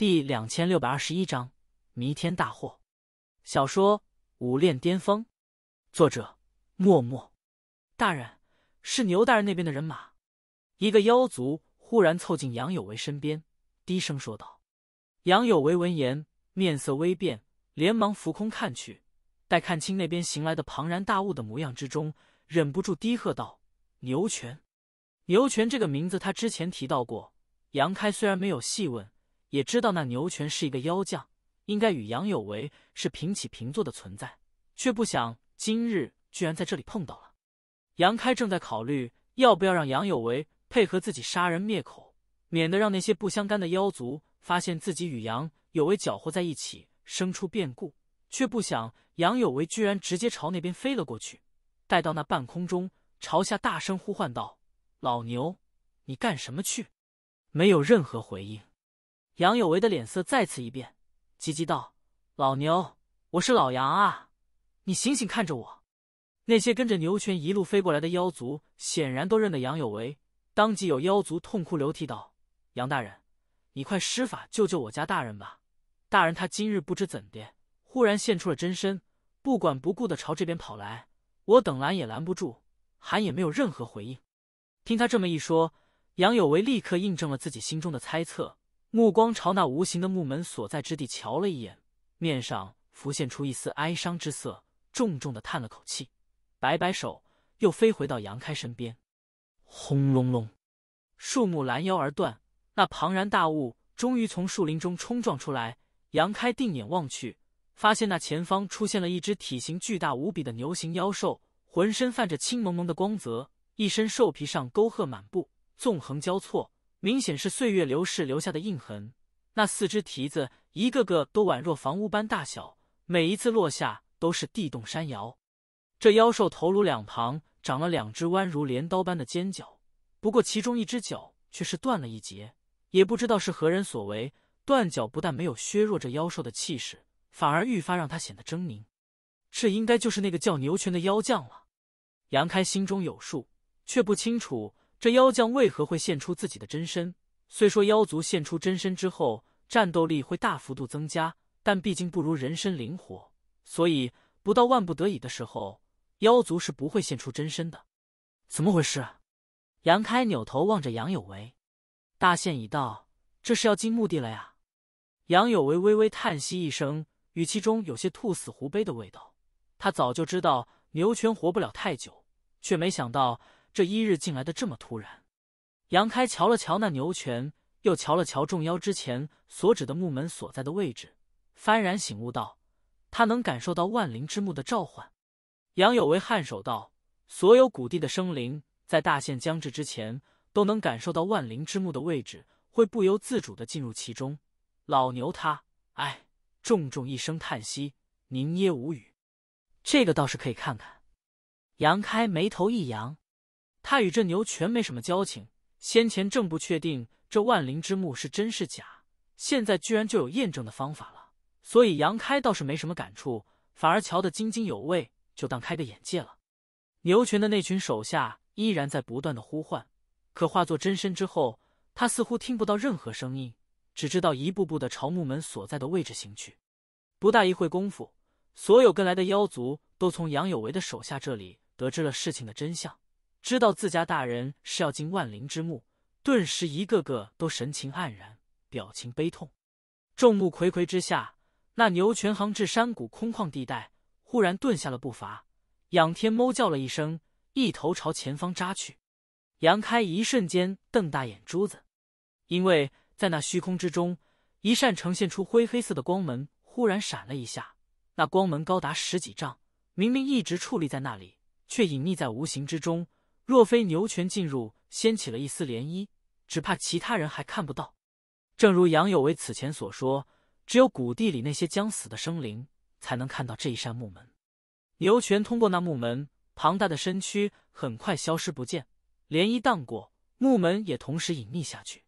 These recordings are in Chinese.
第两千六百二十一章弥天大祸。小说《武炼巅峰》，作者：默默。大人是牛大人那边的人马。一个妖族忽然凑近杨有为身边，低声说道。杨有为闻言，面色微变，连忙浮空看去。待看清那边行来的庞然大物的模样之中，忍不住低喝道：“牛泉！”牛泉这个名字他之前提到过。杨开虽然没有细问。也知道那牛泉是一个妖将，应该与杨有为是平起平坐的存在，却不想今日居然在这里碰到了。杨开正在考虑要不要让杨有为配合自己杀人灭口，免得让那些不相干的妖族发现自己与杨有为搅和在一起，生出变故。却不想杨有为居然直接朝那边飞了过去，待到那半空中，朝下大声呼唤道：“老牛，你干什么去？”没有任何回应。杨有为的脸色再次一变，急急道：“老牛，我是老杨啊，你醒醒，看着我。”那些跟着牛群一路飞过来的妖族显然都认得杨有为，当即有妖族痛哭流涕道：“杨大人，你快施法救救我家大人吧！大人他今日不知怎的，忽然现出了真身，不管不顾的朝这边跑来，我等拦也拦不住，喊也没有任何回应。”听他这么一说，杨有为立刻印证了自己心中的猜测。目光朝那无形的木门所在之地瞧了一眼，面上浮现出一丝哀伤之色，重重的叹了口气，摆摆手，又飞回到杨开身边。轰隆隆，树木拦腰而断，那庞然大物终于从树林中冲撞出来。杨开定眼望去，发现那前方出现了一只体型巨大无比的牛形妖兽，浑身泛着青蒙蒙的光泽，一身兽皮上沟壑满布，纵横交错。明显是岁月流逝留下的印痕。那四只蹄子一个个都宛若房屋般大小，每一次落下都是地动山摇。这妖兽头颅两旁长了两只弯如镰刀般的尖角，不过其中一只角却是断了一截，也不知道是何人所为。断脚不但没有削弱这妖兽的气势，反而愈发让它显得狰狞。这应该就是那个叫牛泉的妖将了。杨开心中有数，却不清楚。这妖将为何会现出自己的真身？虽说妖族现出真身之后战斗力会大幅度增加，但毕竟不如人身灵活，所以不到万不得已的时候，妖族是不会现出真身的。怎么回事？杨开扭头望着杨有为：“大限已到，这是要进墓地了呀。”杨有为微微叹息一声，语气中有些兔死狐悲的味道。他早就知道牛泉活不了太久，却没想到。这一日进来的这么突然，杨开瞧了瞧那牛泉，又瞧了瞧众妖之前所指的木门所在的位置，幡然醒悟道：“他能感受到万灵之墓的召唤。”杨有为颔首道：“所有古地的生灵，在大限将至之前，都能感受到万灵之墓的位置，会不由自主的进入其中。”老牛他，哎，重重一声叹息，凝噎无语。这个倒是可以看看。杨开眉头一扬。他与这牛泉没什么交情，先前正不确定这万灵之墓是真是假，现在居然就有验证的方法了，所以杨开倒是没什么感触，反而瞧得津津有味，就当开个眼界了。牛群的那群手下依然在不断的呼唤，可化作真身之后，他似乎听不到任何声音，只知道一步步的朝木门所在的位置行去。不大一会功夫，所有跟来的妖族都从杨有为的手下这里得知了事情的真相。知道自家大人是要进万灵之墓，顿时一个个都神情黯然，表情悲痛。众目睽睽之下，那牛全行至山谷空旷地带，忽然顿下了步伐，仰天哞叫了一声，一头朝前方扎去。杨开一瞬间瞪大眼珠子，因为在那虚空之中，一扇呈现出灰黑色的光门忽然闪了一下。那光门高达十几丈，明明一直矗立在那里，却隐匿在无形之中。若非牛泉进入，掀起了一丝涟漪，只怕其他人还看不到。正如杨有为此前所说，只有谷地里那些将死的生灵才能看到这一扇木门。牛泉通过那木门，庞大的身躯很快消失不见，涟漪荡过，木门也同时隐匿下去。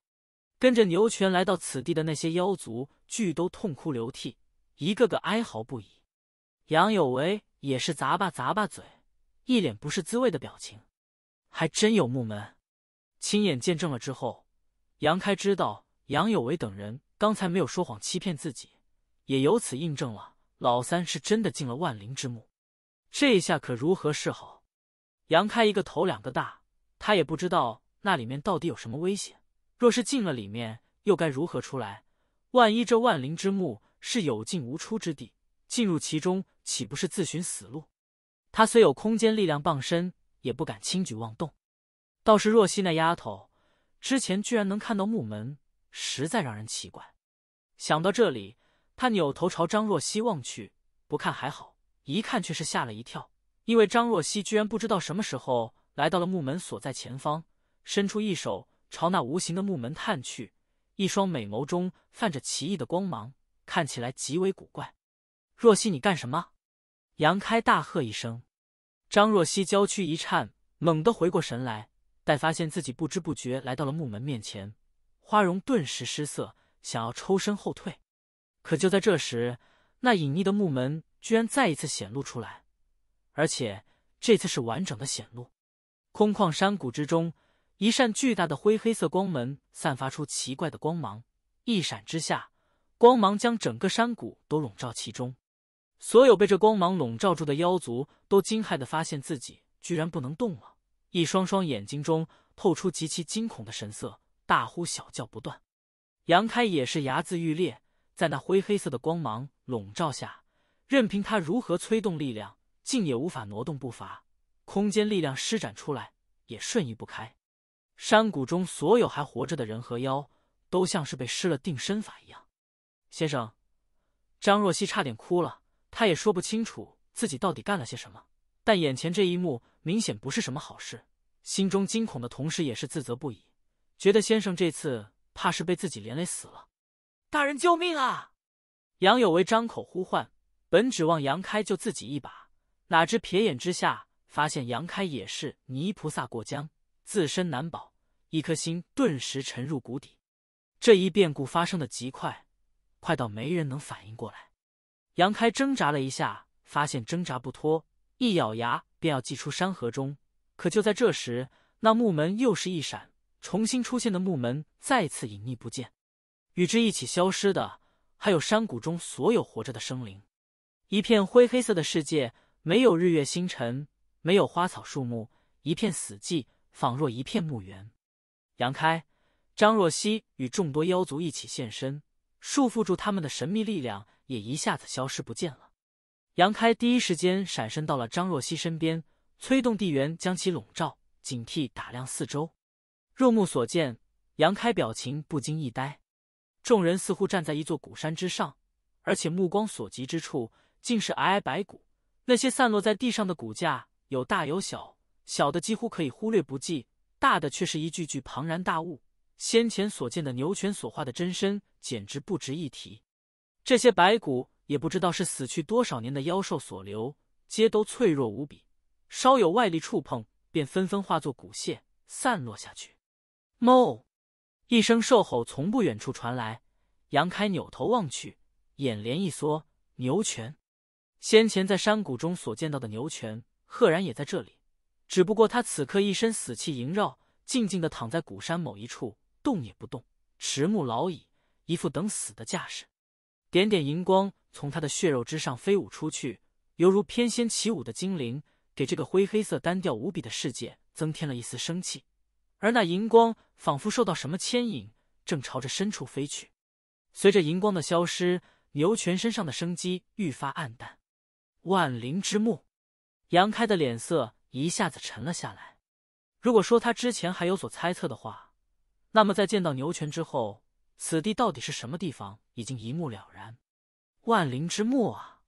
跟着牛泉来到此地的那些妖族，俱都痛哭流涕，一个个哀嚎不已。杨有为也是砸吧砸吧嘴，一脸不是滋味的表情。还真有木门，亲眼见证了之后，杨开知道杨有为等人刚才没有说谎欺骗自己，也由此印证了老三是真的进了万灵之墓。这一下可如何是好？杨开一个头两个大，他也不知道那里面到底有什么危险。若是进了里面，又该如何出来？万一这万灵之墓是有进无出之地，进入其中岂不是自寻死路？他虽有空间力量傍身。也不敢轻举妄动，倒是若曦那丫头，之前居然能看到木门，实在让人奇怪。想到这里，他扭头朝张若曦望去，不看还好，一看却是吓了一跳，因为张若曦居然不知道什么时候来到了木门所在前方，伸出一手朝那无形的木门探去，一双美眸中泛着奇异的光芒，看起来极为古怪。若曦，你干什么？杨开大喝一声。张若曦娇躯一颤，猛地回过神来，待发现自己不知不觉来到了木门面前，花容顿时失色，想要抽身后退。可就在这时，那隐匿的木门居然再一次显露出来，而且这次是完整的显露。空旷山谷之中，一扇巨大的灰黑色光门散发出奇怪的光芒，一闪之下，光芒将整个山谷都笼罩其中。所有被这光芒笼罩住的妖族都惊骇的发现自己居然不能动了，一双双眼睛中透出极其惊恐的神色，大呼小叫不断。杨开也是牙眦欲裂，在那灰黑色的光芒笼罩下，任凭他如何催动力量，竟也无法挪动步伐，空间力量施展出来也瞬移不开。山谷中所有还活着的人和妖都像是被施了定身法一样。先生，张若曦差点哭了。他也说不清楚自己到底干了些什么，但眼前这一幕明显不是什么好事，心中惊恐的同时也是自责不已，觉得先生这次怕是被自己连累死了。大人救命啊！杨有为张口呼唤，本指望杨开救自己一把，哪知瞥眼之下发现杨开也是泥菩萨过江，自身难保，一颗心顿时沉入谷底。这一变故发生的极快，快到没人能反应过来。杨开挣扎了一下，发现挣扎不脱，一咬牙便要祭出山河中。可就在这时，那木门又是一闪，重新出现的木门再次隐匿不见。与之一起消失的，还有山谷中所有活着的生灵。一片灰黑色的世界，没有日月星辰，没有花草树木，一片死寂，仿若一片墓园。杨开、张若曦与众多妖族一起现身，束缚住他们的神秘力量。也一下子消失不见了。杨开第一时间闪身到了张若曦身边，催动地缘将其笼罩，警惕打量四周。若目所见，杨开表情不禁一呆。众人似乎站在一座古山之上，而且目光所及之处，竟是皑皑白骨。那些散落在地上的骨架，有大有小，小的几乎可以忽略不计，大的却是一具具庞然大物。先前所见的牛泉所化的真身，简直不值一提。这些白骨也不知道是死去多少年的妖兽所留，皆都脆弱无比，稍有外力触碰，便纷纷化作骨屑散落下去。哞！一声兽吼从不远处传来，杨开扭头望去，眼帘一缩。牛泉，先前在山谷中所见到的牛泉，赫然也在这里。只不过他此刻一身死气萦绕，静静的躺在古山某一处，动也不动，迟暮老矣，一副等死的架势。点点银光从他的血肉之上飞舞出去，犹如翩跹起舞的精灵，给这个灰黑色、单调无比的世界增添了一丝生气。而那荧光仿佛受到什么牵引，正朝着深处飞去。随着银光的消失，牛泉身上的生机愈发暗淡。万灵之墓，杨开的脸色一下子沉了下来。如果说他之前还有所猜测的话，那么在见到牛泉之后，此地到底是什么地方？已经一目了然，万灵之墓啊！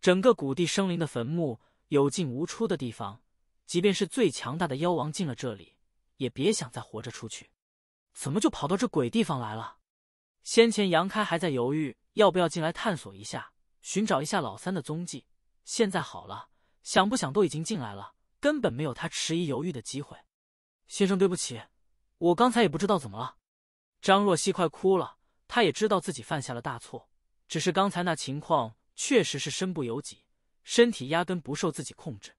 整个古地生灵的坟墓，有进无出的地方。即便是最强大的妖王进了这里，也别想再活着出去。怎么就跑到这鬼地方来了？先前杨开还在犹豫要不要进来探索一下，寻找一下老三的踪迹。现在好了，想不想都已经进来了，根本没有他迟疑犹豫的机会。先生，对不起，我刚才也不知道怎么了。张若曦快哭了，她也知道自己犯下了大错，只是刚才那情况确实是身不由己，身体压根不受自己控制。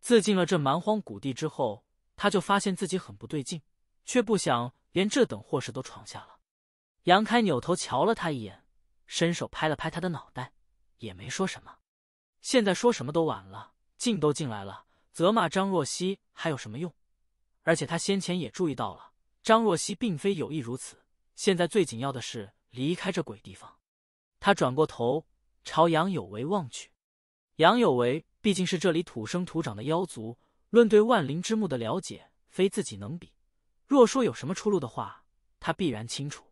自进了这蛮荒谷地之后，他就发现自己很不对劲，却不想连这等祸事都闯下了。杨开扭头瞧了他一眼，伸手拍了拍他的脑袋，也没说什么。现在说什么都晚了，进都进来了，责骂张若曦还有什么用？而且他先前也注意到了。张若曦并非有意如此。现在最紧要的是离开这鬼地方。他转过头朝杨有为望去。杨有为毕竟是这里土生土长的妖族，论对万灵之墓的了解，非自己能比。若说有什么出路的话，他必然清楚。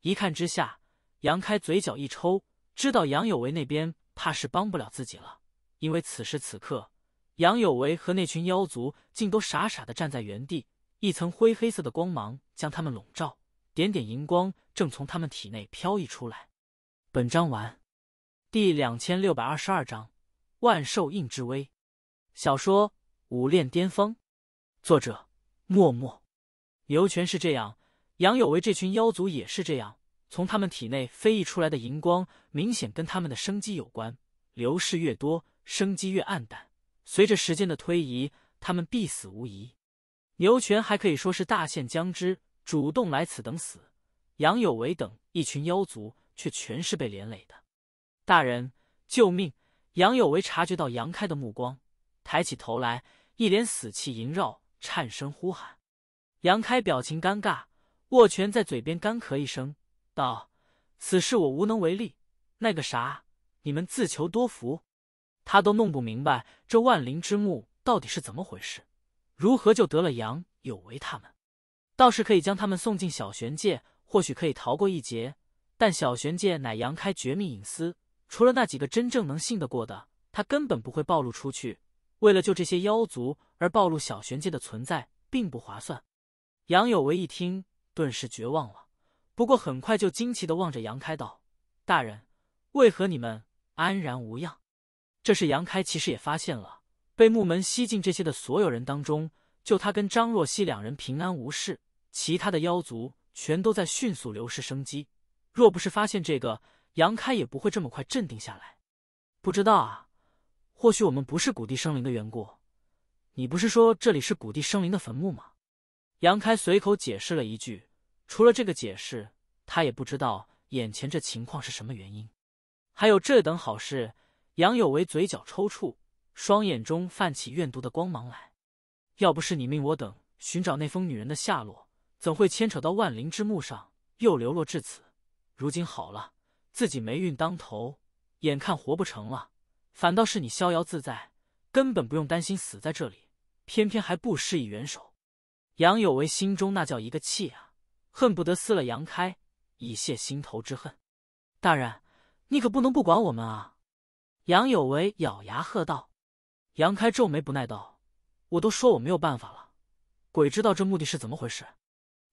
一看之下，杨开嘴角一抽，知道杨有为那边怕是帮不了自己了。因为此时此刻，杨有为和那群妖族竟都傻傻的站在原地。一层灰黑色的光芒将他们笼罩，点点荧光正从他们体内飘逸出来。本章完。第两千六百二十二章：万兽印之威。小说《武炼巅峰》，作者：默默。牛泉是这样，杨有为这群妖族也是这样。从他们体内飞溢出来的荧光，明显跟他们的生机有关。流逝越多，生机越暗淡。随着时间的推移，他们必死无疑。牛泉还可以说是大限将至，主动来此等死。杨有为等一群妖族却全是被连累的。大人，救命！杨有为察觉到杨开的目光，抬起头来，一脸死气萦绕，颤声呼喊。杨开表情尴尬，握拳在嘴边干咳一声，道：“此事我无能为力，那个啥，你们自求多福。”他都弄不明白这万灵之墓到底是怎么回事。如何就得了杨有为？他们倒是可以将他们送进小玄界，或许可以逃过一劫。但小玄界乃杨开绝密隐私，除了那几个真正能信得过的，他根本不会暴露出去。为了救这些妖族而暴露小玄界的存在，并不划算。杨有为一听，顿时绝望了。不过很快就惊奇的望着杨开道：“大人，为何你们安然无恙？”这是杨开其实也发现了。被木门吸进这些的所有人当中，就他跟张若曦两人平安无事，其他的妖族全都在迅速流失生机。若不是发现这个，杨开也不会这么快镇定下来。不知道啊，或许我们不是古地生灵的缘故。你不是说这里是古地生灵的坟墓吗？杨开随口解释了一句，除了这个解释，他也不知道眼前这情况是什么原因。还有这等好事，杨有为嘴角抽搐。双眼中泛起怨毒的光芒来。要不是你命我等寻找那封女人的下落，怎会牵扯到万灵之墓上，又流落至此？如今好了，自己霉运当头，眼看活不成了，反倒是你逍遥自在，根本不用担心死在这里，偏偏还不施以援手。杨有为心中那叫一个气啊，恨不得撕了杨开，以泄心头之恨。大人，你可不能不管我们啊！杨有为咬牙喝道。杨开皱眉不耐道：“我都说我没有办法了，鬼知道这目的是怎么回事。”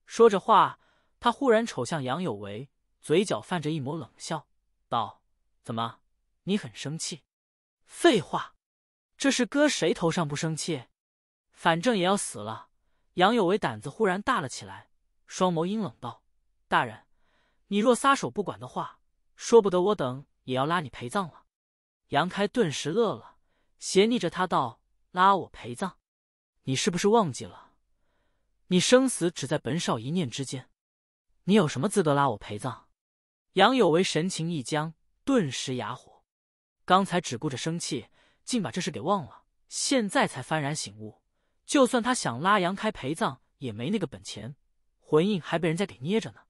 说着话，他忽然瞅向杨有为，嘴角泛着一抹冷笑，道：“怎么，你很生气？”“废话，这是搁谁头上不生气？反正也要死了。”杨有为胆子忽然大了起来，双眸阴冷道：“大人，你若撒手不管的话，说不得我等也要拉你陪葬了。”杨开顿时乐了。斜睨着他道：“拉我陪葬？你是不是忘记了？你生死只在本少一念之间，你有什么资格拉我陪葬？”杨有为神情一僵，顿时哑火。刚才只顾着生气，竟把这事给忘了。现在才幡然醒悟，就算他想拉杨开陪葬，也没那个本钱，魂印还被人家给捏着呢。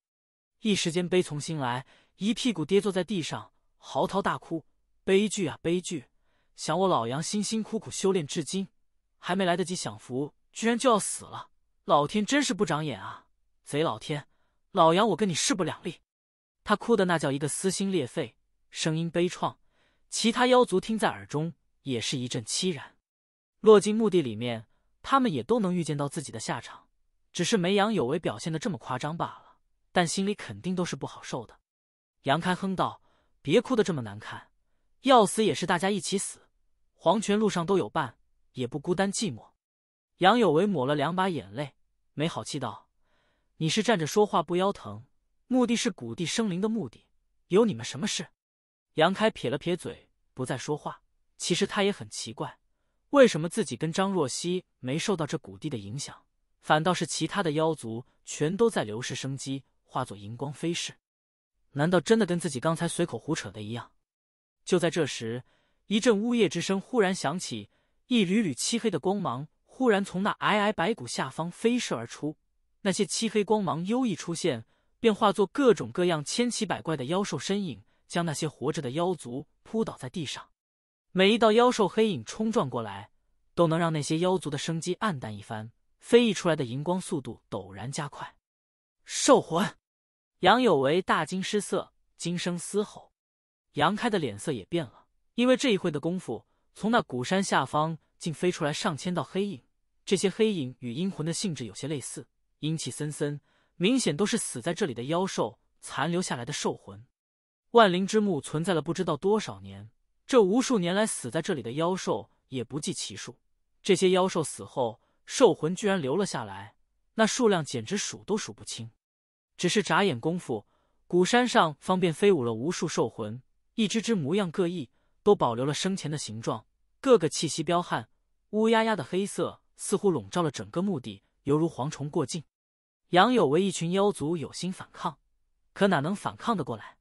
一时间悲从心来，一屁股跌坐在地上，嚎啕大哭：“悲剧啊，悲剧！”想我老杨辛辛苦苦修炼至今，还没来得及享福，居然就要死了！老天真是不长眼啊！贼老天，老杨我跟你势不两立！他哭的那叫一个撕心裂肺，声音悲怆。其他妖族听在耳中，也是一阵凄然。落进墓地里面，他们也都能预见到自己的下场，只是梅杨有为表现的这么夸张罢了，但心里肯定都是不好受的。杨开哼道：“别哭的这么难看，要死也是大家一起死。”黄泉路上都有伴，也不孤单寂寞。杨有为抹了两把眼泪，没好气道：“你是站着说话不腰疼，目的是谷地生灵的目的，有你们什么事？”杨开撇了撇嘴，不再说话。其实他也很奇怪，为什么自己跟张若曦没受到这谷地的影响，反倒是其他的妖族全都在流逝生机，化作荧光飞逝？难道真的跟自己刚才随口胡扯的一样？就在这时。一阵呜咽之声忽然响起，一缕缕漆黑的光芒忽然从那皑皑白骨下方飞射而出。那些漆黑光芒优异出现，便化作各种各样千奇百怪的妖兽身影，将那些活着的妖族扑倒在地上。每一道妖兽黑影冲撞过来，都能让那些妖族的生机暗淡一番。飞溢出来的荧光速度陡然加快。兽魂！杨有为大惊失色，惊声嘶吼。杨开的脸色也变了。因为这一会的功夫，从那古山下方竟飞出来上千道黑影。这些黑影与阴魂的性质有些类似，阴气森森，明显都是死在这里的妖兽残留下来的兽魂。万灵之墓存在了不知道多少年，这无数年来死在这里的妖兽也不计其数。这些妖兽死后，兽魂居然留了下来，那数量简直数都数不清。只是眨眼功夫，古山上方便飞舞了无数兽魂，一只只模样各异。都保留了生前的形状，个个气息彪悍，乌压压的黑色似乎笼罩了整个墓地，犹如蝗虫过境。杨有为一群妖族有心反抗，可哪能反抗的过来？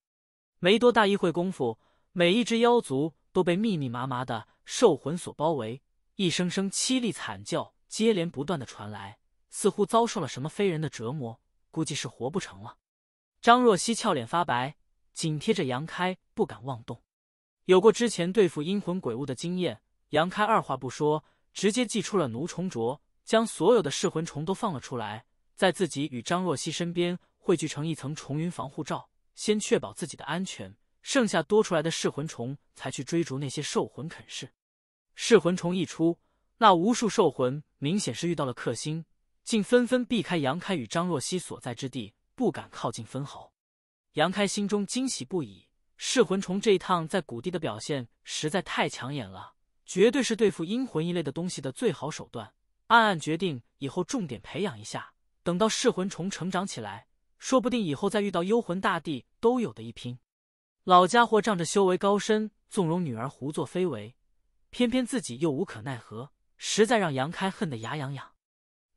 没多大一会功夫，每一只妖族都被密密麻麻的兽魂所包围，一声声凄厉惨叫接连不断的传来，似乎遭受了什么非人的折磨，估计是活不成了。张若曦俏脸发白，紧贴着杨开，不敢妄动。有过之前对付阴魂鬼物的经验，杨开二话不说，直接祭出了奴虫镯，将所有的噬魂虫都放了出来，在自己与张若曦身边汇聚成一层虫云防护罩，先确保自己的安全，剩下多出来的噬魂虫才去追逐那些兽魂啃噬。噬魂虫一出，那无数兽魂明显是遇到了克星，竟纷纷避开杨开与张若曦所在之地，不敢靠近分毫。杨开心中惊喜不已。噬魂虫这一趟在谷地的表现实在太抢眼了，绝对是对付阴魂一类的东西的最好手段。暗暗决定以后重点培养一下，等到噬魂虫成长起来，说不定以后再遇到幽魂大帝都有的一拼。老家伙仗着修为高深，纵容女儿胡作非为，偏偏自己又无可奈何，实在让杨开恨得牙痒痒。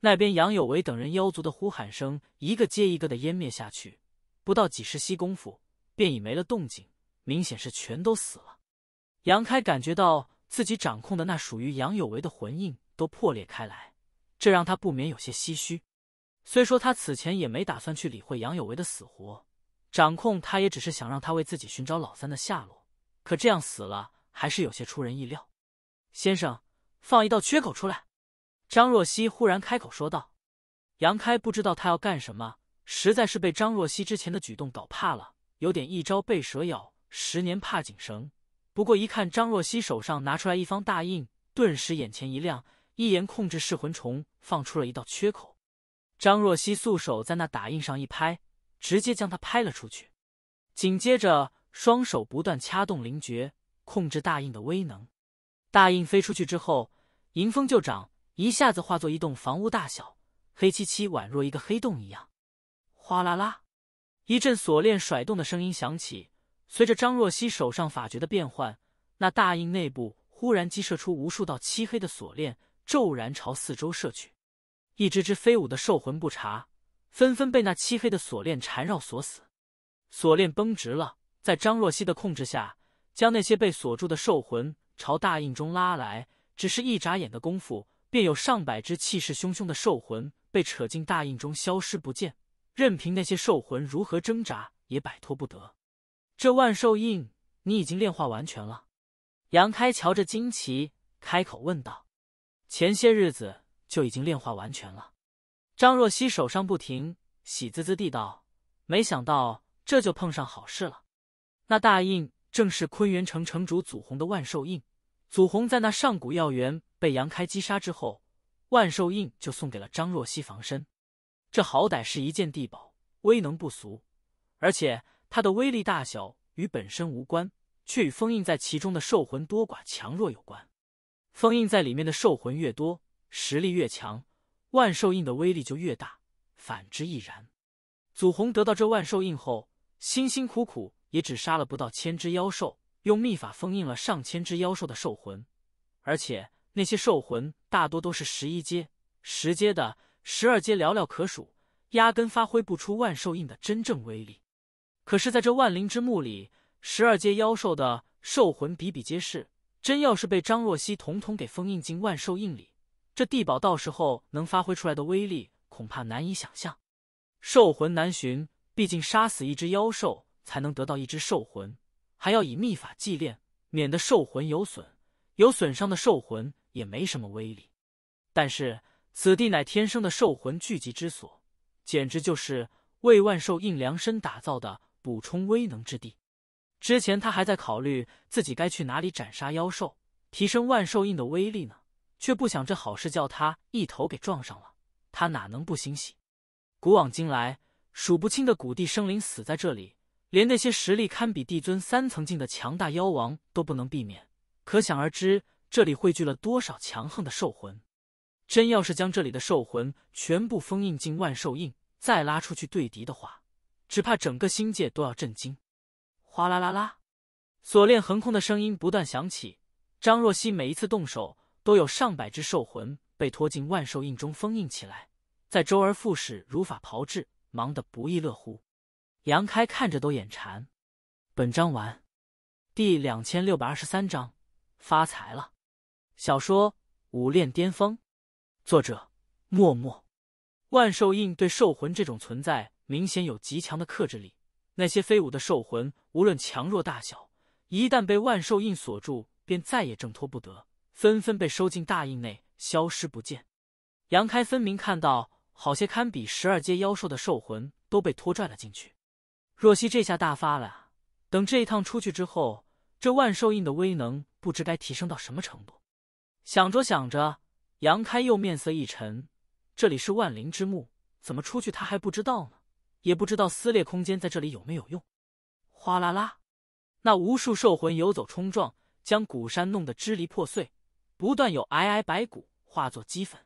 那边杨有为等人妖族的呼喊声一个接一个的湮灭下去，不到几十息功夫。便已没了动静，明显是全都死了。杨开感觉到自己掌控的那属于杨有为的魂印都破裂开来，这让他不免有些唏嘘。虽说他此前也没打算去理会杨有为的死活，掌控他也只是想让他为自己寻找老三的下落，可这样死了还是有些出人意料。先生，放一道缺口出来。”张若曦忽然开口说道。杨开不知道他要干什么，实在是被张若曦之前的举动搞怕了。有点一朝被蛇咬，十年怕井绳。不过一看张若曦手上拿出来一方大印，顿时眼前一亮，一言控制噬魂虫放出了一道缺口。张若曦素手在那打印上一拍，直接将它拍了出去。紧接着双手不断掐动灵诀，控制大印的威能。大印飞出去之后，迎风就长，一下子化作一栋房屋大小，黑漆漆宛若一个黑洞一样。哗啦啦。一阵锁链甩动的声音响起，随着张若曦手上法诀的变换，那大印内部忽然激射出无数道漆黑的锁链，骤然朝四周射去。一只只飞舞的兽魂不察，纷纷被那漆黑的锁链缠绕锁死。锁链绷直了，在张若曦的控制下，将那些被锁住的兽魂朝大印中拉来。只是一眨眼的功夫，便有上百只气势汹汹的兽魂被扯进大印中，消失不见。任凭那些兽魂如何挣扎，也摆脱不得。这万兽印，你已经炼化完全了。杨开瞧着惊奇，开口问道：“前些日子就已经炼化完全了。”张若曦手上不停，喜滋滋地道：“没想到这就碰上好事了。那大印正是昆元城城主祖红的万寿印。祖红在那上古药园被杨开击杀之后，万寿印就送给了张若曦防身。”这好歹是一件地宝，威能不俗，而且它的威力大小与本身无关，却与封印在其中的兽魂多寡强弱有关。封印在里面的兽魂越多，实力越强，万兽印的威力就越大，反之亦然。祖红得到这万兽印后，辛辛苦苦也只杀了不到千只妖兽，用秘法封印了上千只妖兽的兽魂，而且那些兽魂大多都是十一阶、十阶的。十二阶寥寥可数，压根发挥不出万兽印的真正威力。可是，在这万灵之墓里，十二阶妖兽的兽魂比比皆是。真要是被张若曦统统给封印进万兽印里，这地宝到时候能发挥出来的威力，恐怕难以想象。兽魂难寻，毕竟杀死一只妖兽才能得到一只兽魂，还要以秘法祭炼，免得兽魂有损。有损伤的兽魂也没什么威力。但是。此地乃天生的兽魂聚集之所，简直就是为万兽印量身打造的补充威能之地。之前他还在考虑自己该去哪里斩杀妖兽，提升万兽印的威力呢，却不想这好事叫他一头给撞上了。他哪能不欣喜？古往今来，数不清的古地生灵死在这里，连那些实力堪比帝尊三层境的强大妖王都不能避免，可想而知，这里汇聚了多少强横的兽魂。真要是将这里的兽魂全部封印进万兽印，再拉出去对敌的话，只怕整个星界都要震惊。哗啦啦啦，锁链横空的声音不断响起。张若曦每一次动手，都有上百只兽魂被拖进万兽印中封印起来，在周而复始、如法炮制，忙得不亦乐乎。杨开看着都眼馋。本章完。第两千六百二十三章发财了。小说《武炼巅峰》。作者默默，万兽印对兽魂这种存在明显有极强的克制力。那些飞舞的兽魂，无论强弱大小，一旦被万兽印锁住，便再也挣脱不得，纷纷被收进大印内，消失不见。杨开分明看到，好些堪比十二阶妖兽的兽魂都被拖拽了进去。若曦这下大发了，等这一趟出去之后，这万兽印的威能不知该提升到什么程度。想着想着。杨开又面色一沉，这里是万灵之墓，怎么出去他还不知道呢？也不知道撕裂空间在这里有没有用。哗啦啦，那无数兽魂游走冲撞，将古山弄得支离破碎，不断有皑皑白骨化作齑粉。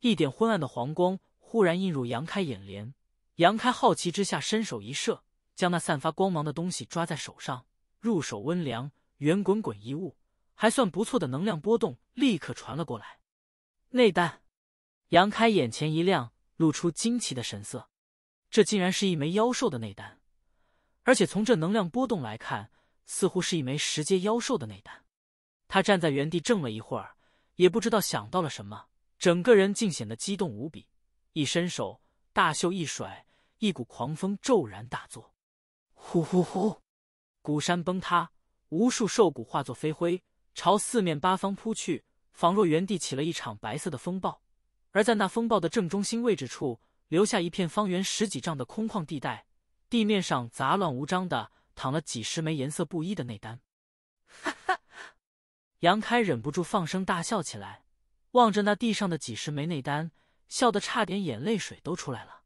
一点昏暗的黄光忽然映入杨开眼帘，杨开好奇之下伸手一射，将那散发光芒的东西抓在手上，入手温凉，圆滚滚一物，还算不错的能量波动立刻传了过来。内丹，杨开眼前一亮，露出惊奇的神色。这竟然是一枚妖兽的内丹，而且从这能量波动来看，似乎是一枚十阶妖兽的内丹。他站在原地怔了一会儿，也不知道想到了什么，整个人竟显得激动无比。一伸手，大袖一甩，一股狂风骤然大作，呼呼呼，古山崩塌，无数兽骨化作飞灰，朝四面八方扑去。仿若原地起了一场白色的风暴，而在那风暴的正中心位置处，留下一片方圆十几丈的空旷地带，地面上杂乱无章的躺了几十枚颜色不一的内丹。哈哈，杨开忍不住放声大笑起来，望着那地上的几十枚内丹，笑得差点眼泪水都出来了。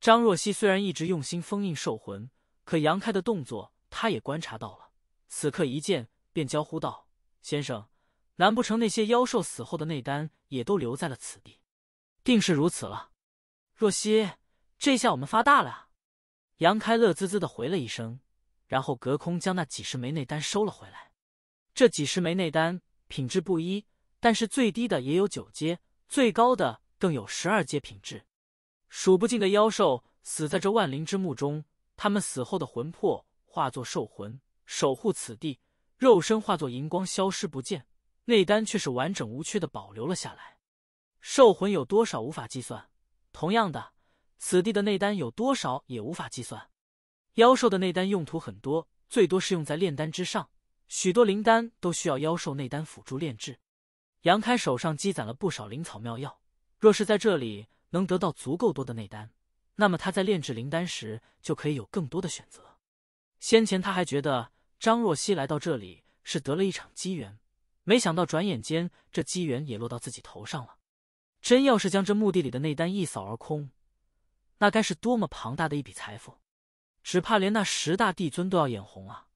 张若曦虽然一直用心封印兽魂，可杨开的动作他也观察到了，此刻一见便娇呼道：“先生。”难不成那些妖兽死后的内丹也都留在了此地？定是如此了。若曦，这下我们发大了！杨开乐滋滋的回了一声，然后隔空将那几十枚内丹收了回来。这几十枚内丹品质不一，但是最低的也有九阶，最高的更有十二阶品质。数不尽的妖兽死在这万灵之墓中，他们死后的魂魄化作兽魂守护此地，肉身化作荧光消失不见。内丹却是完整无缺的保留了下来，兽魂有多少无法计算，同样的，此地的内丹有多少也无法计算。妖兽的内丹用途很多，最多是用在炼丹之上，许多灵丹都需要妖兽内丹辅助炼制。杨开手上积攒了不少灵草妙药，若是在这里能得到足够多的内丹，那么他在炼制灵丹时就可以有更多的选择。先前他还觉得张若曦来到这里是得了一场机缘。没想到转眼间这机缘也落到自己头上了。真要是将这墓地里的内丹一扫而空，那该是多么庞大的一笔财富！只怕连那十大帝尊都要眼红啊！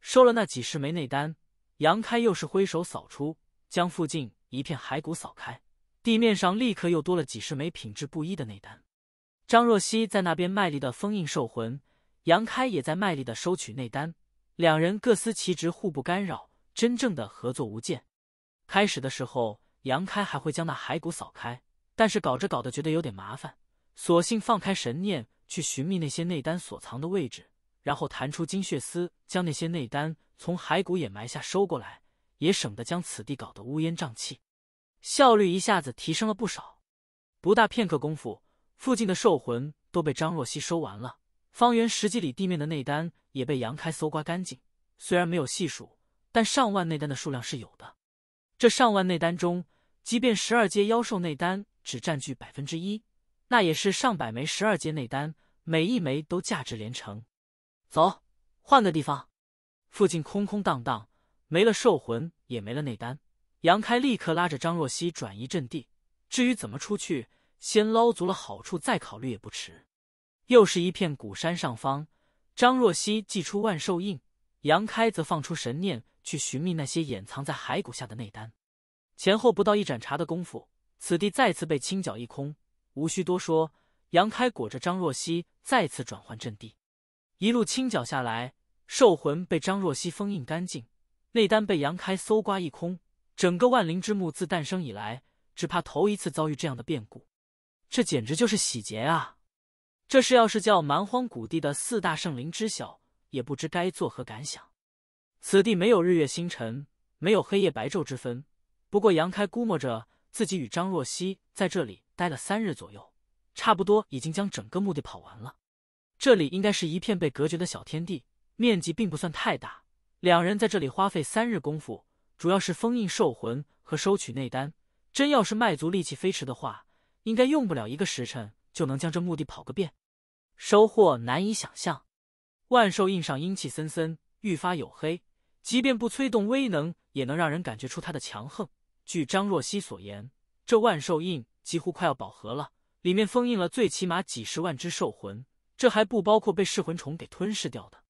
收了那几十枚内丹，杨开又是挥手扫出，将附近一片骸骨扫开，地面上立刻又多了几十枚品质不一的内丹。张若曦在那边卖力的封印兽魂，杨开也在卖力的收取内丹，两人各司其职，互不干扰。真正的合作无间。开始的时候，杨开还会将那骸骨扫开，但是搞着搞的觉得有点麻烦，索性放开神念去寻觅那些内丹所藏的位置，然后弹出金血丝，将那些内丹从骸骨掩埋下收过来，也省得将此地搞得乌烟瘴气，效率一下子提升了不少。不大片刻功夫，附近的兽魂都被张若曦收完了，方圆十几里地面的内丹也被杨开搜刮干净，虽然没有细数。但上万内丹的数量是有的，这上万内丹中，即便十二阶妖兽内丹只占据百分之一，那也是上百枚十二阶内丹，每一枚都价值连城。走，换个地方。附近空空荡荡，没了兽魂，也没了内丹。杨开立刻拉着张若曦转移阵地。至于怎么出去，先捞足了好处再考虑也不迟。又是一片古山上方，张若曦祭出万寿印。杨开则放出神念去寻觅那些掩藏在骸骨下的内丹，前后不到一盏茶的功夫，此地再次被清剿一空。无需多说，杨开裹着张若曦再次转换阵地，一路清剿下来，兽魂被张若曦封印干净，内丹被杨开搜刮一空。整个万灵之墓自诞生以来，只怕头一次遭遇这样的变故，这简直就是洗劫啊！这事要是叫蛮荒谷地的四大圣灵知晓，也不知该作何感想。此地没有日月星辰，没有黑夜白昼之分。不过杨开估摸着自己与张若曦在这里待了三日左右，差不多已经将整个墓地跑完了。这里应该是一片被隔绝的小天地，面积并不算太大。两人在这里花费三日功夫，主要是封印兽魂和收取内丹。真要是卖足力气飞驰的话，应该用不了一个时辰就能将这墓地跑个遍，收获难以想象。万兽印上阴气森森，愈发黝黑。即便不催动威能，也能让人感觉出它的强横。据张若溪所言，这万兽印几乎快要饱和了，里面封印了最起码几十万只兽魂，这还不包括被噬魂虫给吞噬掉的。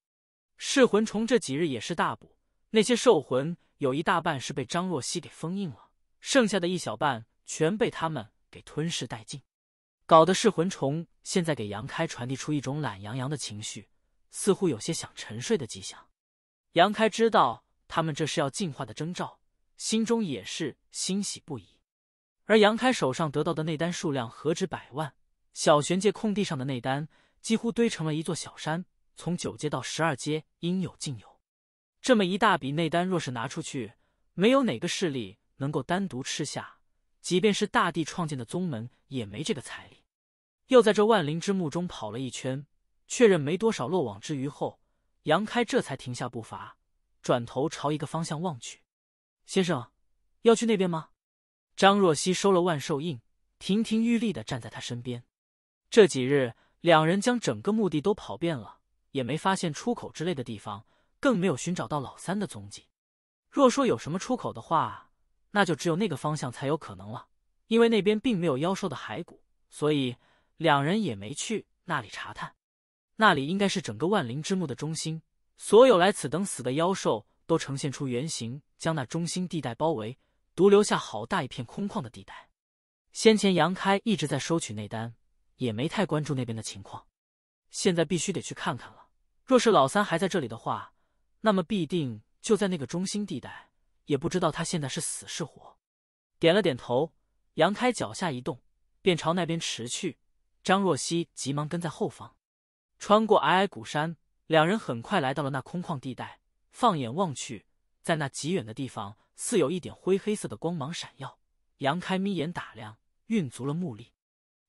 噬魂虫这几日也是大补，那些兽魂有一大半是被张若溪给封印了，剩下的一小半全被他们给吞噬殆尽，搞得噬魂虫现在给杨开传递出一种懒洋洋的情绪。似乎有些想沉睡的迹象，杨开知道他们这是要进化的征兆，心中也是欣喜不已。而杨开手上得到的内丹数量何止百万，小玄界空地上的内丹几乎堆成了一座小山，从九阶到十二阶应有尽有。这么一大笔内丹，若是拿出去，没有哪个势力能够单独吃下，即便是大帝创建的宗门也没这个财力。又在这万灵之墓中跑了一圈。确认没多少漏网之鱼后，杨开这才停下步伐，转头朝一个方向望去。“先生，要去那边吗？”张若曦收了万寿印，亭亭玉立的站在他身边。这几日，两人将整个墓地都跑遍了，也没发现出口之类的地方，更没有寻找到老三的踪迹。若说有什么出口的话，那就只有那个方向才有可能了，因为那边并没有妖兽的骸骨，所以两人也没去那里查探。那里应该是整个万灵之墓的中心，所有来此等死的妖兽都呈现出原形，将那中心地带包围，独留下好大一片空旷的地带。先前杨开一直在收取内丹，也没太关注那边的情况。现在必须得去看看了。若是老三还在这里的话，那么必定就在那个中心地带。也不知道他现在是死是活。点了点头，杨开脚下一动，便朝那边驰去。张若溪急忙跟在后方。穿过矮矮古山，两人很快来到了那空旷地带。放眼望去，在那极远的地方，似有一点灰黑色的光芒闪耀。杨开眯眼打量，运足了目力。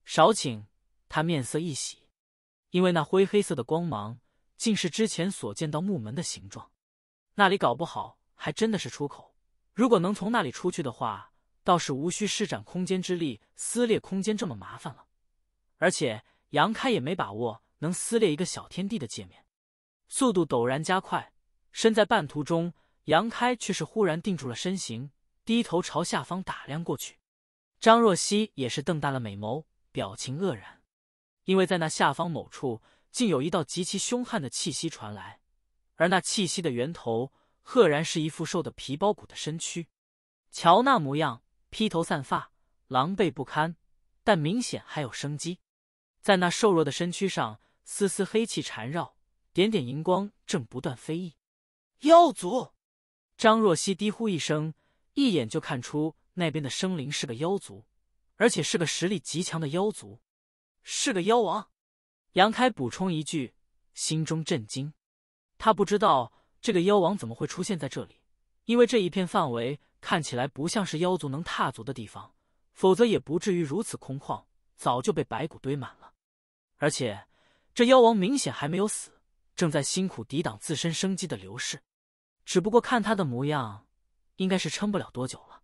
少顷，他面色一喜，因为那灰黑色的光芒，竟是之前所见到木门的形状。那里搞不好还真的是出口。如果能从那里出去的话，倒是无需施展空间之力撕裂空间这么麻烦了。而且杨开也没把握。能撕裂一个小天地的界面，速度陡然加快。身在半途中，杨开却是忽然定住了身形，低头朝下方打量过去。张若曦也是瞪大了美眸，表情愕然，因为在那下方某处，竟有一道极其凶悍的气息传来，而那气息的源头，赫然是一副瘦的皮包骨的身躯。瞧那模样，披头散发，狼狈不堪，但明显还有生机。在那瘦弱的身躯上。丝丝黑气缠绕，点点荧光正不断飞逸。妖族，张若溪低呼一声，一眼就看出那边的生灵是个妖族，而且是个实力极强的妖族，是个妖王。杨开补充一句，心中震惊。他不知道这个妖王怎么会出现在这里，因为这一片范围看起来不像是妖族能踏足的地方，否则也不至于如此空旷，早就被白骨堆满了。而且。这妖王明显还没有死，正在辛苦抵挡自身生机的流逝。只不过看他的模样，应该是撑不了多久了。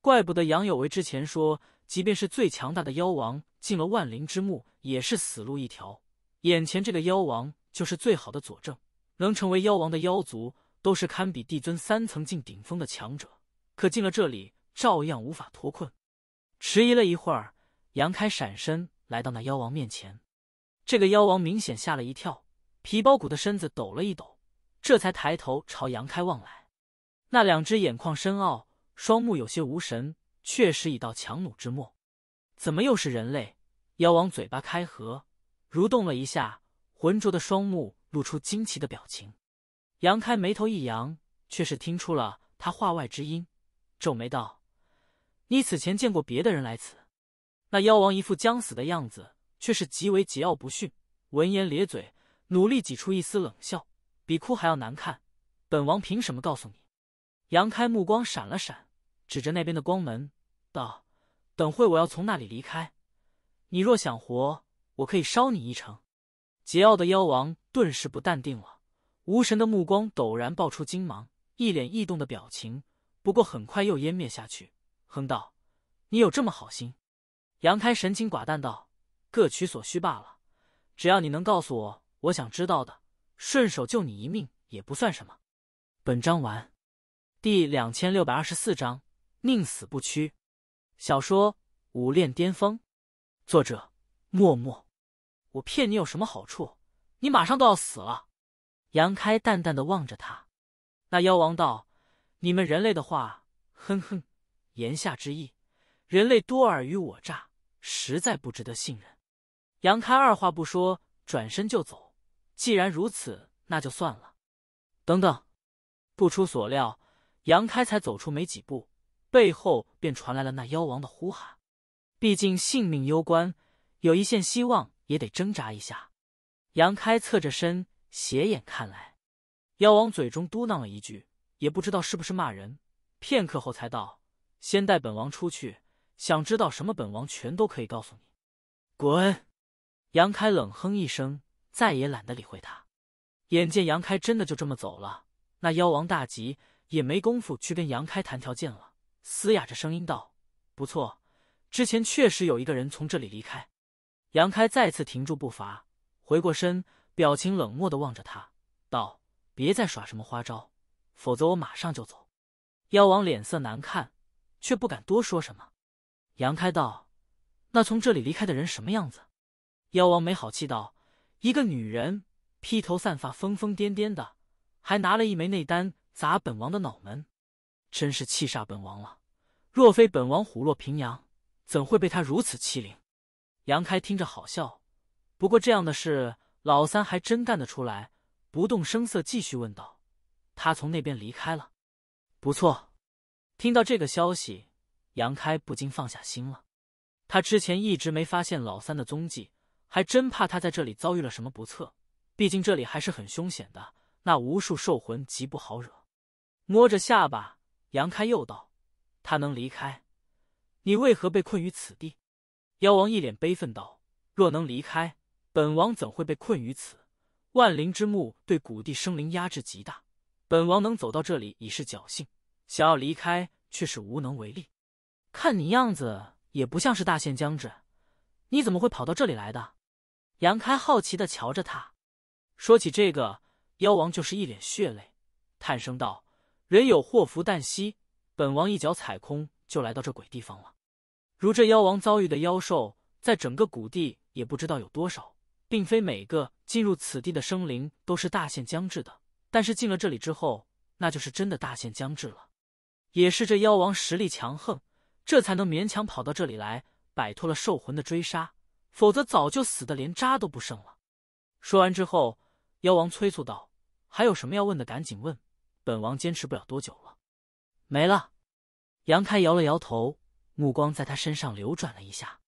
怪不得杨有为之前说，即便是最强大的妖王进了万灵之墓也是死路一条。眼前这个妖王就是最好的佐证。能成为妖王的妖族都是堪比帝尊三层境顶峰的强者，可进了这里照样无法脱困。迟疑了一会儿，杨开闪身来到那妖王面前。这个妖王明显吓了一跳，皮包骨的身子抖了一抖，这才抬头朝杨开望来。那两只眼眶深奥，双目有些无神，确实已到强弩之末。怎么又是人类？妖王嘴巴开合，蠕动了一下，浑浊的双目露出惊奇的表情。杨开眉头一扬，却是听出了他话外之音，皱眉道：“你此前见过别的人来此？”那妖王一副将死的样子。却是极为桀骜不驯，闻言咧嘴，努力挤出一丝冷笑，比哭还要难看。本王凭什么告诉你？杨开目光闪了闪，指着那边的光门道：“等会我要从那里离开，你若想活，我可以捎你一程。”桀骜的妖王顿时不淡定了，无神的目光陡然爆出金芒，一脸异动的表情，不过很快又湮灭下去，哼道：“你有这么好心？”杨开神情寡淡道。各取所需罢了。只要你能告诉我我想知道的，顺手救你一命也不算什么。本章完，第两千六百二十四章宁死不屈。小说《武炼巅峰》，作者：默默。我骗你有什么好处？你马上都要死了。杨开淡淡的望着他。那妖王道：“你们人类的话，哼哼，言下之意，人类多尔虞我诈，实在不值得信任。”杨开二话不说，转身就走。既然如此，那就算了。等等，不出所料，杨开才走出没几步，背后便传来了那妖王的呼喊。毕竟性命攸关，有一线希望也得挣扎一下。杨开侧着身，斜眼看来，妖王嘴中嘟囔了一句，也不知道是不是骂人。片刻后才道：“先带本王出去，想知道什么，本王全都可以告诉你。”滚！杨开冷哼一声，再也懒得理会他。眼见杨开真的就这么走了，那妖王大急，也没工夫去跟杨开谈条件了，嘶哑着声音道：“不错，之前确实有一个人从这里离开。”杨开再次停住步伐，回过身，表情冷漠地望着他，道：“别再耍什么花招，否则我马上就走。”妖王脸色难看，却不敢多说什么。杨开道：“那从这里离开的人什么样子？”妖王没好气道：“一个女人披头散发、疯疯癫癫的，还拿了一枚内丹砸本王的脑门，真是气煞本王了。若非本王虎落平阳，怎会被他如此欺凌？”杨开听着好笑，不过这样的事老三还真干得出来。不动声色，继续问道：“他从那边离开了？不错。”听到这个消息，杨开不禁放下心了。他之前一直没发现老三的踪迹。还真怕他在这里遭遇了什么不测，毕竟这里还是很凶险的，那无数兽魂极不好惹。摸着下巴，杨开又道：“他能离开，你为何被困于此地？”妖王一脸悲愤道：“若能离开，本王怎会被困于此？万灵之墓对古地生灵压制极大，本王能走到这里已是侥幸，想要离开却是无能为力。看你样子也不像是大限将至，你怎么会跑到这里来的？”杨开好奇的瞧着他，说起这个妖王，就是一脸血泪，叹声道：“人有祸福旦夕，本王一脚踩空就来到这鬼地方了。如这妖王遭遇的妖兽，在整个谷地也不知道有多少，并非每个进入此地的生灵都是大限将至的。但是进了这里之后，那就是真的大限将至了。也是这妖王实力强横，这才能勉强跑到这里来，摆脱了兽魂的追杀。”否则早就死的连渣都不剩了。说完之后，妖王催促道：“还有什么要问的，赶紧问，本王坚持不了多久了。”没了。杨开摇了摇头，目光在他身上流转了一下，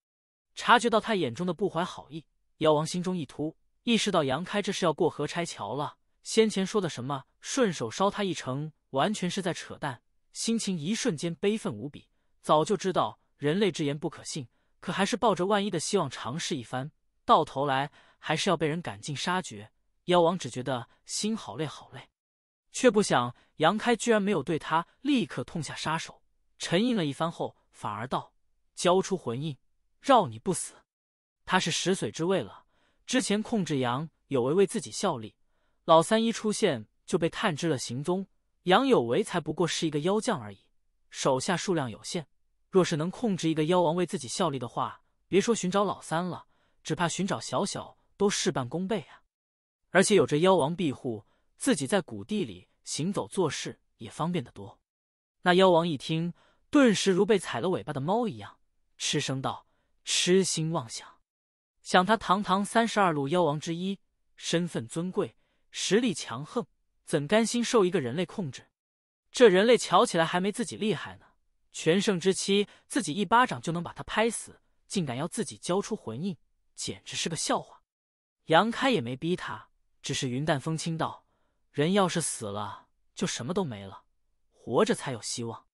察觉到他眼中的不怀好意，妖王心中一突，意识到杨开这是要过河拆桥了。先前说的什么顺手烧他一城，完全是在扯淡。心情一瞬间悲愤无比，早就知道人类之言不可信。可还是抱着万一的希望尝试一番，到头来还是要被人赶尽杀绝。妖王只觉得心好累，好累，却不想杨开居然没有对他立刻痛下杀手。沉吟了一番后，反而道：“交出魂印，饶你不死。”他是石髓之位了，之前控制杨有为为自己效力，老三一出现就被探知了行踪。杨有为才不过是一个妖将而已，手下数量有限。若是能控制一个妖王为自己效力的话，别说寻找老三了，只怕寻找小小都事半功倍啊！而且有着妖王庇护，自己在谷地里行走做事也方便得多。那妖王一听，顿时如被踩了尾巴的猫一样，痴声道：“痴心妄想！想他堂堂三十二路妖王之一，身份尊贵，实力强横，怎甘心受一个人类控制？这人类瞧起来还没自己厉害呢。”全盛之期，自己一巴掌就能把他拍死，竟敢要自己交出魂印，简直是个笑话。杨开也没逼他，只是云淡风轻道：“人要是死了，就什么都没了，活着才有希望。”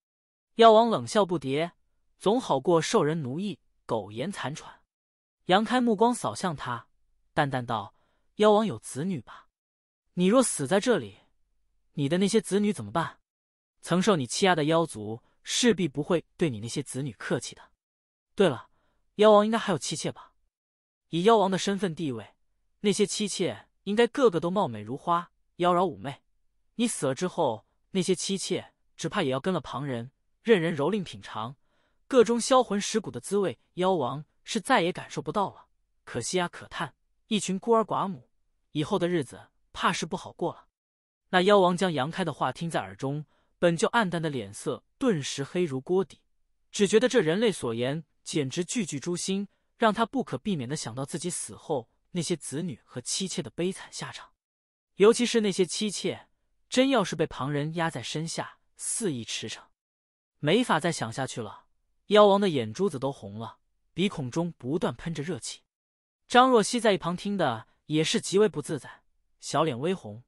妖王冷笑不迭，总好过受人奴役、苟延残喘。杨开目光扫向他，淡淡道：“妖王有子女吧？你若死在这里，你的那些子女怎么办？曾受你欺压的妖族。”势必不会对你那些子女客气的。对了，妖王应该还有妻妾吧？以妖王的身份地位，那些妻妾应该个个都貌美如花，妖娆妩媚。你死了之后，那些妻妾只怕也要跟了旁人，任人蹂躏品尝各中销魂蚀骨的滋味。妖王是再也感受不到了。可惜啊，可叹，一群孤儿寡母，以后的日子怕是不好过了。那妖王将杨开的话听在耳中，本就暗淡的脸色。顿时黑如锅底，只觉得这人类所言简直句句诛心，让他不可避免的想到自己死后那些子女和妻妾的悲惨下场，尤其是那些妻妾，真要是被旁人压在身下肆意驰骋。没法再想下去了，妖王的眼珠子都红了，鼻孔中不断喷着热气。张若曦在一旁听的也是极为不自在，小脸微红，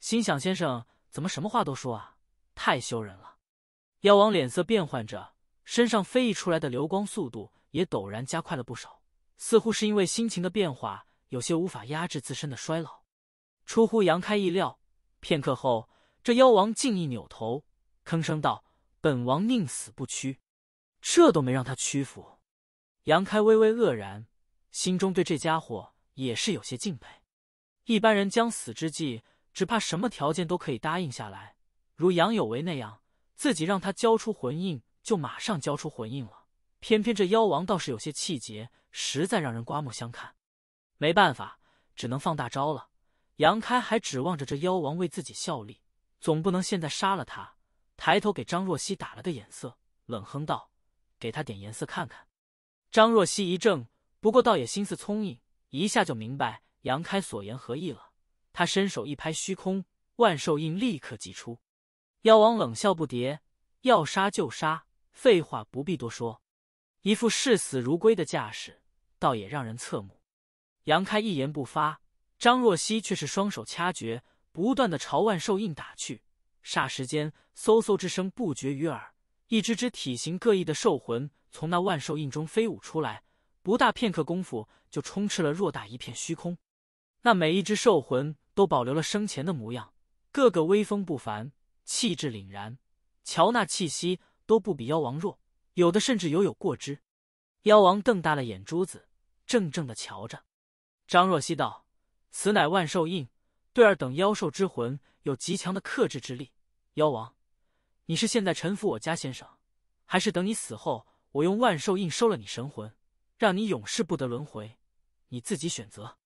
心想：先生怎么什么话都说啊？太羞人了。妖王脸色变幻着，身上飞溢出来的流光速度也陡然加快了不少，似乎是因为心情的变化，有些无法压制自身的衰老。出乎杨开意料，片刻后，这妖王竟一扭头，吭声道：“本王宁死不屈。”这都没让他屈服。杨开微微愕然，心中对这家伙也是有些敬佩。一般人将死之际，只怕什么条件都可以答应下来，如杨有为那样。自己让他交出魂印，就马上交出魂印了。偏偏这妖王倒是有些气节，实在让人刮目相看。没办法，只能放大招了。杨开还指望着这妖王为自己效力，总不能现在杀了他。抬头给张若曦打了个眼色，冷哼道：“给他点颜色看看。”张若曦一怔，不过倒也心思聪颖，一下就明白杨开所言何意了。他伸手一拍虚空，万寿印立刻即出。妖王冷笑不迭，要杀就杀，废话不必多说，一副视死如归的架势，倒也让人侧目。杨开一言不发，张若溪却是双手掐诀，不断的朝万兽印打去，霎时间，嗖嗖之声不绝于耳，一只只体型各异的兽魂从那万兽印中飞舞出来，不大片刻功夫，就充斥了偌大一片虚空。那每一只兽魂都保留了生前的模样，个个威风不凡。气质凛然，瞧那气息都不比妖王弱，有的甚至犹有过之。妖王瞪大了眼珠子，怔怔的瞧着张若曦道：“此乃万兽印，对尔等妖兽之魂有极强的克制之力。妖王，你是现在臣服我家先生，还是等你死后，我用万兽印收了你神魂，让你永世不得轮回？你自己选择。”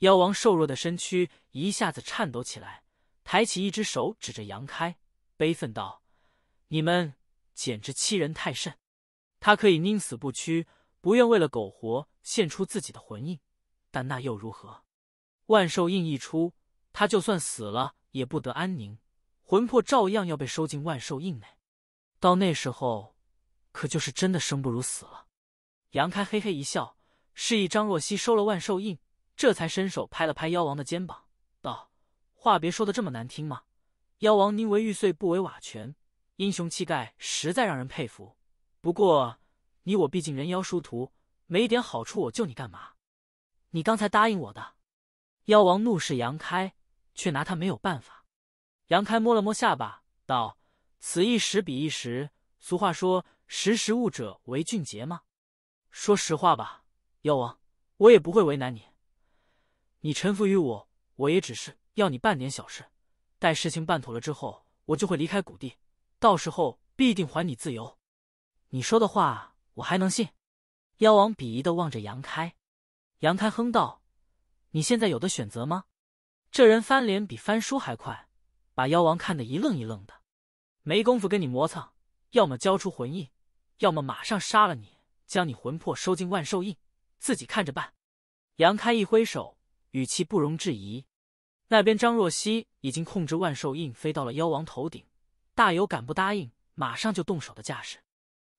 妖王瘦弱的身躯一下子颤抖起来。抬起一只手指着杨开，悲愤道：“你们简直欺人太甚！他可以宁死不屈，不愿为了苟活献出自己的魂印，但那又如何？万寿印一出，他就算死了也不得安宁，魂魄照样要被收进万寿印内。到那时候，可就是真的生不如死了。”杨开嘿嘿一笑，示意张若曦收了万寿印，这才伸手拍了拍妖王的肩膀。话别说的这么难听嘛，妖王宁为玉碎不为瓦全，英雄气概实在让人佩服。不过你我毕竟人妖殊途，没一点好处我救你干嘛？你刚才答应我的。妖王怒视杨开，却拿他没有办法。杨开摸了摸下巴，道：“此一时彼一时，俗话说识时务者为俊杰嘛。说实话吧，妖王，我也不会为难你。你臣服于我，我也只是……”要你办点小事，待事情办妥了之后，我就会离开古地，到时候必定还你自由。你说的话，我还能信？妖王鄙夷的望着杨开，杨开哼道：“你现在有的选择吗？”这人翻脸比翻书还快，把妖王看得一愣一愣的。没工夫跟你磨蹭，要么交出魂印，要么马上杀了你，将你魂魄收进万寿印，自己看着办。杨开一挥手，语气不容置疑。那边张若曦已经控制万寿印飞到了妖王头顶，大有敢不答应马上就动手的架势。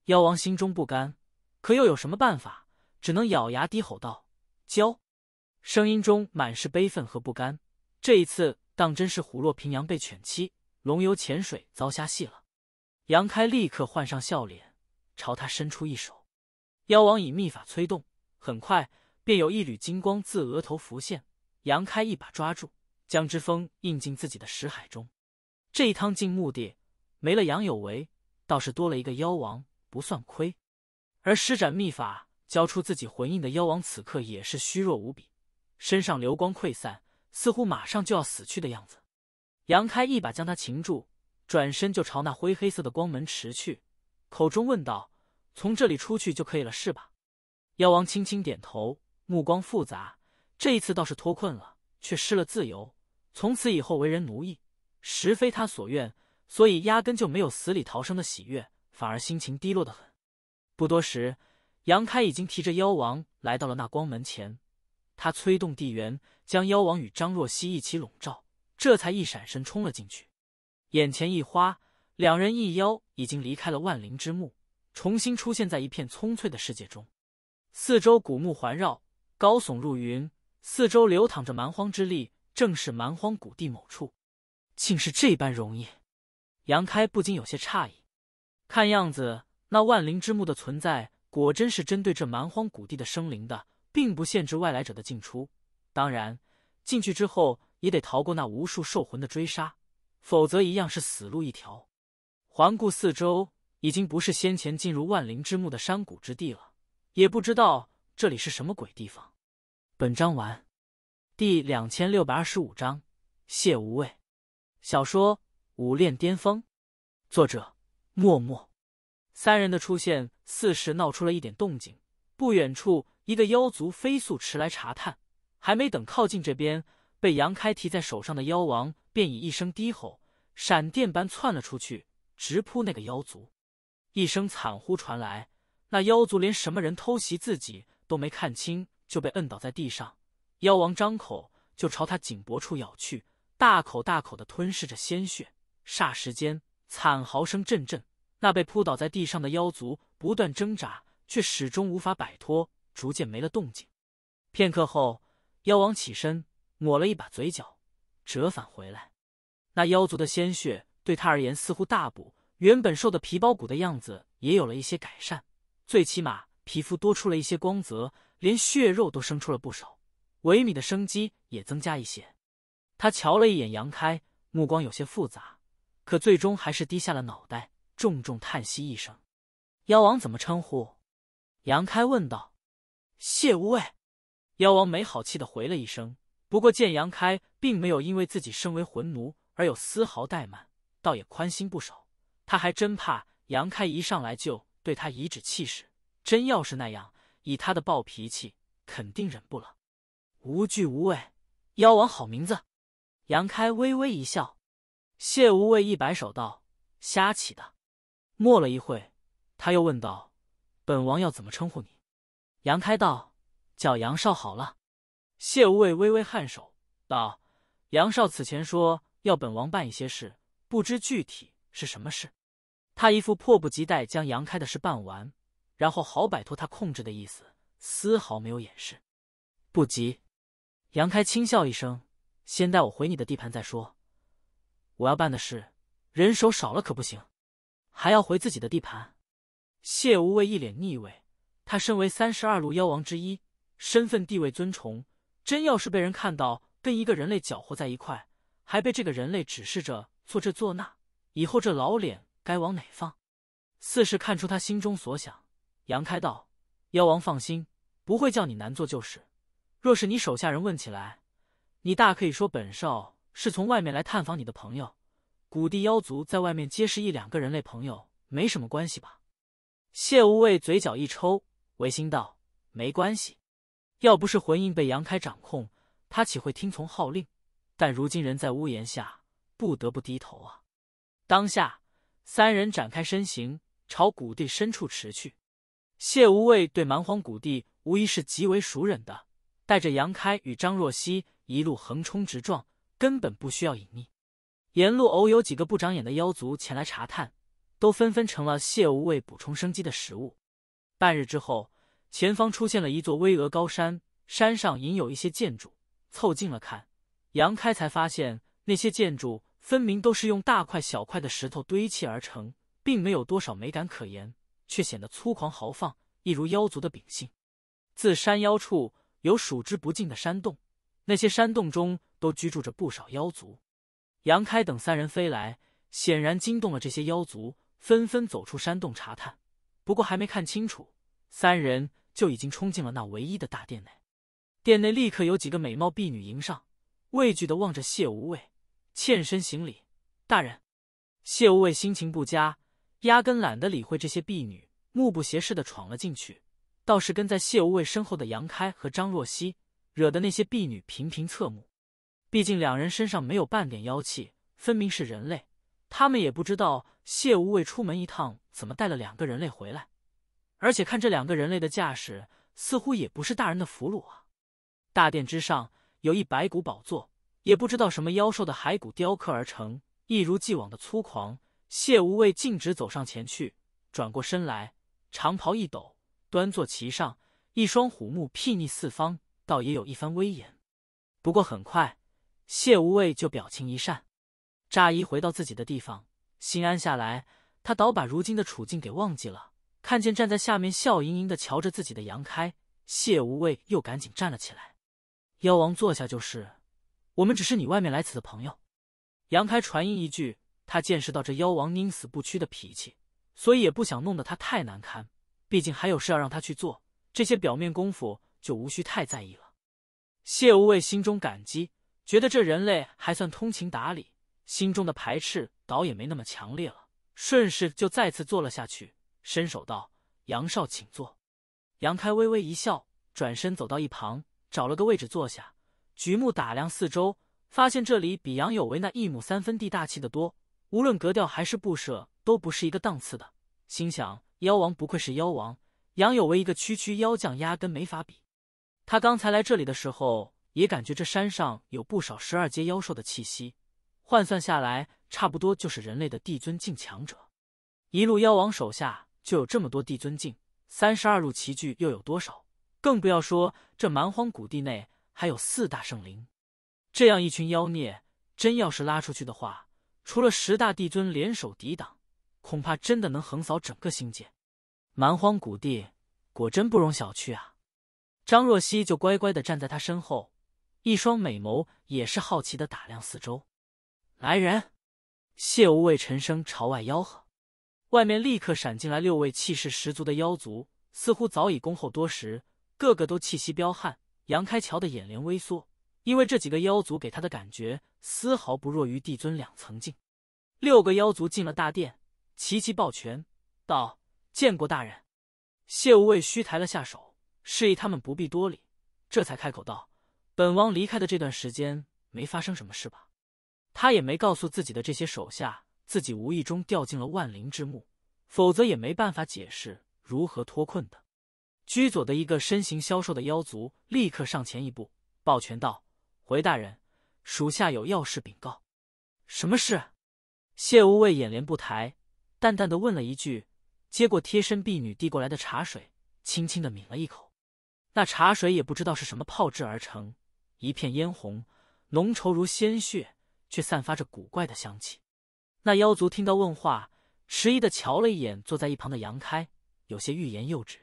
妖王心中不甘，可又有什么办法，只能咬牙低吼道：“交！”声音中满是悲愤和不甘。这一次，当真是虎落平阳被犬欺，龙游浅水遭虾戏了。杨开立刻换上笑脸，朝他伸出一手。妖王以秘法催动，很快便有一缕金光自额头浮现。杨开一把抓住。将之风印进自己的识海中。这一趟进墓地，没了杨有为，倒是多了一个妖王，不算亏。而施展秘法交出自己魂印的妖王，此刻也是虚弱无比，身上流光溃散，似乎马上就要死去的样子。杨开一把将他擒住，转身就朝那灰黑色的光门驰去，口中问道：“从这里出去就可以了，是吧？”妖王轻轻点头，目光复杂。这一次倒是脱困了，却失了自由。从此以后为人奴役，实非他所愿，所以压根就没有死里逃生的喜悦，反而心情低落的很。不多时，杨开已经提着妖王来到了那光门前，他催动地缘，将妖王与张若曦一起笼罩，这才一闪身冲了进去。眼前一花，两人一妖已经离开了万灵之墓，重新出现在一片葱翠的世界中。四周古木环绕，高耸入云，四周流淌着蛮荒之力。正是蛮荒谷地某处，竟是这般容易，杨开不禁有些诧异。看样子，那万灵之墓的存在果真是针对这蛮荒谷地的生灵的，并不限制外来者的进出。当然，进去之后也得逃过那无数兽魂的追杀，否则一样是死路一条。环顾四周，已经不是先前进入万灵之墓的山谷之地了，也不知道这里是什么鬼地方。本章完。第两千六百二十五章，谢无畏。小说《武炼巅峰》，作者：默默。三人的出现，似是闹出了一点动静。不远处，一个妖族飞速驰来查探，还没等靠近这边，被杨开提在手上的妖王便以一声低吼，闪电般窜了出去，直扑那个妖族。一声惨呼传来，那妖族连什么人偷袭自己都没看清，就被摁倒在地上。妖王张口就朝他颈脖处咬去，大口大口的吞噬着鲜血。霎时间，惨嚎声阵阵。那被扑倒在地上的妖族不断挣扎，却始终无法摆脱，逐渐没了动静。片刻后，妖王起身，抹了一把嘴角，折返回来。那妖族的鲜血对他而言似乎大补，原本瘦的皮包骨的样子也有了一些改善，最起码皮肤多出了一些光泽，连血肉都生出了不少。维米的生机也增加一些，他瞧了一眼杨开，目光有些复杂，可最终还是低下了脑袋，重重叹息一声。妖王怎么称呼？杨开问道。谢无畏，妖王没好气的回了一声。不过见杨开并没有因为自己身为魂奴而有丝毫怠慢，倒也宽心不少。他还真怕杨开一上来就对他颐指气使，真要是那样，以他的暴脾气，肯定忍不了。无惧无畏，妖王好名字。杨开微微一笑，谢无畏一摆手道：“瞎起的。”默了一会，他又问道：“本王要怎么称呼你？”杨开道：“叫杨少好了。”谢无畏微微颔首道：“杨少此前说要本王办一些事，不知具体是什么事。”他一副迫不及待将杨开的事办完，然后好摆脱他控制的意思，丝毫没有掩饰。不急。杨开轻笑一声：“先带我回你的地盘再说，我要办的事，人手少了可不行。还要回自己的地盘。”谢无畏一脸腻味。他身为三十二路妖王之一，身份地位尊崇，真要是被人看到跟一个人类搅和在一块，还被这个人类指示着做这做那，以后这老脸该往哪放？四是看出他心中所想，杨开道：“妖王放心，不会叫你难做就是。”若是你手下人问起来，你大可以说本少是从外面来探访你的朋友。古地妖族在外面结识一两个人类朋友，没什么关系吧？谢无畏嘴角一抽，违心道：“没关系。要不是魂印被杨开掌控，他岂会听从号令？但如今人在屋檐下，不得不低头啊。”当下，三人展开身形，朝谷地深处驰去。谢无畏对蛮荒谷地无疑是极为熟稔的。带着杨开与张若曦一路横冲直撞，根本不需要隐匿。沿路偶有几个不长眼的妖族前来查探，都纷纷成了谢无畏补充生机的食物。半日之后，前方出现了一座巍峨高山，山上隐有一些建筑。凑近了看，杨开才发现那些建筑分明都是用大块小块的石头堆砌而成，并没有多少美感可言，却显得粗狂豪放，一如妖族的秉性。自山腰处。有数之不尽的山洞，那些山洞中都居住着不少妖族。杨开等三人飞来，显然惊动了这些妖族，纷纷走出山洞查探。不过还没看清楚，三人就已经冲进了那唯一的大殿内。殿内立刻有几个美貌婢女迎上，畏惧的望着谢无畏，欠身行礼：“大人。”谢无畏心情不佳，压根懒得理会这些婢女，目不斜视的闯了进去。倒是跟在谢无畏身后的杨开和张若曦，惹得那些婢女频频侧目。毕竟两人身上没有半点妖气，分明是人类。他们也不知道谢无畏出门一趟，怎么带了两个人类回来。而且看这两个人类的架势，似乎也不是大人的俘虏啊。大殿之上有一白骨宝座，也不知道什么妖兽的骸骨雕刻而成，一如既往的粗狂。谢无畏径直走上前去，转过身来，长袍一抖。端坐其上，一双虎目睥睨四方，倒也有一番威严。不过很快，谢无畏就表情一善，乍一回到自己的地方，心安下来，他倒把如今的处境给忘记了。看见站在下面笑盈盈的瞧着自己的杨开，谢无畏又赶紧站了起来。妖王坐下就是，我们只是你外面来此的朋友。杨开传音一句，他见识到这妖王宁死不屈的脾气，所以也不想弄得他太难堪。毕竟还有事要让他去做，这些表面功夫就无需太在意了。谢无畏心中感激，觉得这人类还算通情达理，心中的排斥倒也没那么强烈了。顺势就再次坐了下去，伸手道：“杨少，请坐。”杨开微微一笑，转身走到一旁，找了个位置坐下，举目打量四周，发现这里比杨有为那一亩三分地大气的多，无论格调还是布设，都不是一个档次的。心想。妖王不愧是妖王，杨有为一个区区妖将压根没法比。他刚才来这里的时候，也感觉这山上有不少十二阶妖兽的气息，换算下来，差不多就是人类的帝尊境强者。一路妖王手下就有这么多帝尊境，三十二路齐聚又有多少？更不要说这蛮荒古地内还有四大圣灵，这样一群妖孽，真要是拉出去的话，除了十大帝尊联手抵挡。恐怕真的能横扫整个星界，蛮荒古地果真不容小觑啊！张若曦就乖乖的站在他身后，一双美眸也是好奇的打量四周。来人，谢无畏沉声朝外吆喝，外面立刻闪进来六位气势十足的妖族，似乎早已恭候多时，个个都气息彪悍。杨开桥的眼帘微缩，因为这几个妖族给他的感觉丝毫不弱于帝尊两层境。六个妖族进了大殿。齐齐抱拳道：“见过大人。”谢无畏虚抬了下手，示意他们不必多礼，这才开口道：“本王离开的这段时间，没发生什么事吧？”他也没告诉自己的这些手下自己无意中掉进了万灵之墓，否则也没办法解释如何脱困的。居左的一个身形消瘦的妖族立刻上前一步，抱拳道：“回大人，属下有要事禀告。”“什么事？”谢无畏眼帘不抬。淡淡的问了一句，接过贴身婢女递过来的茶水，轻轻的抿了一口。那茶水也不知道是什么泡制而成，一片嫣红，浓稠如鲜血，却散发着古怪的香气。那妖族听到问话，迟疑的瞧了一眼坐在一旁的杨开，有些欲言又止。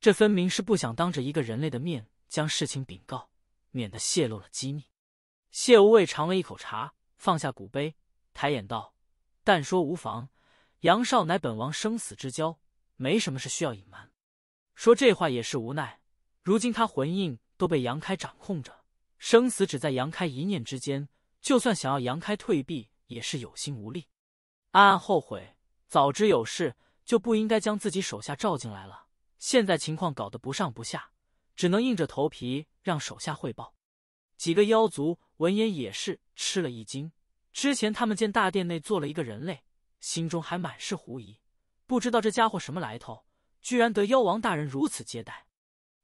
这分明是不想当着一个人类的面将事情禀告，免得泄露了机密。谢无畏尝了一口茶，放下古杯，抬眼道：“但说无妨。”杨少乃本王生死之交，没什么事需要隐瞒。说这话也是无奈。如今他魂印都被杨开掌控着，生死只在杨开一念之间。就算想要杨开退避，也是有心无力。暗暗后悔，早知有事，就不应该将自己手下召进来了。现在情况搞得不上不下，只能硬着头皮让手下汇报。几个妖族闻言也是吃了一惊。之前他们见大殿内坐了一个人类。心中还满是狐疑，不知道这家伙什么来头，居然得妖王大人如此接待。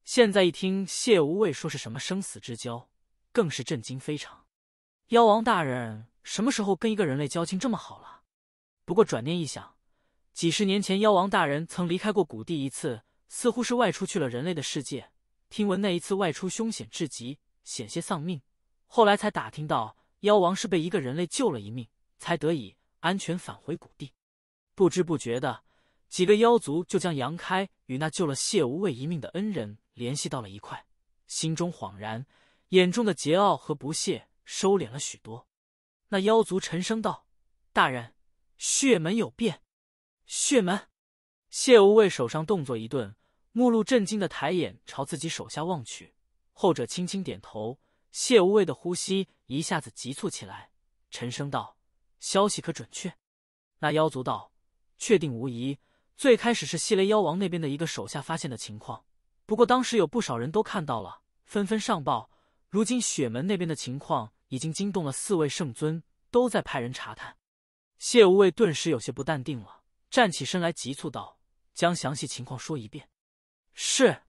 现在一听谢无畏说是什么生死之交，更是震惊非常。妖王大人什么时候跟一个人类交情这么好了？不过转念一想，几十年前妖王大人曾离开过谷地一次，似乎是外出去了人类的世界。听闻那一次外出凶险至极，险些丧命。后来才打听到，妖王是被一个人类救了一命，才得以。安全返回谷地，不知不觉的，几个妖族就将杨开与那救了谢无畏一命的恩人联系到了一块，心中恍然，眼中的桀骜和不屑收敛了许多。那妖族沉声道：“大人，血门有变。”血门。谢无畏手上动作一顿，目露震惊的抬眼朝自己手下望去，后者轻轻点头。谢无畏的呼吸一下子急促起来，沉声道。消息可准确？那妖族道：“确定无疑。最开始是西雷妖王那边的一个手下发现的情况，不过当时有不少人都看到了，纷纷上报。如今血门那边的情况已经惊动了四位圣尊，都在派人查探。”谢无畏顿时有些不淡定了，站起身来，急促道：“将详细情况说一遍。”是。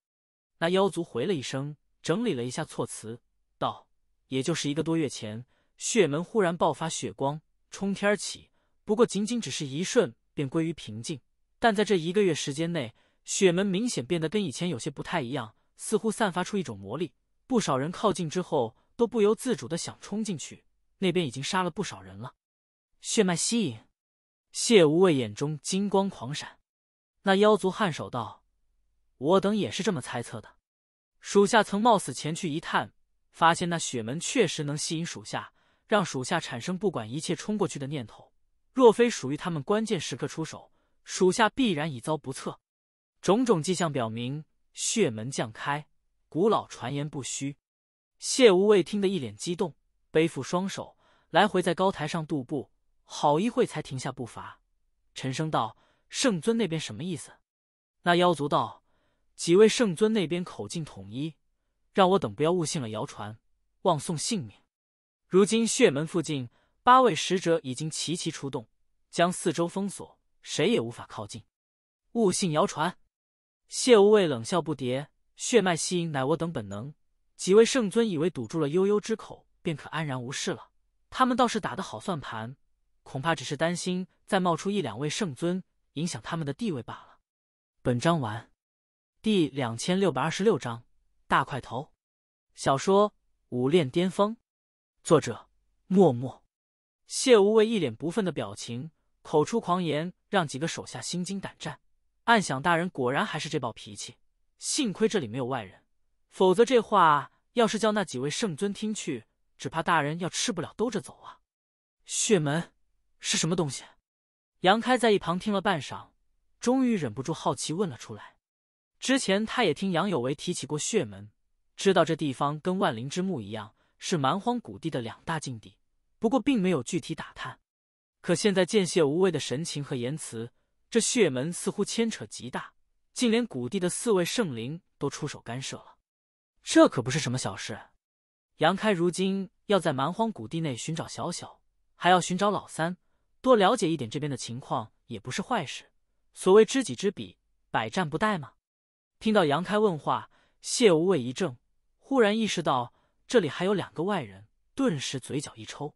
那妖族回了一声，整理了一下措辞，道：“也就是一个多月前，血门忽然爆发血光。”冲天起，不过仅仅只是一瞬，便归于平静。但在这一个月时间内，雪门明显变得跟以前有些不太一样，似乎散发出一种魔力，不少人靠近之后都不由自主的想冲进去。那边已经杀了不少人了，血脉吸引。谢无畏眼中金光狂闪，那妖族颔首道：“我等也是这么猜测的。属下曾冒死前去一探，发现那雪门确实能吸引属下。”让属下产生不管一切冲过去的念头。若非属于他们关键时刻出手，属下必然已遭不测。种种迹象表明，血门将开，古老传言不虚。谢无畏听得一脸激动，背负双手来回在高台上踱步，好一会才停下步伐，沉声道：“圣尊那边什么意思？”那妖族道：“几位圣尊那边口径统一，让我等不要误信了谣传，妄送性命。”如今血门附近，八位使者已经齐齐出动，将四周封锁，谁也无法靠近。勿信谣传，谢无畏冷笑不迭。血脉吸引乃我等本能，几位圣尊以为堵住了悠悠之口，便可安然无事了。他们倒是打得好算盘，恐怕只是担心再冒出一两位圣尊，影响他们的地位罢了。本章完。第两千六百二十六章大块头。小说《武炼巅峰》。作者默默，谢无畏一脸不忿的表情，口出狂言，让几个手下心惊胆战，暗想大人果然还是这暴脾气，幸亏这里没有外人，否则这话要是叫那几位圣尊听去，只怕大人要吃不了兜着走啊。血门是什么东西？杨开在一旁听了半晌，终于忍不住好奇问了出来。之前他也听杨有为提起过血门，知道这地方跟万灵之墓一样。是蛮荒谷地的两大禁地，不过并没有具体打探。可现在见谢无畏的神情和言辞，这血门似乎牵扯极大，竟连谷地的四位圣灵都出手干涉了。这可不是什么小事。杨开如今要在蛮荒谷地内寻找小小，还要寻找老三，多了解一点这边的情况也不是坏事。所谓知己知彼，百战不殆嘛。听到杨开问话，谢无畏一怔，忽然意识到。这里还有两个外人，顿时嘴角一抽。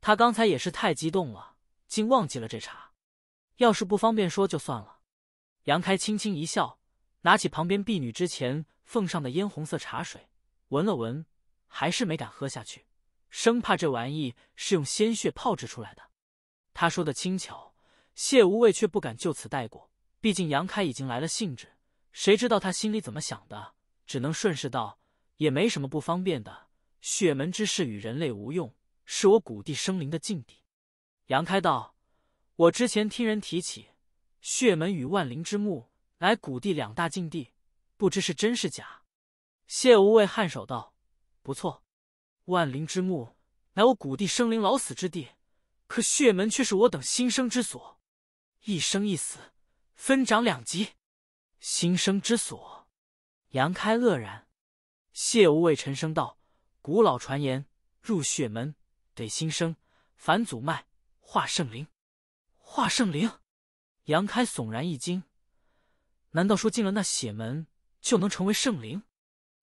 他刚才也是太激动了，竟忘记了这茬。要是不方便说就算了。杨开轻轻一笑，拿起旁边婢女之前奉上的嫣红色茶水，闻了闻，还是没敢喝下去，生怕这玩意是用鲜血泡制出来的。他说的轻巧，谢无畏却不敢就此带过。毕竟杨开已经来了兴致，谁知道他心里怎么想的，只能顺势道。也没什么不方便的。血门之事与人类无用，是我古地生灵的禁地。杨开道，我之前听人提起，血门与万灵之墓乃古地两大禁地，不知是真是假。谢无畏颔首道：“不错，万灵之墓乃我古地生灵老死之地，可血门却是我等新生之所，一生一死，分掌两极。新生之所。”杨开愕然。谢无畏沉声道：“古老传言，入血门得新生，返祖脉化圣灵，化圣灵。”杨开悚然一惊，难道说进了那血门就能成为圣灵？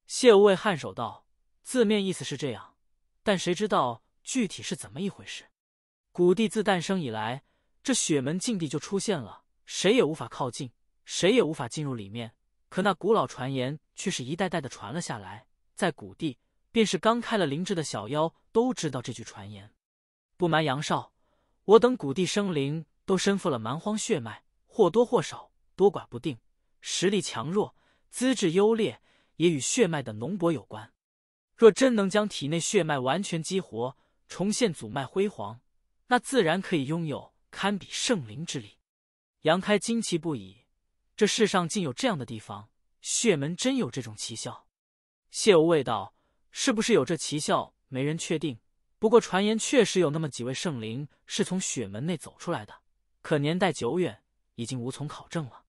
谢无畏颔首道：“字面意思是这样，但谁知道具体是怎么一回事？古地自诞生以来，这血门禁地就出现了，谁也无法靠近，谁也无法进入里面。”可那古老传言却是一代代的传了下来，在古地，便是刚开了灵智的小妖都知道这句传言。不瞒杨少，我等古地生灵都身负了蛮荒血脉，或多或少，多寡不定，实力强弱、资质优劣也与血脉的浓薄有关。若真能将体内血脉完全激活，重现祖脉辉煌，那自然可以拥有堪比圣灵之力。杨开惊奇不已。这世上竟有这样的地方，血门真有这种奇效？谢无畏道：“是不是有这奇效，没人确定。不过传言确实有那么几位圣灵是从血门内走出来的，可年代久远，已经无从考证了。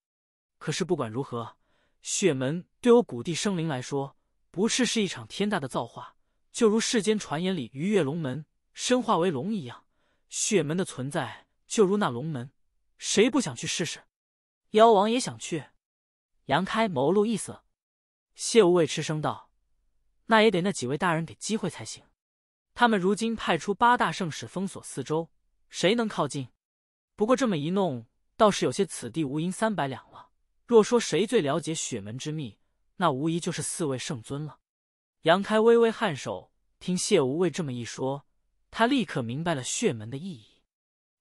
可是不管如何，血门对我古地生灵来说，不是是一场天大的造化。就如世间传言里鱼跃龙门，身化为龙一样，血门的存在就如那龙门，谁不想去试试？”妖王也想去，杨开眸露异色。谢无畏吃声道：“那也得那几位大人给机会才行。他们如今派出八大圣使封锁四周，谁能靠近？不过这么一弄，倒是有些此地无银三百两了。若说谁最了解血门之秘，那无疑就是四位圣尊了。”杨开微微颔首，听谢无畏这么一说，他立刻明白了血门的意义。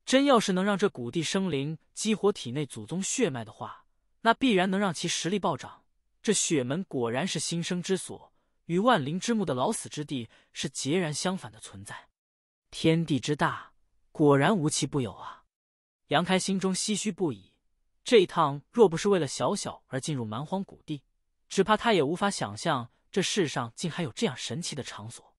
真要是能让这古地生灵激活体内祖宗血脉的话，那必然能让其实力暴涨。这雪门果然是新生之所，与万灵之墓的老死之地是截然相反的存在。天地之大，果然无奇不有啊！杨开心中唏嘘不已。这一趟若不是为了小小而进入蛮荒古地，只怕他也无法想象这世上竟还有这样神奇的场所。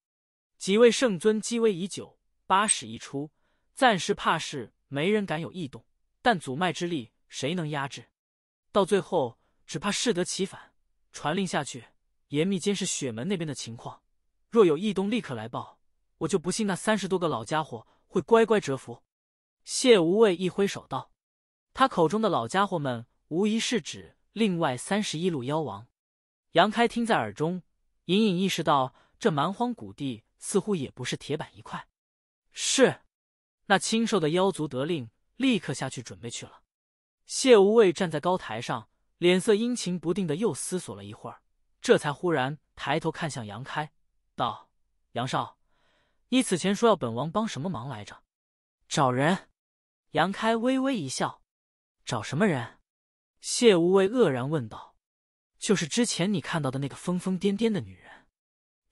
几位圣尊积威已久，八十一出。暂时怕是没人敢有异动，但祖脉之力谁能压制？到最后只怕适得其反。传令下去，严密监视雪门那边的情况，若有异动立刻来报。我就不信那三十多个老家伙会乖乖折服。谢无畏一挥手道：“他口中的老家伙们，无疑是指另外三十一路妖王。”杨开听在耳中，隐隐意识到这蛮荒谷地似乎也不是铁板一块。是。那清瘦的妖族得令，立刻下去准备去了。谢无畏站在高台上，脸色阴晴不定的，又思索了一会儿，这才忽然抬头看向杨开，道：“杨少，你此前说要本王帮什么忙来着？”“找人。”杨开微微一笑，“找什么人？”谢无畏愕然问道：“就是之前你看到的那个疯疯癫癫的女人。”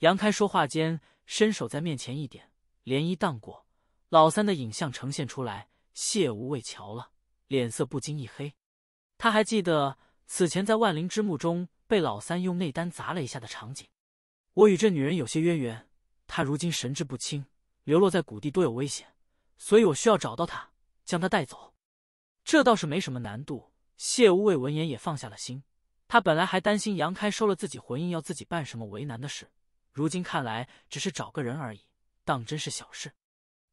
杨开说话间，伸手在面前一点，涟漪荡过。老三的影像呈现出来，谢无畏瞧了，脸色不禁一黑。他还记得此前在万灵之墓中被老三用内丹砸了一下的场景。我与这女人有些渊源，她如今神志不清，流落在谷地多有危险，所以我需要找到她，将她带走。这倒是没什么难度。谢无畏闻言也放下了心。他本来还担心杨开收了自己魂印要自己办什么为难的事，如今看来只是找个人而已，当真是小事。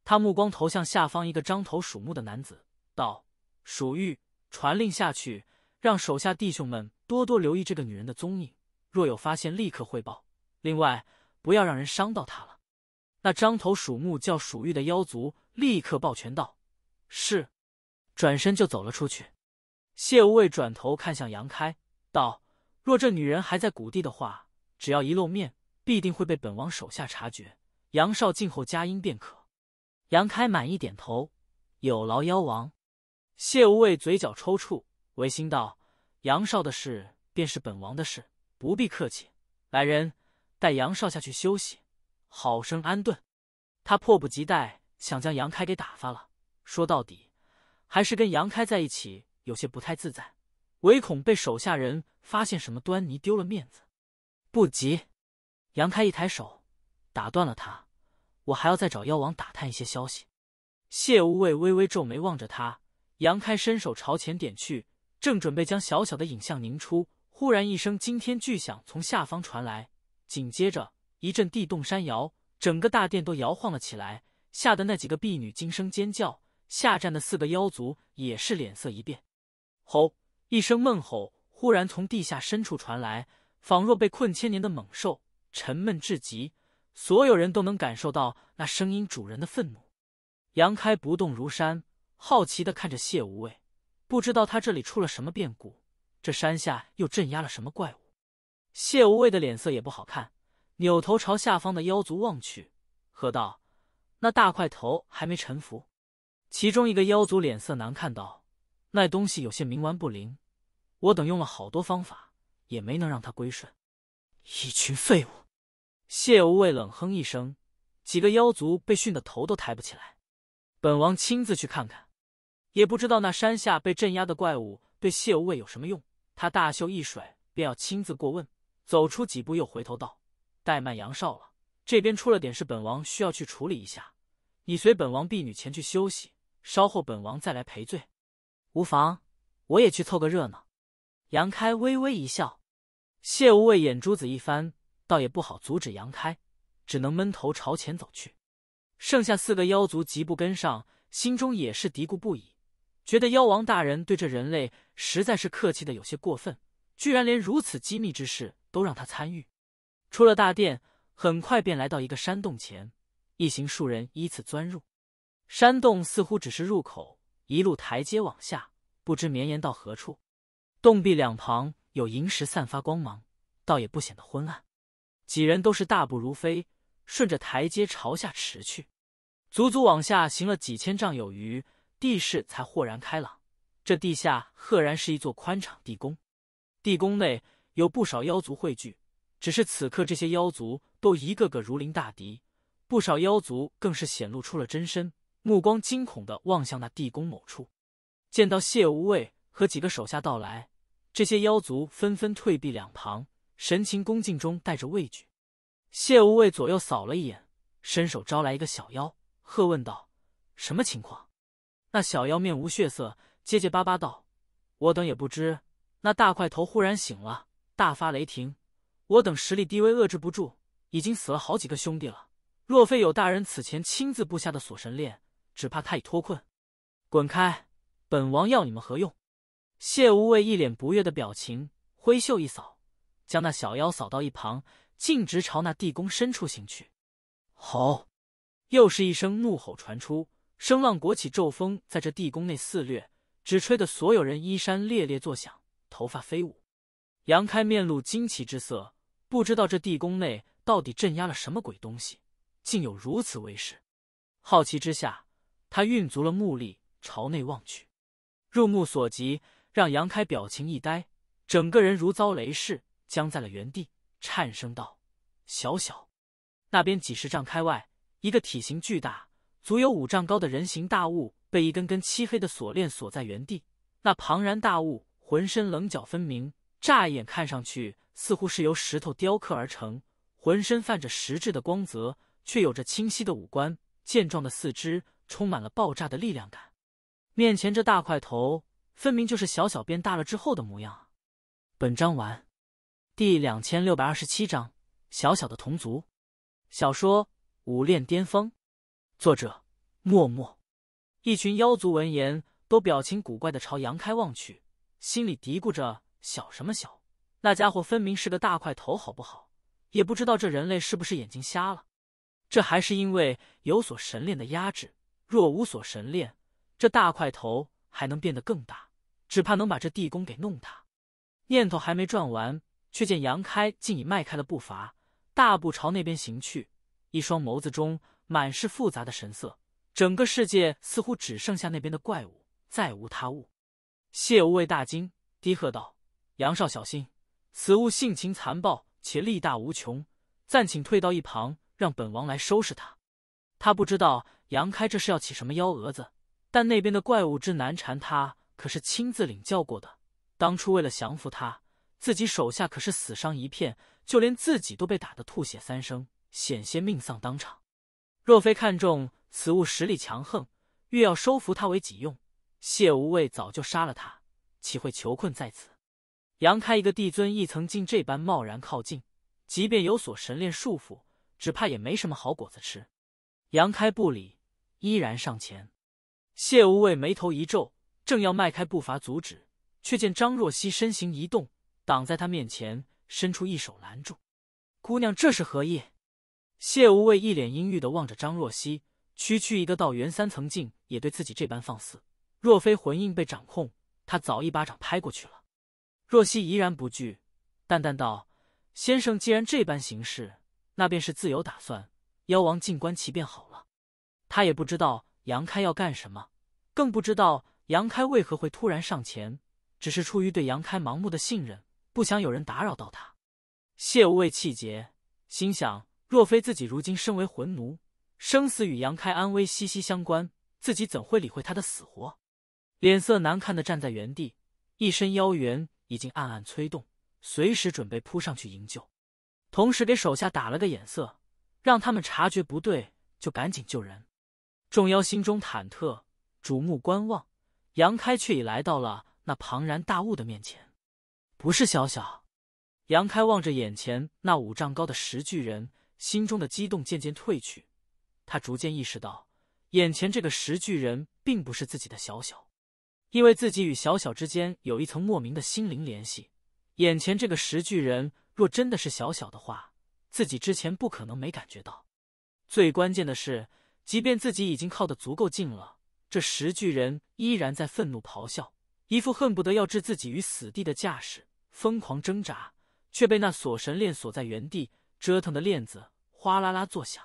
他目光投向下方一个张头鼠目的男子，道：“鼠玉，传令下去，让手下弟兄们多多留意这个女人的踪影，若有发现，立刻汇报。另外，不要让人伤到她了。”那张头鼠目叫鼠玉的妖族立刻抱拳道：“是。”转身就走了出去。谢无畏转头看向杨开，道：“若这女人还在谷地的话，只要一露面，必定会被本王手下察觉。杨少，静候佳音便可。”杨开满意点头，有劳妖王。谢无畏嘴角抽搐，违心道：“杨少的事便是本王的事，不必客气。”来人，带杨少下去休息，好生安顿。他迫不及待想将杨开给打发了。说到底，还是跟杨开在一起有些不太自在，唯恐被手下人发现什么端倪，丢了面子。不急。杨开一抬手，打断了他。我还要再找妖王打探一些消息。谢无畏微微皱眉望着他，杨开伸手朝前点去，正准备将小小的影像凝出，忽然一声惊天巨响从下方传来，紧接着一阵地动山摇，整个大殿都摇晃了起来，吓得那几个婢女惊声尖叫，下站的四个妖族也是脸色一变。吼！一声闷吼忽然从地下深处传来，仿若被困千年的猛兽，沉闷至极。所有人都能感受到那声音主人的愤怒。杨开不动如山，好奇的看着谢无畏，不知道他这里出了什么变故，这山下又镇压了什么怪物。谢无畏的脸色也不好看，扭头朝下方的妖族望去，喝道：“那大块头还没臣服？”其中一个妖族脸色难看道：“那东西有些冥顽不灵，我等用了好多方法，也没能让他归顺。”一群废物。谢无畏冷哼一声，几个妖族被训得头都抬不起来。本王亲自去看看，也不知道那山下被镇压的怪物对谢无畏有什么用。他大袖一甩，便要亲自过问。走出几步，又回头道：“怠慢杨少了，这边出了点事，本王需要去处理一下。你随本王婢女前去休息，稍后本王再来赔罪。”无妨，我也去凑个热闹。杨开微微一笑，谢无畏眼珠子一翻。倒也不好阻止杨开，只能闷头朝前走去。剩下四个妖族急步跟上，心中也是嘀咕不已，觉得妖王大人对这人类实在是客气的有些过分，居然连如此机密之事都让他参与。出了大殿，很快便来到一个山洞前，一行数人依次钻入。山洞似乎只是入口，一路台阶往下，不知绵延到何处。洞壁两旁有萤石散发光芒，倒也不显得昏暗。几人都是大步如飞，顺着台阶朝下驰去，足足往下行了几千丈有余，地势才豁然开朗。这地下赫然是一座宽敞地宫，地宫内有不少妖族汇聚。只是此刻这些妖族都一个个如临大敌，不少妖族更是显露出了真身，目光惊恐的望向那地宫某处。见到谢无畏和几个手下到来，这些妖族纷纷退避两旁。神情恭敬中带着畏惧，谢无畏左右扫了一眼，伸手招来一个小妖，喝问道：“什么情况？”那小妖面无血色，结结巴巴道：“我等也不知，那大块头忽然醒了，大发雷霆，我等实力低微，遏制不住，已经死了好几个兄弟了。若非有大人此前亲自布下的锁神链，只怕他已脱困。”“滚开！本王要你们何用？”谢无畏一脸不悦的表情，挥袖一扫。将那小妖扫到一旁，径直朝那地宫深处行去。吼！又是一声怒吼传出，声浪裹起骤风，在这地宫内肆虐，只吹得所有人衣衫猎猎作响，头发飞舞。杨开面露惊奇之色，不知道这地宫内到底镇压了什么鬼东西，竟有如此威势。好奇之下，他运足了目力朝内望去，入目所及，让杨开表情一呆，整个人如遭雷噬。僵在了原地，颤声道：“小小，那边几十丈开外，一个体型巨大，足有五丈高的人形大物，被一根根漆黑的锁链锁在原地。那庞然大物浑身棱角分明，乍一眼看上去似乎是由石头雕刻而成，浑身泛着石质的光泽，却有着清晰的五官、健壮的四肢，充满了爆炸的力量感。面前这大块头，分明就是小小变大了之后的模样本章完。第两千六百二十七章小小的同族。小说《武炼巅峰》，作者：默默。一群妖族闻言，都表情古怪的朝杨开望去，心里嘀咕着：“小什么小？那家伙分明是个大块头，好不好？也不知道这人类是不是眼睛瞎了。这还是因为有所神炼的压制，若无所神炼，这大块头还能变得更大，只怕能把这地宫给弄塌。”念头还没转完。却见杨开竟已迈开了步伐，大步朝那边行去，一双眸子中满是复杂的神色。整个世界似乎只剩下那边的怪物，再无他物。谢无畏大惊，低喝道：“杨少，小心！此物性情残暴，且力大无穷，暂请退到一旁，让本王来收拾他。”他不知道杨开这是要起什么幺蛾子，但那边的怪物之难缠，他可是亲自领教过的。当初为了降服他。自己手下可是死伤一片，就连自己都被打得吐血三升，险些命丧当场。若非看中此物实力强横，欲要收服他为己用，谢无畏早就杀了他，岂会囚困在此？杨开一个帝尊亦曾竟这般贸然靠近，即便有所神炼束缚，只怕也没什么好果子吃。杨开不理，依然上前。谢无畏眉头一皱，正要迈开步伐阻止，却见张若曦身形一动。挡在他面前，伸出一手拦住。姑娘，这是何意？谢无畏一脸阴郁的望着张若曦。区区一个道元三层境，也对自己这般放肆？若非魂印被掌控，他早一巴掌拍过去了。若曦怡然不惧，淡淡道：“先生既然这般行事，那便是自有打算。妖王静观其变好了。”他也不知道杨开要干什么，更不知道杨开为何会突然上前，只是出于对杨开盲目的信任。不想有人打扰到他，谢无畏气结，心想：若非自己如今身为魂奴，生死与杨开安危息息相关，自己怎会理会他的死活？脸色难看的站在原地，一身妖元已经暗暗催动，随时准备扑上去营救，同时给手下打了个眼色，让他们察觉不对就赶紧救人。众妖心中忐忑，瞩目观望，杨开却已来到了那庞然大物的面前。不是小小，杨开望着眼前那五丈高的石巨人，心中的激动渐渐褪去。他逐渐意识到，眼前这个石巨人并不是自己的小小，因为自己与小小之间有一层莫名的心灵联系。眼前这个石巨人若真的是小小的话，自己之前不可能没感觉到。最关键的是，即便自己已经靠得足够近了，这石巨人依然在愤怒咆哮，一副恨不得要置自己于死地的架势。疯狂挣扎，却被那锁神链锁在原地，折腾的链子哗啦啦作响。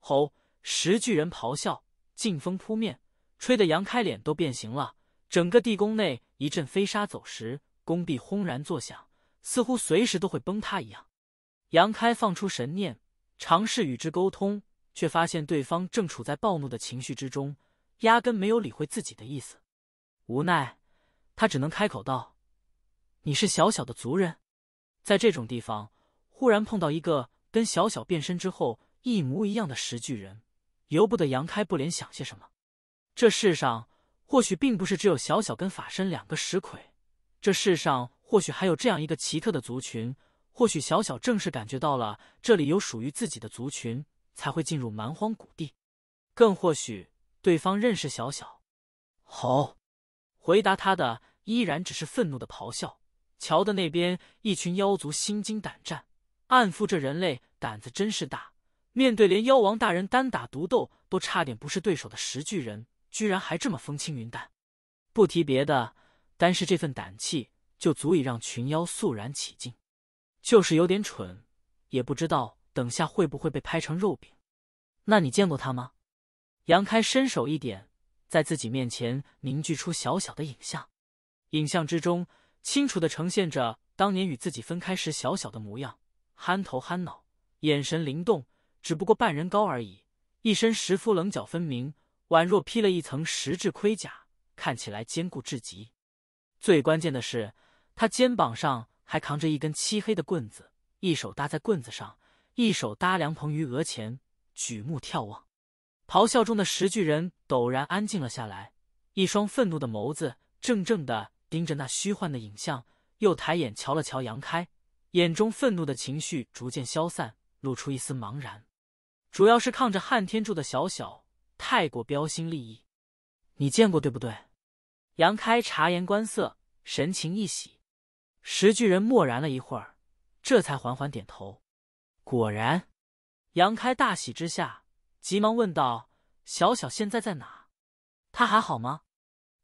吼！石巨人咆哮，劲风扑面，吹得杨开脸都变形了。整个地宫内一阵飞沙走石，宫壁轰然作响，似乎随时都会崩塌一样。杨开放出神念，尝试与之沟通，却发现对方正处在暴怒的情绪之中，压根没有理会自己的意思。无奈，他只能开口道。你是小小的族人，在这种地方忽然碰到一个跟小小变身之后一模一样的石巨人，由不得杨开不联想些什么。这世上或许并不是只有小小跟法身两个石傀。这世上或许还有这样一个奇特的族群。或许小小正是感觉到了这里有属于自己的族群，才会进入蛮荒谷地。更或许对方认识小小。好，回答他的依然只是愤怒的咆哮。瞧的那边，一群妖族心惊胆战，暗腹这人类胆子真是大。面对连妖王大人单打独斗都差点不是对手的石巨人，居然还这么风轻云淡。不提别的，单是这份胆气，就足以让群妖肃然起敬。就是有点蠢，也不知道等下会不会被拍成肉饼。那你见过他吗？杨开伸手一点，在自己面前凝聚出小小的影像，影像之中。清楚地呈现着当年与自己分开时小小的模样，憨头憨脑，眼神灵动，只不过半人高而已。一身石肤棱角分明，宛若披了一层石质盔甲，看起来坚固至极。最关键的是，他肩膀上还扛着一根漆黑的棍子，一手搭在棍子上，一手搭凉棚于额前，举目眺望。咆哮中的石巨人陡然安静了下来，一双愤怒的眸子怔怔的盯着那虚幻的影像，又抬眼瞧了瞧杨开，眼中愤怒的情绪逐渐消散，露出一丝茫然。主要是抗着汉天柱的小小太过标新立异，你见过对不对？杨开察言观色，神情一喜。石巨人默然了一会儿，这才缓缓点头。果然，杨开大喜之下，急忙问道：“小小现在在哪？他还好吗？”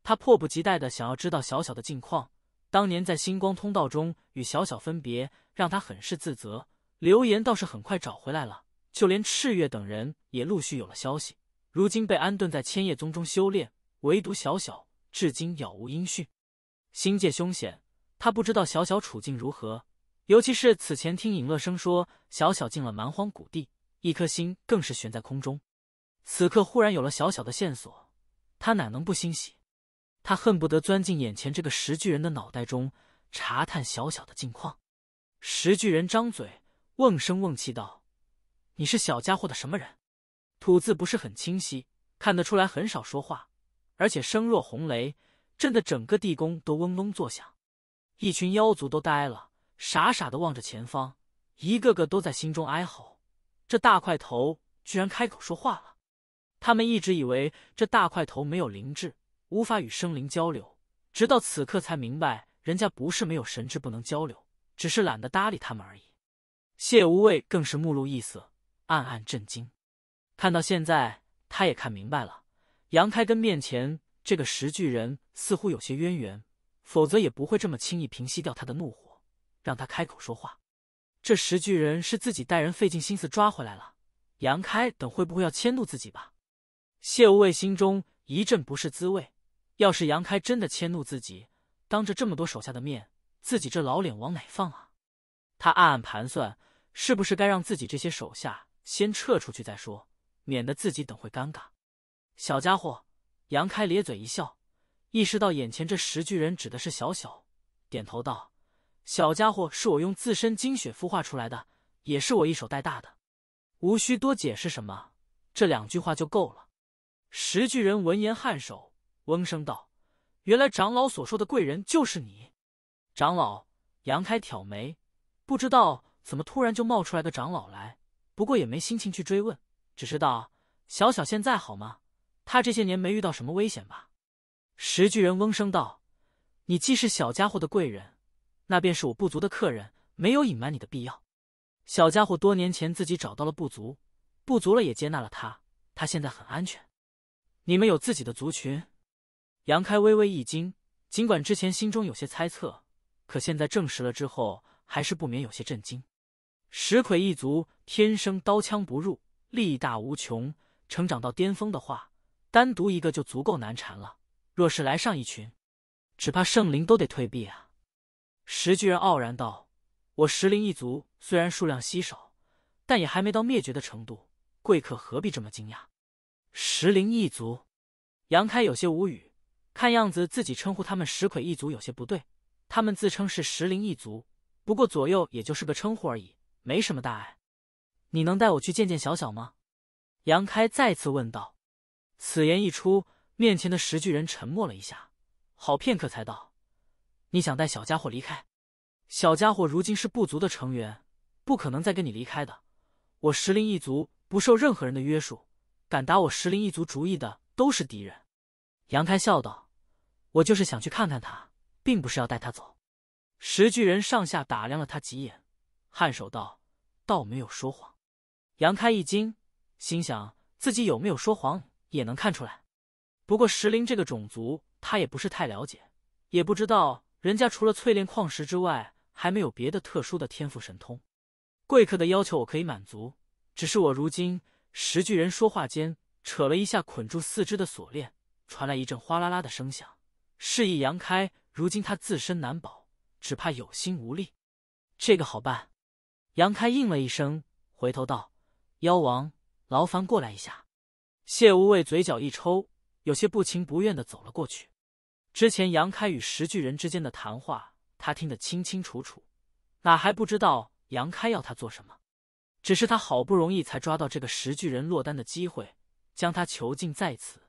他迫不及待的想要知道小小的近况。当年在星光通道中与小小分别，让他很是自责。留言倒是很快找回来了，就连赤月等人也陆续有了消息。如今被安顿在千叶宗中修炼，唯独小小至今杳无音讯。星界凶险，他不知道小小处境如何。尤其是此前听尹乐生说小小进了蛮荒谷地，一颗心更是悬在空中。此刻忽然有了小小的线索，他哪能不欣喜？他恨不得钻进眼前这个石巨人的脑袋中查探小小的近况。石巨人张嘴，瓮声瓮气道：“你是小家伙的什么人？”吐字不是很清晰，看得出来很少说话，而且声若洪雷，震得整个地宫都嗡嗡作响。一群妖族都呆了，傻傻的望着前方，一个个都在心中哀嚎：“这大块头居然开口说话了！”他们一直以为这大块头没有灵智。无法与生灵交流，直到此刻才明白，人家不是没有神智不能交流，只是懒得搭理他们而已。谢无畏更是目露异色，暗暗震惊。看到现在，他也看明白了，杨开跟面前这个石巨人似乎有些渊源，否则也不会这么轻易平息掉他的怒火，让他开口说话。这石巨人是自己带人费尽心思抓回来了，杨开等会不会要迁怒自己吧？谢无畏心中一阵不是滋味。要是杨开真的迁怒自己，当着这么多手下的面，自己这老脸往哪放啊？他暗暗盘算，是不是该让自己这些手下先撤出去再说，免得自己等会尴尬。小家伙，杨开咧嘴一笑，意识到眼前这十巨人指的是小小，点头道：“小家伙是我用自身精血孵化出来的，也是我一手带大的，无需多解释什么，这两句话就够了。”石巨人闻言颔首。嗡声道：“原来长老所说的贵人就是你。”长老杨开挑眉，不知道怎么突然就冒出来个长老来，不过也没心情去追问，只是道：“小小现在好吗？他这些年没遇到什么危险吧？”石巨人嗡声道：“你既是小家伙的贵人，那便是我部族的客人，没有隐瞒你的必要。小家伙多年前自己找到了部族，部族了也接纳了他，他现在很安全。你们有自己的族群。”杨开微微一惊，尽管之前心中有些猜测，可现在证实了之后，还是不免有些震惊。石魁一族天生刀枪不入，力大无穷，成长到巅峰的话，单独一个就足够难缠了。若是来上一群，只怕圣灵都得退避啊！石巨人傲然道：“我石灵一族虽然数量稀少，但也还没到灭绝的程度。贵客何必这么惊讶？”石灵一族，杨开有些无语。看样子，自己称呼他们石魁一族有些不对，他们自称是石灵一族。不过左右也就是个称呼而已，没什么大碍。你能带我去见见小小吗？杨开再次问道。此言一出，面前的石巨人沉默了一下，好片刻才道：“你想带小家伙离开？小家伙如今是部族的成员，不可能再跟你离开的。我石灵一族不受任何人的约束，敢打我石灵一族主意的都是敌人。”杨开笑道。我就是想去看看他，并不是要带他走。石巨人上下打量了他几眼，颔首道：“倒没有说谎。”杨开一惊，心想自己有没有说谎也能看出来。不过石灵这个种族，他也不是太了解，也不知道人家除了淬炼矿石之外，还没有别的特殊的天赋神通。贵客的要求我可以满足，只是我如今……石巨人说话间扯了一下捆住四肢的锁链，传来一阵哗啦啦的声响。示意杨开，如今他自身难保，只怕有心无力。这个好办。杨开应了一声，回头道：“妖王，劳烦过来一下。”谢无畏嘴角一抽，有些不情不愿的走了过去。之前杨开与石巨人之间的谈话，他听得清清楚楚，哪还不知道杨开要他做什么？只是他好不容易才抓到这个石巨人落单的机会，将他囚禁在此。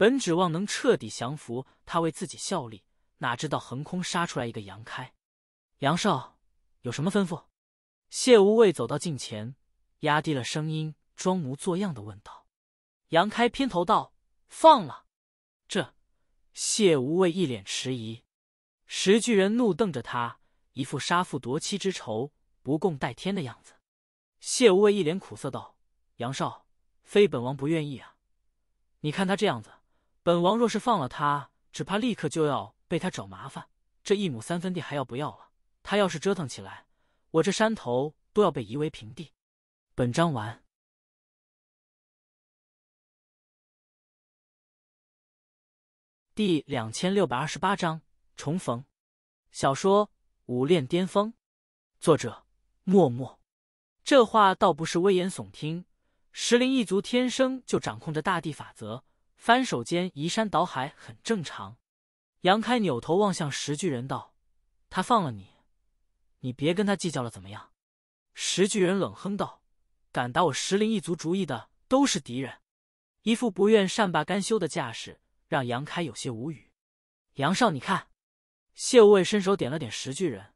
本指望能彻底降服他为自己效力，哪知道横空杀出来一个杨开。杨少有什么吩咐？谢无畏走到近前，压低了声音，装模作样的问道。杨开偏头道：“放了。”这谢无畏一脸迟疑。石巨人怒瞪着他，一副杀父夺妻之仇不共戴天的样子。谢无畏一脸苦涩道：“杨少，非本王不愿意啊，你看他这样子。”本王若是放了他，只怕立刻就要被他找麻烦。这一亩三分地还要不要了？他要是折腾起来，我这山头都要被夷为平地。本章完。第两千六百二十八章重逢。小说《武炼巅峰》，作者：默默。这话倒不是危言耸听，石林一族天生就掌控着大地法则。翻手间移山倒海很正常。杨开扭头望向石巨人道：“他放了你，你别跟他计较了，怎么样？”石巨人冷哼道：“敢打我石林一族主意的都是敌人。”一副不愿善罢甘休的架势，让杨开有些无语。“杨少，你看。”谢无畏伸手点了点石巨人，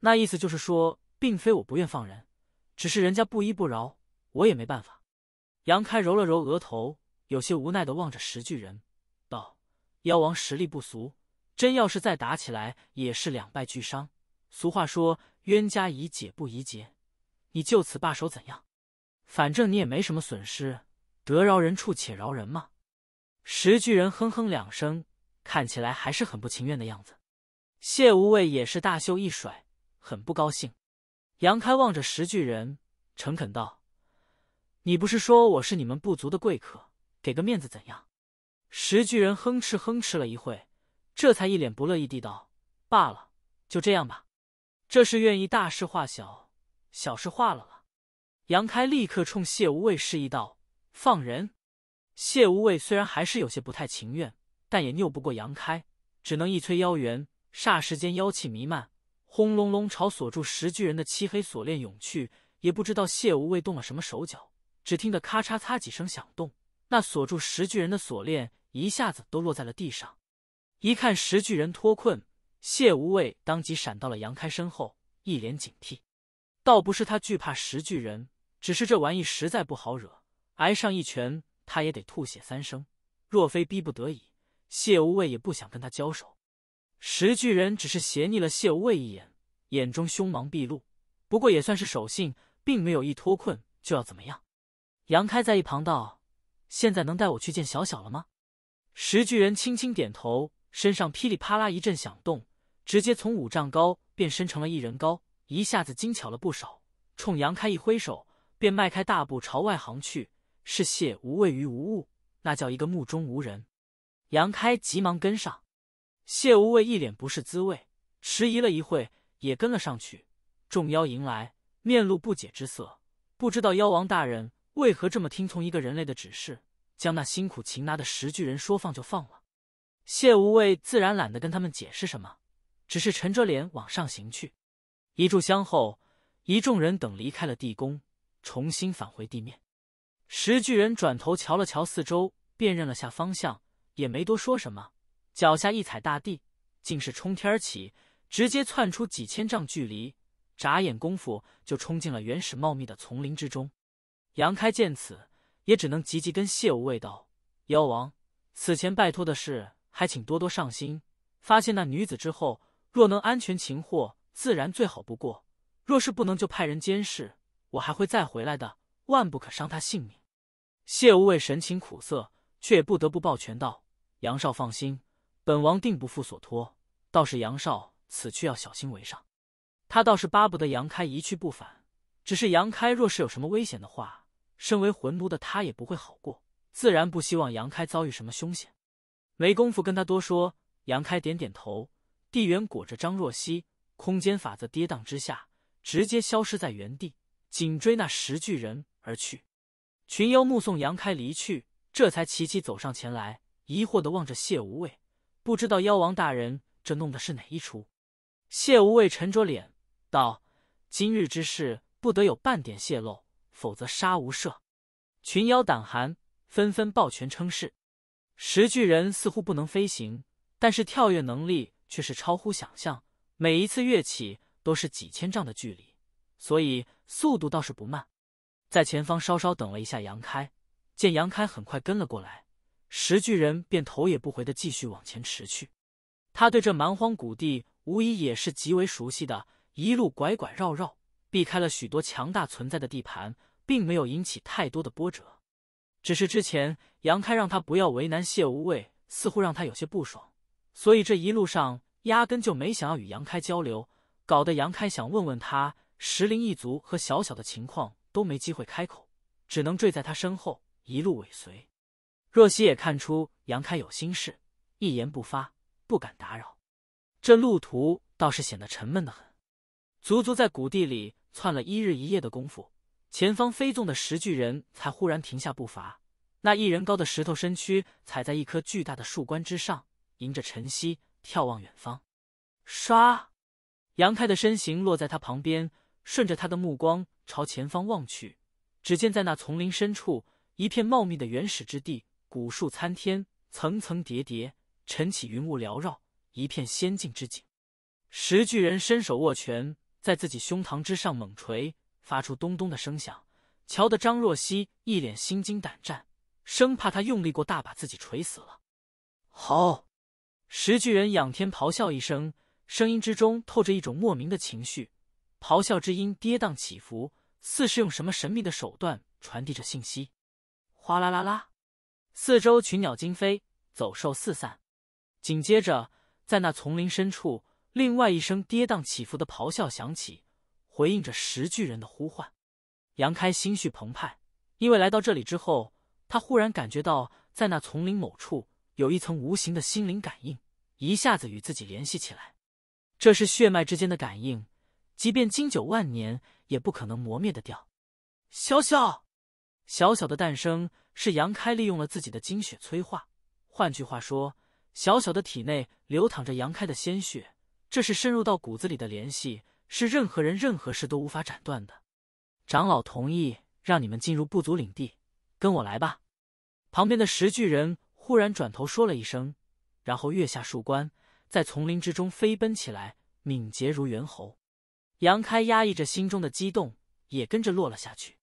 那意思就是说，并非我不愿放人，只是人家不依不饶，我也没办法。杨开揉了揉额头。有些无奈的望着石巨人，道：“妖王实力不俗，真要是再打起来，也是两败俱伤。俗话说，冤家宜解不宜结，你就此罢手，怎样？反正你也没什么损失，得饶人处且饶人嘛。”石巨人哼哼两声，看起来还是很不情愿的样子。谢无畏也是大袖一甩，很不高兴。杨开望着石巨人，诚恳道：“你不是说我是你们部族的贵客？”给个面子怎样？石巨人哼哧哼哧了一会，这才一脸不乐意地道：“罢了，就这样吧。”这是愿意大事化小，小事化了了。杨开立刻冲谢无畏示意道：“放人！”谢无畏虽然还是有些不太情愿，但也拗不过杨开，只能一催妖元，霎时间妖气弥漫，轰隆隆朝锁住石巨人的漆黑锁链涌去。也不知道谢无畏动了什么手脚，只听得咔嚓嚓几声响动。那锁住石巨人的锁链一下子都落在了地上，一看石巨人脱困，谢无畏当即闪到了杨开身后，一脸警惕。倒不是他惧怕石巨人，只是这玩意实在不好惹，挨上一拳他也得吐血三升。若非逼不得已，谢无畏也不想跟他交手。石巨人只是斜睨了谢无畏一眼，眼中凶芒毕露。不过也算是守信，并没有一脱困就要怎么样。杨开在一旁道。现在能带我去见小小了吗？石巨人轻轻点头，身上噼里啪啦一阵响动，直接从五丈高变身成了一人高，一下子精巧了不少。冲杨开一挥手，便迈开大步朝外行去。是谢无畏于无物，那叫一个目中无人。杨开急忙跟上，谢无畏一脸不是滋味，迟疑了一会，也跟了上去。众妖迎来，面露不解之色，不知道妖王大人。为何这么听从一个人类的指示，将那辛苦擒拿的石巨人说放就放了？谢无畏自然懒得跟他们解释什么，只是沉着脸往上行去。一炷香后，一众人等离开了地宫，重新返回地面。石巨人转头瞧了瞧四周，辨认了下方向，也没多说什么，脚下一踩大地，竟是冲天起，直接窜出几千丈距离，眨眼功夫就冲进了原始茂密的丛林之中。杨开见此，也只能急急跟谢无畏道：“妖王此前拜托的事，还请多多上心。发现那女子之后，若能安全擒获，自然最好不过；若是不能，就派人监视。我还会再回来的，万不可伤她性命。”谢无畏神情苦涩，却也不得不抱拳道：“杨少放心，本王定不负所托。倒是杨少此去要小心为上。”他倒是巴不得杨开一去不返，只是杨开若是有什么危险的话，身为魂奴的他也不会好过，自然不希望杨开遭遇什么凶险。没工夫跟他多说，杨开点点头，地缘裹着张若曦，空间法则跌宕之下，直接消失在原地，紧追那十巨人而去。群妖目送杨开离去，这才齐齐走上前来，疑惑的望着谢无畏，不知道妖王大人这弄的是哪一出。谢无畏沉着脸道：“今日之事，不得有半点泄露。”否则杀无赦！群妖胆寒，纷纷抱拳称是。石巨人似乎不能飞行，但是跳跃能力却是超乎想象，每一次跃起都是几千丈的距离，所以速度倒是不慢。在前方稍稍等了一下，杨开见杨开很快跟了过来，石巨人便头也不回的继续往前驰去。他对这蛮荒谷地无疑也是极为熟悉的，一路拐拐绕绕。避开了许多强大存在的地盘，并没有引起太多的波折。只是之前杨开让他不要为难谢无畏，似乎让他有些不爽，所以这一路上压根就没想要与杨开交流，搞得杨开想问问他石灵一族和小小的情况都没机会开口，只能坠在他身后一路尾随。若曦也看出杨开有心事，一言不发，不敢打扰。这路途倒是显得沉闷的很，足足在谷地里。窜了一日一夜的功夫，前方飞纵的石巨人，才忽然停下步伐。那一人高的石头身躯踩在一棵巨大的树冠之上，迎着晨曦眺望远方。唰，杨开的身形落在他旁边，顺着他的目光朝前方望去，只见在那丛林深处，一片茂密的原始之地，古树参天，层层叠叠，晨起云雾缭绕，一片仙境之景。石巨人伸手握拳。在自己胸膛之上猛锤，发出咚咚的声响，瞧得张若曦一脸心惊胆战，生怕他用力过大把自己锤死了。好，石巨人仰天咆哮一声，声音之中透着一种莫名的情绪，咆哮之音跌宕起伏，似是用什么神秘的手段传递着信息。哗啦啦啦，四周群鸟惊飞，走兽四散，紧接着在那丛林深处。另外一声跌宕起伏的咆哮响起，回应着石巨人的呼唤。杨开心绪澎湃，因为来到这里之后，他忽然感觉到在那丛林某处有一层无形的心灵感应，一下子与自己联系起来。这是血脉之间的感应，即便经久万年也不可能磨灭的掉。小小小小的诞生是杨开利用了自己的精血催化，换句话说，小小的体内流淌着杨开的鲜血。这是深入到骨子里的联系，是任何人任何事都无法斩断的。长老同意让你们进入部族领地，跟我来吧。旁边的石巨人忽然转头说了一声，然后跃下树冠，在丛林之中飞奔起来，敏捷如猿猴。杨开压抑着心中的激动，也跟着落了下去。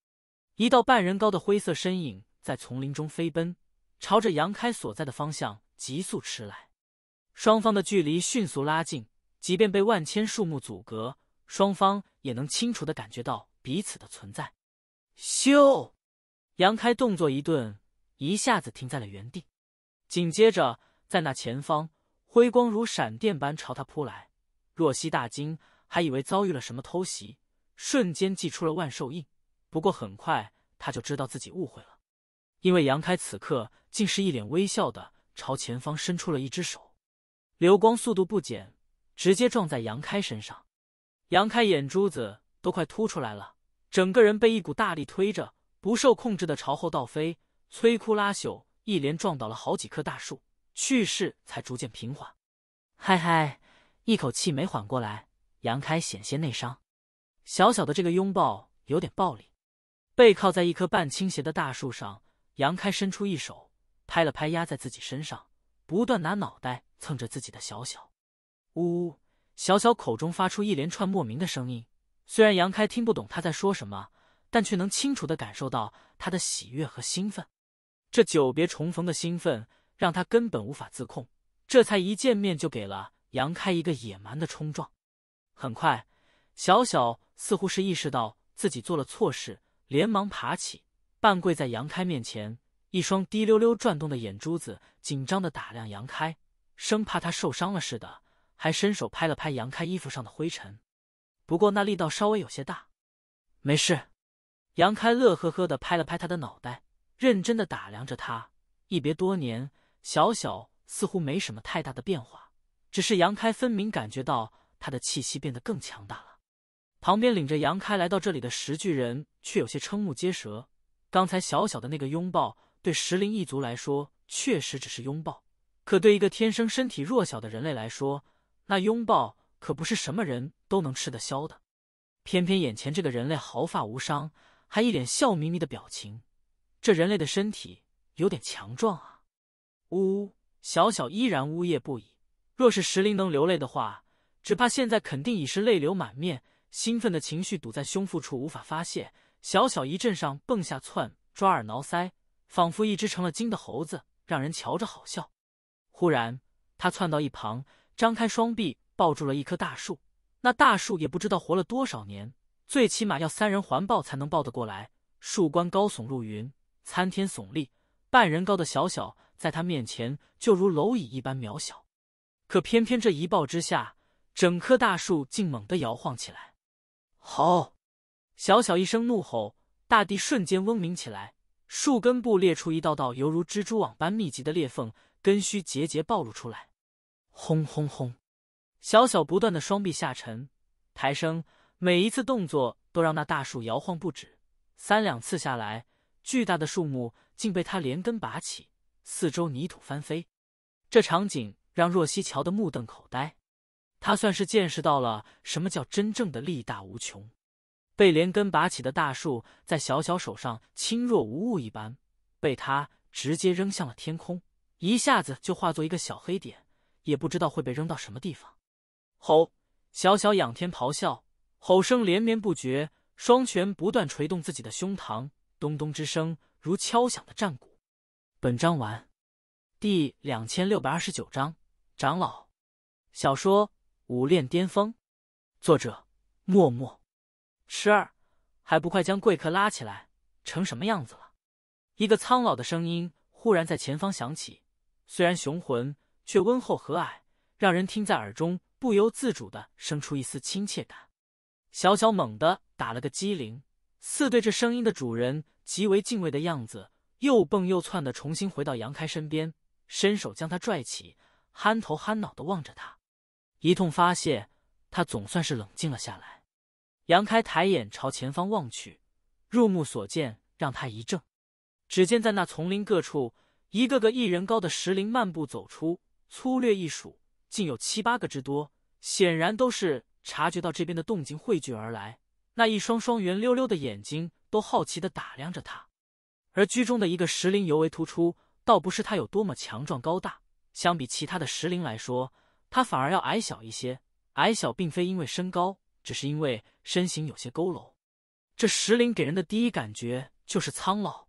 一道半人高的灰色身影在丛林中飞奔，朝着杨开所在的方向急速驰来，双方的距离迅速拉近。即便被万千树木阻隔，双方也能清楚的感觉到彼此的存在。咻，杨开动作一顿，一下子停在了原地。紧接着，在那前方，辉光如闪电般朝他扑来。若曦大惊，还以为遭遇了什么偷袭，瞬间祭出了万寿印。不过很快，他就知道自己误会了，因为杨开此刻竟是一脸微笑的朝前方伸出了一只手。流光速度不减。直接撞在杨开身上，杨开眼珠子都快凸出来了，整个人被一股大力推着，不受控制的朝后倒飞，摧枯拉朽，一连撞倒了好几棵大树，趋势才逐渐平缓。嗨嗨，一口气没缓过来，杨开险些内伤。小小的这个拥抱有点暴力。背靠在一棵半倾斜的大树上，杨开伸出一手，拍了拍压在自己身上，不断拿脑袋蹭着自己的小小。呜呜，小小口中发出一连串莫名的声音。虽然杨开听不懂他在说什么，但却能清楚的感受到他的喜悦和兴奋。这久别重逢的兴奋让他根本无法自控，这才一见面就给了杨开一个野蛮的冲撞。很快，小小似乎是意识到自己做了错事，连忙爬起，半跪在杨开面前，一双滴溜溜转动的眼珠子紧张的打量杨开，生怕他受伤了似的。还伸手拍了拍杨开衣服上的灰尘，不过那力道稍微有些大，没事。杨开乐呵呵的拍了拍他的脑袋，认真的打量着他。一别多年，小小似乎没什么太大的变化，只是杨开分明感觉到他的气息变得更强大了。旁边领着杨开来到这里的石巨人却有些瞠目结舌，刚才小小的那个拥抱对石林一族来说确实只是拥抱，可对一个天生身体弱小的人类来说。那拥抱可不是什么人都能吃得消的，偏偏眼前这个人类毫发无伤，还一脸笑眯眯的表情，这人类的身体有点强壮啊！呜，小小依然呜咽不已。若是石灵能流泪的话，只怕现在肯定已是泪流满面，兴奋的情绪堵在胸腹处无法发泄。小小一阵上蹦下窜，抓耳挠腮，仿佛一只成了精的猴子，让人瞧着好笑。忽然，他窜到一旁。张开双臂抱住了一棵大树，那大树也不知道活了多少年，最起码要三人环抱才能抱得过来。树冠高耸入云，参天耸立，半人高的小小在他面前就如蝼蚁一般渺小。可偏偏这一抱之下，整棵大树竟猛地摇晃起来。好，小小一声怒吼，大地瞬间嗡鸣起来，树根部裂出一道道犹如蜘蛛网般密集的裂缝，根须节节暴露出来。轰轰轰！小小不断的双臂下沉、抬升，每一次动作都让那大树摇晃不止。三两次下来，巨大的树木竟被他连根拔起，四周泥土翻飞。这场景让若曦瞧得目瞪口呆，他算是见识到了什么叫真正的力大无穷。被连根拔起的大树在小小手上轻若无物一般，被他直接扔向了天空，一下子就化作一个小黑点。也不知道会被扔到什么地方。吼！小小仰天咆哮，吼声连绵不绝，双拳不断捶动自己的胸膛，咚咚之声如敲响的战鼓。本章完。第两千六百二十九章长老。小说《武练巅峰》，作者：默默。十二，还不快将贵客拉起来？成什么样子了？一个苍老的声音忽然在前方响起，虽然雄浑。却温厚和蔼，让人听在耳中不由自主的生出一丝亲切感。小小猛地打了个激灵，似对这声音的主人极为敬畏的样子，又蹦又窜的重新回到杨开身边，伸手将他拽起，憨头憨脑的望着他，一通发泄，他总算是冷静了下来。杨开抬眼朝前方望去，入目所见让他一怔，只见在那丛林各处，一个个一人高的石灵漫步走出。粗略一数，竟有七八个之多，显然都是察觉到这边的动静汇聚而来。那一双双圆溜溜的眼睛都好奇的打量着他，而居中的一个石灵尤为突出。倒不是他有多么强壮高大，相比其他的石灵来说，他反而要矮小一些。矮小并非因为身高，只是因为身形有些佝偻。这石灵给人的第一感觉就是苍老，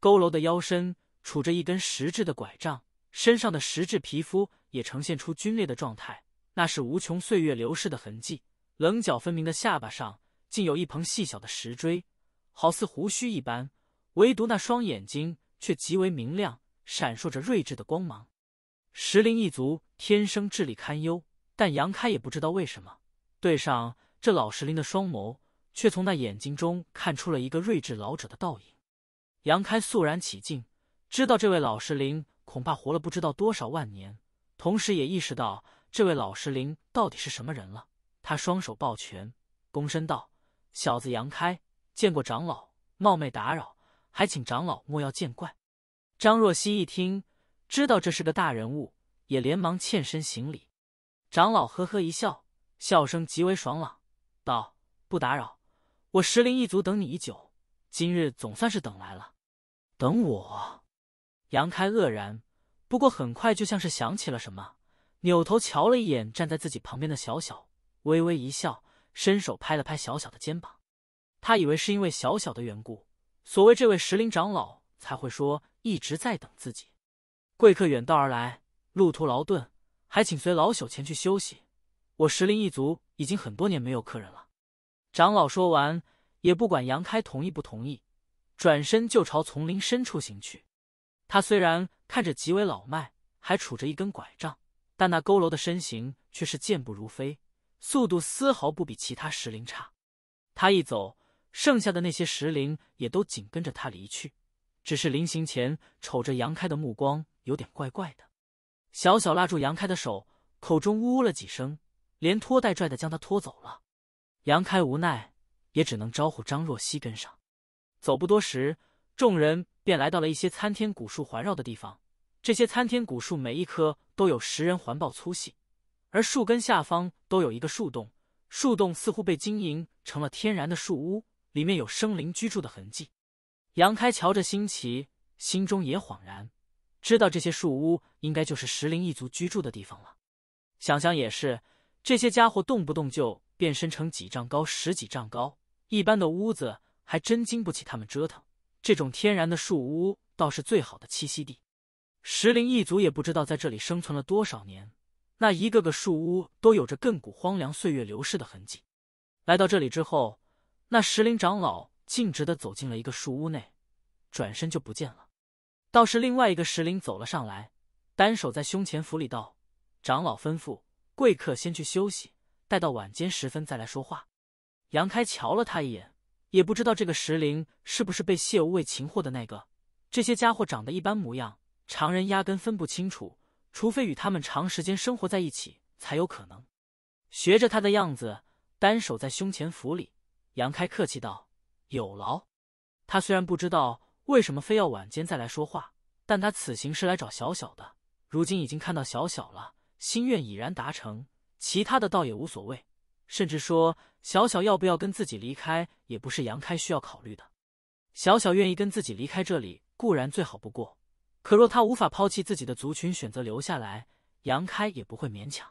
佝偻的腰身杵着一根石质的拐杖。身上的石质皮肤也呈现出皲裂的状态，那是无穷岁月流逝的痕迹。棱角分明的下巴上，竟有一蓬细小的石锥，好似胡须一般。唯独那双眼睛却极为明亮，闪烁着睿智的光芒。石灵一族天生智力堪忧，但杨开也不知道为什么，对上这老石灵的双眸，却从那眼睛中看出了一个睿智老者的倒影。杨开肃然起敬，知道这位老石灵。恐怕活了不知道多少万年，同时也意识到这位老石灵到底是什么人了。他双手抱拳，躬身道：“小子杨开，见过长老，冒昧打扰，还请长老莫要见怪。”张若曦一听，知道这是个大人物，也连忙欠身行礼。长老呵呵一笑，笑声极为爽朗，道：“不打扰，我石灵一族等你已久，今日总算是等来了。”等我。杨开愕然，不过很快就像是想起了什么，扭头瞧了一眼站在自己旁边的小小，微微一笑，伸手拍了拍小小的肩膀。他以为是因为小小的缘故，所谓这位石林长老才会说一直在等自己。贵客远道而来，路途劳顿，还请随老朽前去休息。我石林一族已经很多年没有客人了。长老说完，也不管杨开同意不同意，转身就朝丛林深处行去。他虽然看着极为老迈，还杵着一根拐杖，但那佝偻的身形却是健步如飞，速度丝毫不比其他石灵差。他一走，剩下的那些石灵也都紧跟着他离去，只是临行前瞅着杨开的目光有点怪怪的，小小拉住杨开的手，口中呜呜了几声，连拖带拽的将他拖走了。杨开无奈，也只能招呼张若曦跟上，走不多时。众人便来到了一些参天古树环绕的地方。这些参天古树每一棵都有十人环抱粗细，而树根下方都有一个树洞。树洞似乎被经营成了天然的树屋，里面有生灵居住的痕迹。杨开瞧着新奇，心中也恍然，知道这些树屋应该就是石灵一族居住的地方了。想想也是，这些家伙动不动就变身成几丈高、十几丈高一般的屋子，还真经不起他们折腾。这种天然的树屋倒是最好的栖息地，石灵一族也不知道在这里生存了多少年，那一个个树屋都有着亘古荒凉岁月流逝的痕迹。来到这里之后，那石灵长老径直的走进了一个树屋内，转身就不见了。倒是另外一个石灵走了上来，单手在胸前扶礼道：“长老吩咐，贵客先去休息，待到晚间时分再来说话。”杨开瞧了他一眼。也不知道这个石灵是不是被谢无畏擒获的那个。这些家伙长得一般模样，常人压根分不清楚，除非与他们长时间生活在一起才有可能。学着他的样子，单手在胸前扶里，杨开客气道：“有劳。”他虽然不知道为什么非要晚间再来说话，但他此行是来找小小的，如今已经看到小小了，心愿已然达成，其他的倒也无所谓。甚至说，小小要不要跟自己离开，也不是杨开需要考虑的。小小愿意跟自己离开这里，固然最好不过。可若他无法抛弃自己的族群，选择留下来，杨开也不会勉强。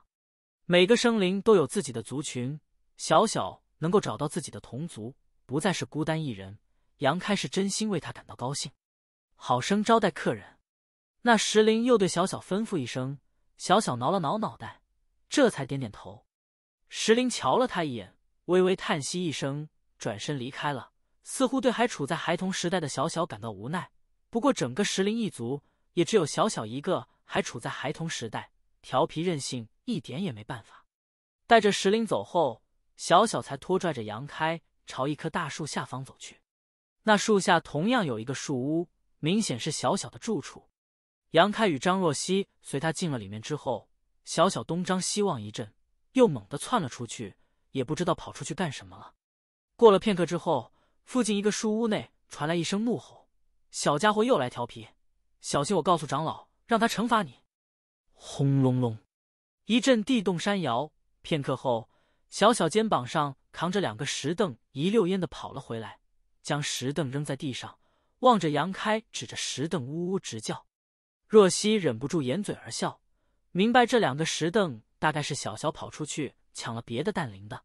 每个生灵都有自己的族群，小小能够找到自己的同族，不再是孤单一人，杨开是真心为他感到高兴。好生招待客人。那石灵又对小小吩咐一声，小小挠了挠脑袋，这才点点头。石灵瞧了他一眼，微微叹息一声，转身离开了，似乎对还处在孩童时代的小小感到无奈。不过，整个石灵一族也只有小小一个还处在孩童时代，调皮任性，一点也没办法。带着石灵走后，小小才拖拽着杨开朝一棵大树下方走去。那树下同样有一个树屋，明显是小小的住处。杨开与张若曦随他进了里面之后，小小东张西望一阵。又猛地窜了出去，也不知道跑出去干什么了。过了片刻之后，附近一个树屋内传来一声怒吼：“小家伙又来调皮，小心我告诉长老，让他惩罚你！”轰隆隆，一阵地动山摇。片刻后，小小肩膀上扛着两个石凳，一溜烟的跑了回来，将石凳扔在地上，望着杨开，指着石凳呜呜直叫。若曦忍不住掩嘴而笑，明白这两个石凳。大概是小小跑出去抢了别的蛋灵的，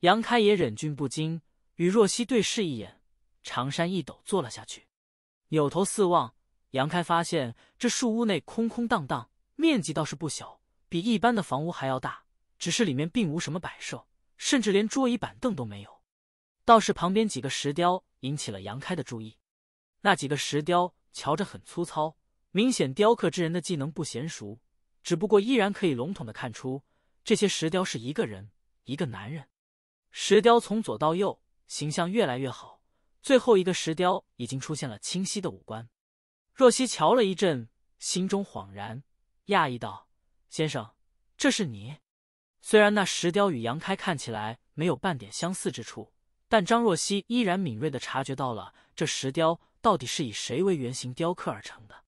杨开也忍俊不禁，与若曦对视一眼，长衫一抖，坐了下去，扭头四望，杨开发现这树屋内空空荡荡，面积倒是不小，比一般的房屋还要大，只是里面并无什么摆设，甚至连桌椅板凳都没有，倒是旁边几个石雕引起了杨开的注意，那几个石雕瞧着很粗糙，明显雕刻之人的技能不娴熟。只不过依然可以笼统的看出，这些石雕是一个人，一个男人。石雕从左到右，形象越来越好，最后一个石雕已经出现了清晰的五官。若曦瞧了一阵，心中恍然，讶异道：“先生，这是你？”虽然那石雕与杨开看起来没有半点相似之处，但张若曦依然敏锐的察觉到了这石雕到底是以谁为原型雕刻而成的。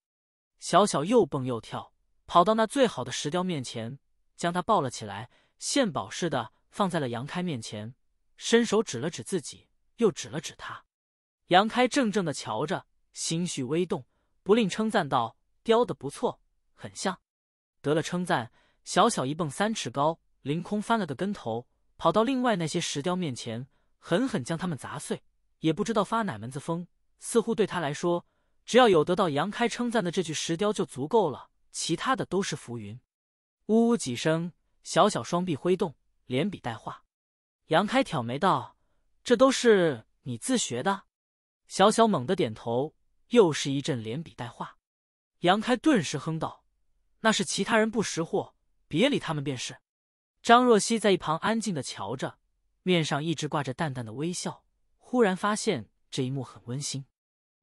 小小又蹦又跳。跑到那最好的石雕面前，将它抱了起来，献宝似的放在了杨开面前，伸手指了指自己，又指了指他。杨开怔怔的瞧着，心绪微动，不吝称赞道：“雕的不错，很像。”得了称赞，小小一蹦三尺高，凌空翻了个跟头，跑到另外那些石雕面前，狠狠将他们砸碎。也不知道发哪门子疯，似乎对他来说，只要有得到杨开称赞的这具石雕就足够了。其他的都是浮云，呜呜几声，小小双臂挥动，连笔带画。杨开挑眉道：“这都是你自学的？”小小猛的点头，又是一阵连笔带画。杨开顿时哼道：“那是其他人不识货，别理他们便是。”张若曦在一旁安静的瞧着，面上一直挂着淡淡的微笑。忽然发现这一幕很温馨，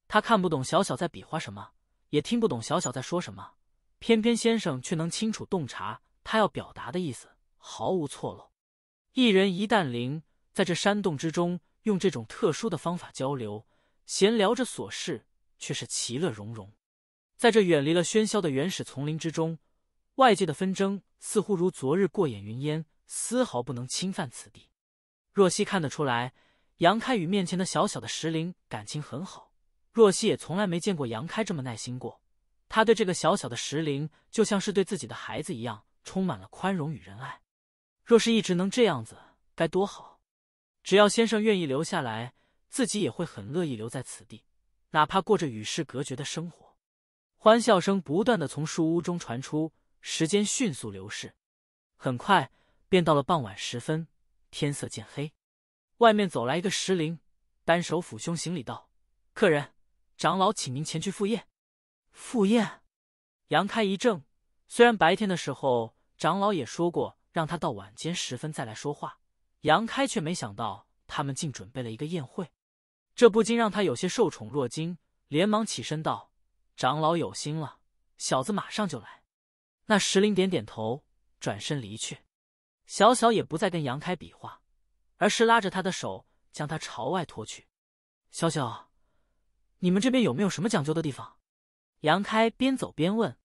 他看不懂小小在比划什么，也听不懂小小在说什么。偏偏先生却能清楚洞察他要表达的意思，毫无错漏。一人一旦灵在这山洞之中，用这种特殊的方法交流，闲聊着琐事，却是其乐融融。在这远离了喧嚣的原始丛林之中，外界的纷争似乎如昨日过眼云烟，丝毫不能侵犯此地。若曦看得出来，杨开与面前的小小的石灵感情很好。若曦也从来没见过杨开这么耐心过。他对这个小小的石灵，就像是对自己的孩子一样，充满了宽容与仁爱。若是一直能这样子，该多好！只要先生愿意留下来，自己也会很乐意留在此地，哪怕过着与世隔绝的生活。欢笑声不断的从树屋中传出，时间迅速流逝，很快便到了傍晚时分，天色渐黑。外面走来一个石灵，单手抚胸，行礼道：“客人，长老，请您前去赴宴。”赴宴，杨开一怔。虽然白天的时候长老也说过让他到晚间时分再来说话，杨开却没想到他们竟准备了一个宴会，这不禁让他有些受宠若惊，连忙起身道：“长老有心了，小子马上就来。”那石灵点点头，转身离去。小小也不再跟杨开比划，而是拉着他的手将他朝外拖去。“小小，你们这边有没有什么讲究的地方？”杨开边走边问：“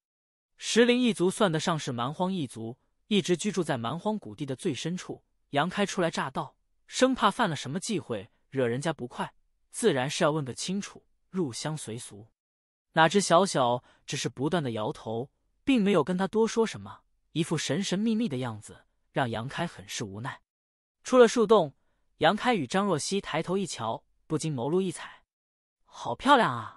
石林一族算得上是蛮荒一族，一直居住在蛮荒谷地的最深处。”杨开初来乍到，生怕犯了什么忌讳，惹人家不快，自然是要问个清楚，入乡随俗。哪知小小只是不断的摇头，并没有跟他多说什么，一副神神秘秘的样子，让杨开很是无奈。出了树洞，杨开与张若曦抬头一瞧，不禁眸露异彩：“好漂亮啊！”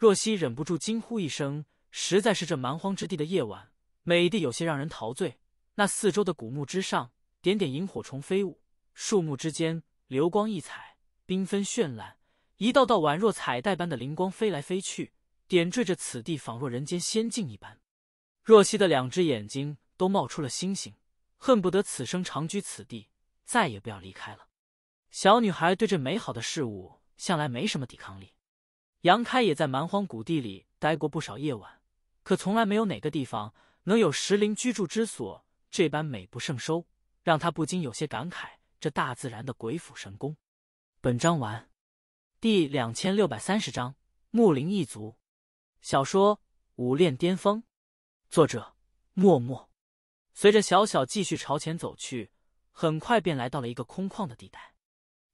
若曦忍不住惊呼一声，实在是这蛮荒之地的夜晚，美的有些让人陶醉。那四周的古墓之上，点点萤火虫飞舞，树木之间流光溢彩，缤纷绚烂，一道道宛若彩带般的灵光飞来飞去，点缀着此地，仿若人间仙境一般。若曦的两只眼睛都冒出了星星，恨不得此生长居此地，再也不要离开了。小女孩对这美好的事物向来没什么抵抗力。杨开也在蛮荒谷地里待过不少夜晚，可从来没有哪个地方能有石灵居住之所这般美不胜收，让他不禁有些感慨这大自然的鬼斧神工。本章完，第两千六百三十章木灵一族。小说《武炼巅峰》，作者：默默。随着小小继续朝前走去，很快便来到了一个空旷的地带。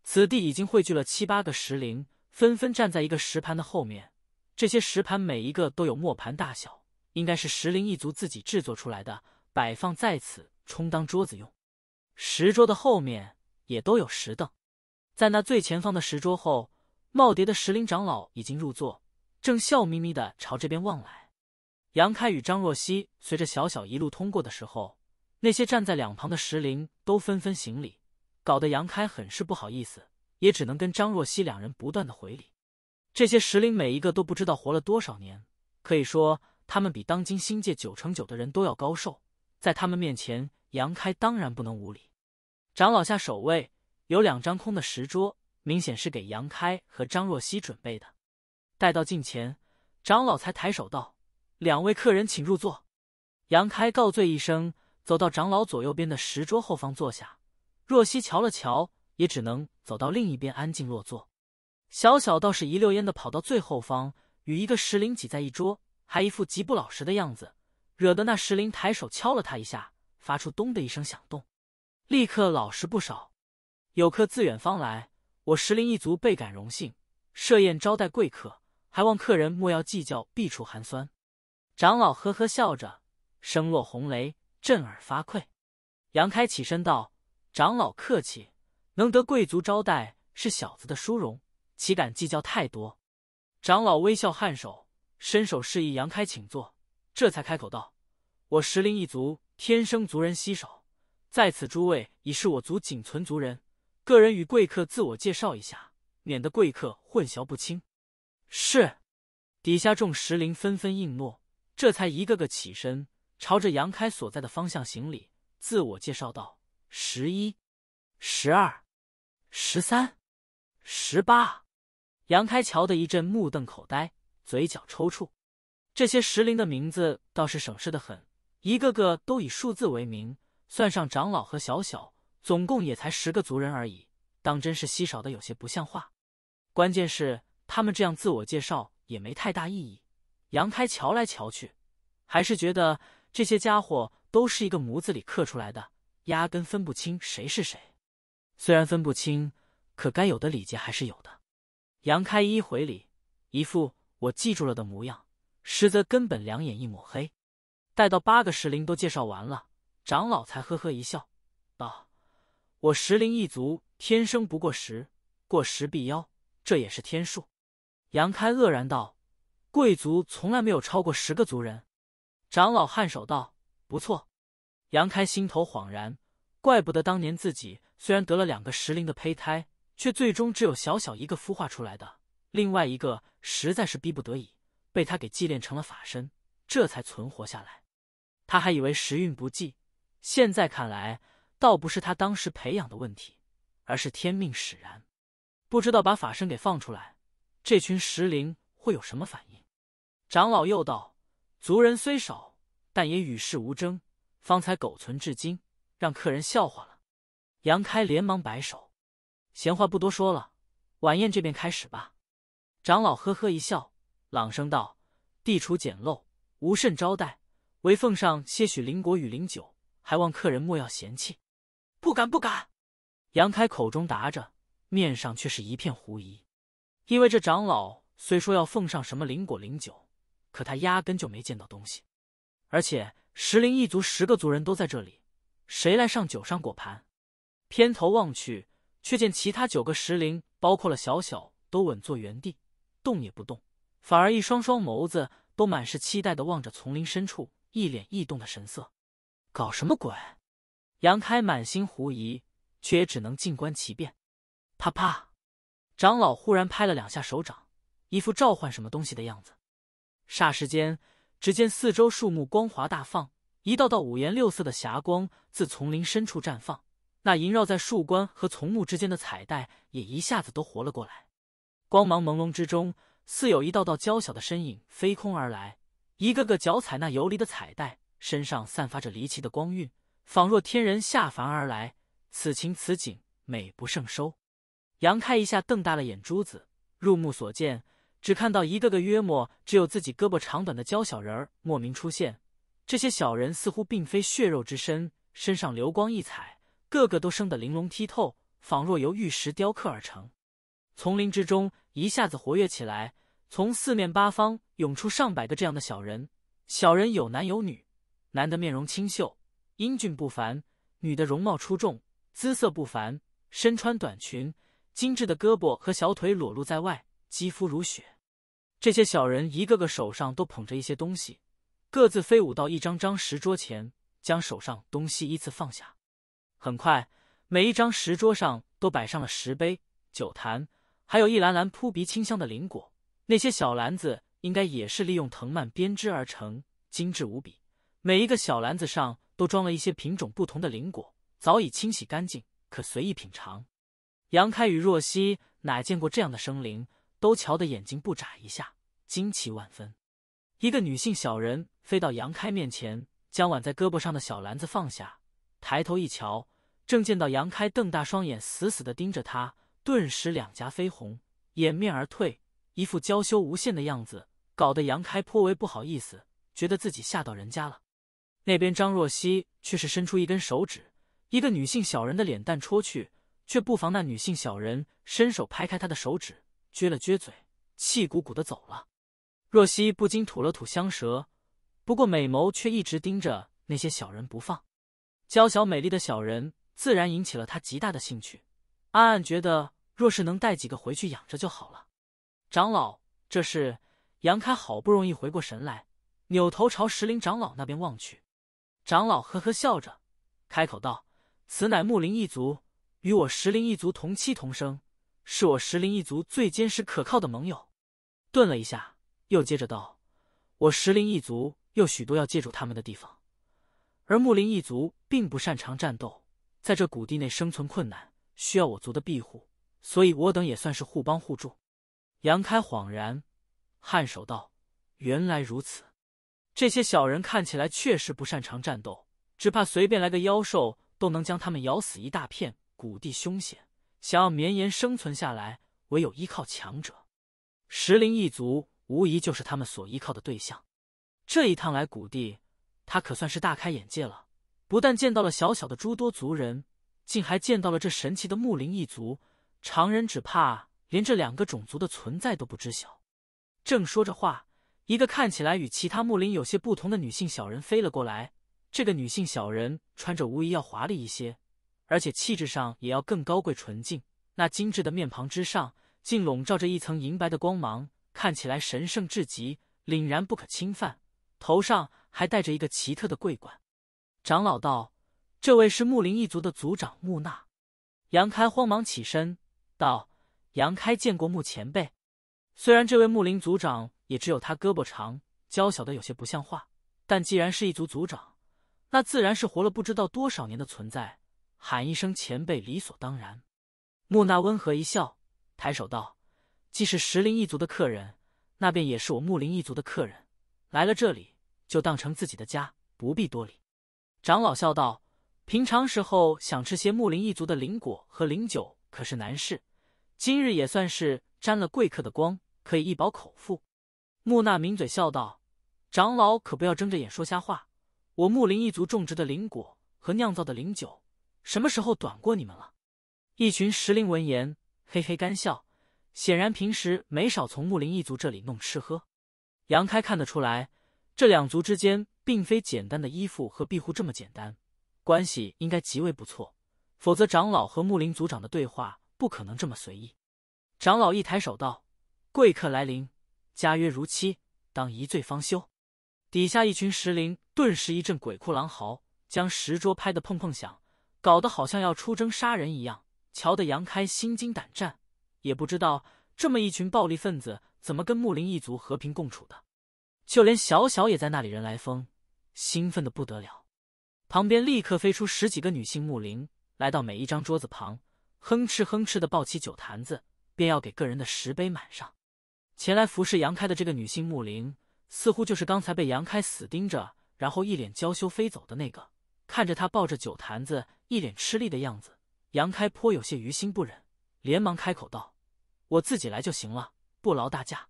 此地已经汇聚了七八个石灵。纷纷站在一个石盘的后面，这些石盘每一个都有磨盘大小，应该是石灵一族自己制作出来的，摆放在此充当桌子用。石桌的后面也都有石凳。在那最前方的石桌后，耄耋的石灵长老已经入座，正笑眯眯的朝这边望来。杨开与张若曦随着小小一路通过的时候，那些站在两旁的石灵都纷纷行礼，搞得杨开很是不好意思。也只能跟张若曦两人不断的回礼，这些石灵每一个都不知道活了多少年，可以说他们比当今星界九成九的人都要高寿，在他们面前，杨开当然不能无礼。长老下首位有两张空的石桌，明显是给杨开和张若曦准备的。待到近前，长老才抬手道：“两位客人，请入座。”杨开告罪一声，走到长老左右边的石桌后方坐下。若曦瞧了瞧。也只能走到另一边安静落座，小小倒是一溜烟的跑到最后方，与一个石灵挤在一桌，还一副极不老实的样子，惹得那石灵抬手敲了他一下，发出咚的一声响动，立刻老实不少。有客自远方来，我石灵一族倍感荣幸，设宴招待贵客，还望客人莫要计较避除寒酸。长老呵呵笑着，声落红雷，震耳发聩。杨开起身道：“长老客气。”能得贵族招待是小子的殊荣，岂敢计较太多？长老微笑颔首，伸手示意杨开请坐，这才开口道：“我石灵一族天生族人稀少，在此诸位已是我族仅存族人，个人与贵客自我介绍一下，免得贵客混淆不清。”是，底下众石灵纷纷应诺，这才一个个起身，朝着杨开所在的方向行礼，自我介绍道：“十一，十二。”十三，十八，杨开瞧得一阵目瞪口呆，嘴角抽搐。这些石灵的名字倒是省事的很，一个个都以数字为名。算上长老和小小，总共也才十个族人而已，当真是稀少的有些不像话。关键是他们这样自我介绍也没太大意义。杨开瞧来瞧去，还是觉得这些家伙都是一个模子里刻出来的，压根分不清谁是谁。虽然分不清，可该有的礼节还是有的。杨开一回礼，一副我记住了的模样，实则根本两眼一抹黑。待到八个石灵都介绍完了，长老才呵呵一笑，道：“我石灵一族天生不过十，过十必妖，这也是天数。”杨开愕然道：“贵族从来没有超过十个族人。”长老颔首道：“不错。”杨开心头恍然。怪不得当年自己虽然得了两个石灵的胚胎，却最终只有小小一个孵化出来的，另外一个实在是逼不得已，被他给祭炼成了法身，这才存活下来。他还以为时运不济，现在看来，倒不是他当时培养的问题，而是天命使然。不知道把法身给放出来，这群石灵会有什么反应？长老又道：“族人虽少，但也与世无争，方才苟存至今。”让客人笑话了，杨开连忙摆手，闲话不多说了，晚宴这边开始吧。长老呵呵一笑，朗声道：“地处简陋，无甚招待，唯奉上些许灵果与灵酒，还望客人莫要嫌弃。”“不敢不敢。”杨开口中答着，面上却是一片狐疑，因为这长老虽说要奉上什么灵果灵酒，可他压根就没见到东西，而且石灵一族十个族人都在这里。谁来上酒上果盘？偏头望去，却见其他九个石灵，包括了小小，都稳坐原地，动也不动，反而一双双眸子都满是期待的望着丛林深处，一脸异动的神色。搞什么鬼？杨开满心狐疑，却也只能静观其变。啪啪，长老忽然拍了两下手掌，一副召唤什么东西的样子。霎时间，只见四周树木光华大放。一道道五颜六色的霞光自丛林深处绽放，那萦绕在树冠和丛木之间的彩带也一下子都活了过来。光芒朦胧之中，似有一道道娇小的身影飞空而来，一个个脚踩那游离的彩带，身上散发着离奇的光晕，仿若天人下凡而来。此情此景，美不胜收。杨开一下瞪大了眼珠子，入目所见，只看到一个个约莫只有自己胳膊长短的娇小人儿莫名出现。这些小人似乎并非血肉之身，身上流光溢彩，个个都生得玲珑剔透，仿若由玉石雕刻而成。丛林之中一下子活跃起来，从四面八方涌出上百个这样的小人。小人有男有女，男的面容清秀，英俊不凡；女的容貌出众，姿色不凡，身穿短裙，精致的胳膊和小腿裸露在外，肌肤如雪。这些小人一个个手上都捧着一些东西。各自飞舞到一张张石桌前，将手上东西依次放下。很快，每一张石桌上都摆上了石杯、酒坛，还有一篮篮扑鼻清香的灵果。那些小篮子应该也是利用藤蔓编织而成，精致无比。每一个小篮子上都装了一些品种不同的灵果，早已清洗干净，可随意品尝。杨开与若曦哪见过这样的生灵，都瞧得眼睛不眨一下，惊奇万分。一个女性小人飞到杨开面前，将挽在胳膊上的小篮子放下，抬头一瞧，正见到杨开瞪大双眼，死死的盯着他，顿时两颊绯红，掩面而退，一副娇羞无限的样子，搞得杨开颇为不好意思，觉得自己吓到人家了。那边张若曦却是伸出一根手指，一个女性小人的脸蛋戳去，却不妨那女性小人伸手拍开她的手指，撅了撅嘴，气鼓鼓的走了。若曦不禁吐了吐香舌，不过美眸却一直盯着那些小人不放。娇小美丽的小人自然引起了她极大的兴趣，暗暗觉得若是能带几个回去养着就好了。长老，这是杨开好不容易回过神来，扭头朝石灵长老那边望去。长老呵呵笑着，开口道：“此乃木灵一族，与我石灵一族同期同生，是我石灵一族最坚实可靠的盟友。”顿了一下。又接着道：“我石灵一族有许多要借助他们的地方，而木灵一族并不擅长战斗，在这谷地内生存困难，需要我族的庇护，所以我等也算是互帮互助。”杨开恍然，颔首道：“原来如此。这些小人看起来确实不擅长战斗，只怕随便来个妖兽都能将他们咬死一大片。谷地凶险，想要绵延生存下来，唯有依靠强者。石灵一族。”无疑就是他们所依靠的对象。这一趟来古地，他可算是大开眼界了。不但见到了小小的诸多族人，竟还见到了这神奇的木林一族。常人只怕连这两个种族的存在都不知晓。正说着话，一个看起来与其他木林有些不同的女性小人飞了过来。这个女性小人穿着无疑要华丽一些，而且气质上也要更高贵纯净。那精致的面庞之上，竟笼罩着一层银白的光芒。看起来神圣至极，凛然不可侵犯，头上还戴着一个奇特的桂冠。长老道：“这位是木林一族的族长木纳。”杨开慌忙起身道：“杨开见过木前辈。”虽然这位木林族长也只有他胳膊长，娇小的有些不像话，但既然是一族族长，那自然是活了不知道多少年的存在，喊一声前辈理所当然。木纳温和一笑，抬手道。既是石林一族的客人，那便也是我木林一族的客人。来了这里，就当成自己的家，不必多礼。长老笑道：“平常时候想吃些木林一族的灵果和灵酒，可是难事。今日也算是沾了贵客的光，可以一饱口福。”木纳抿嘴笑道：“长老可不要睁着眼说瞎话，我木林一族种植的灵果和酿造的灵酒，什么时候短过你们了？”一群石林闻言，嘿嘿干笑。显然平时没少从木林一族这里弄吃喝，杨开看得出来，这两族之间并非简单的依附和庇护这么简单，关系应该极为不错，否则长老和木林族长的对话不可能这么随意。长老一抬手道：“贵客来临，家约如期，当一醉方休。”底下一群石灵顿时一阵鬼哭狼嚎，将石桌拍得砰砰响，搞得好像要出征杀人一样，瞧得杨开心惊胆战。也不知道这么一群暴力分子怎么跟木林一族和平共处的，就连小小也在那里人来疯，兴奋的不得了。旁边立刻飞出十几个女性木林，来到每一张桌子旁，哼哧哼哧的抱起酒坛子，便要给个人的石碑满上。前来服侍杨开的这个女性木林，似乎就是刚才被杨开死盯着，然后一脸娇羞飞走的那个。看着她抱着酒坛子一脸吃力的样子，杨开颇有些于心不忍，连忙开口道。我自己来就行了，不劳大驾。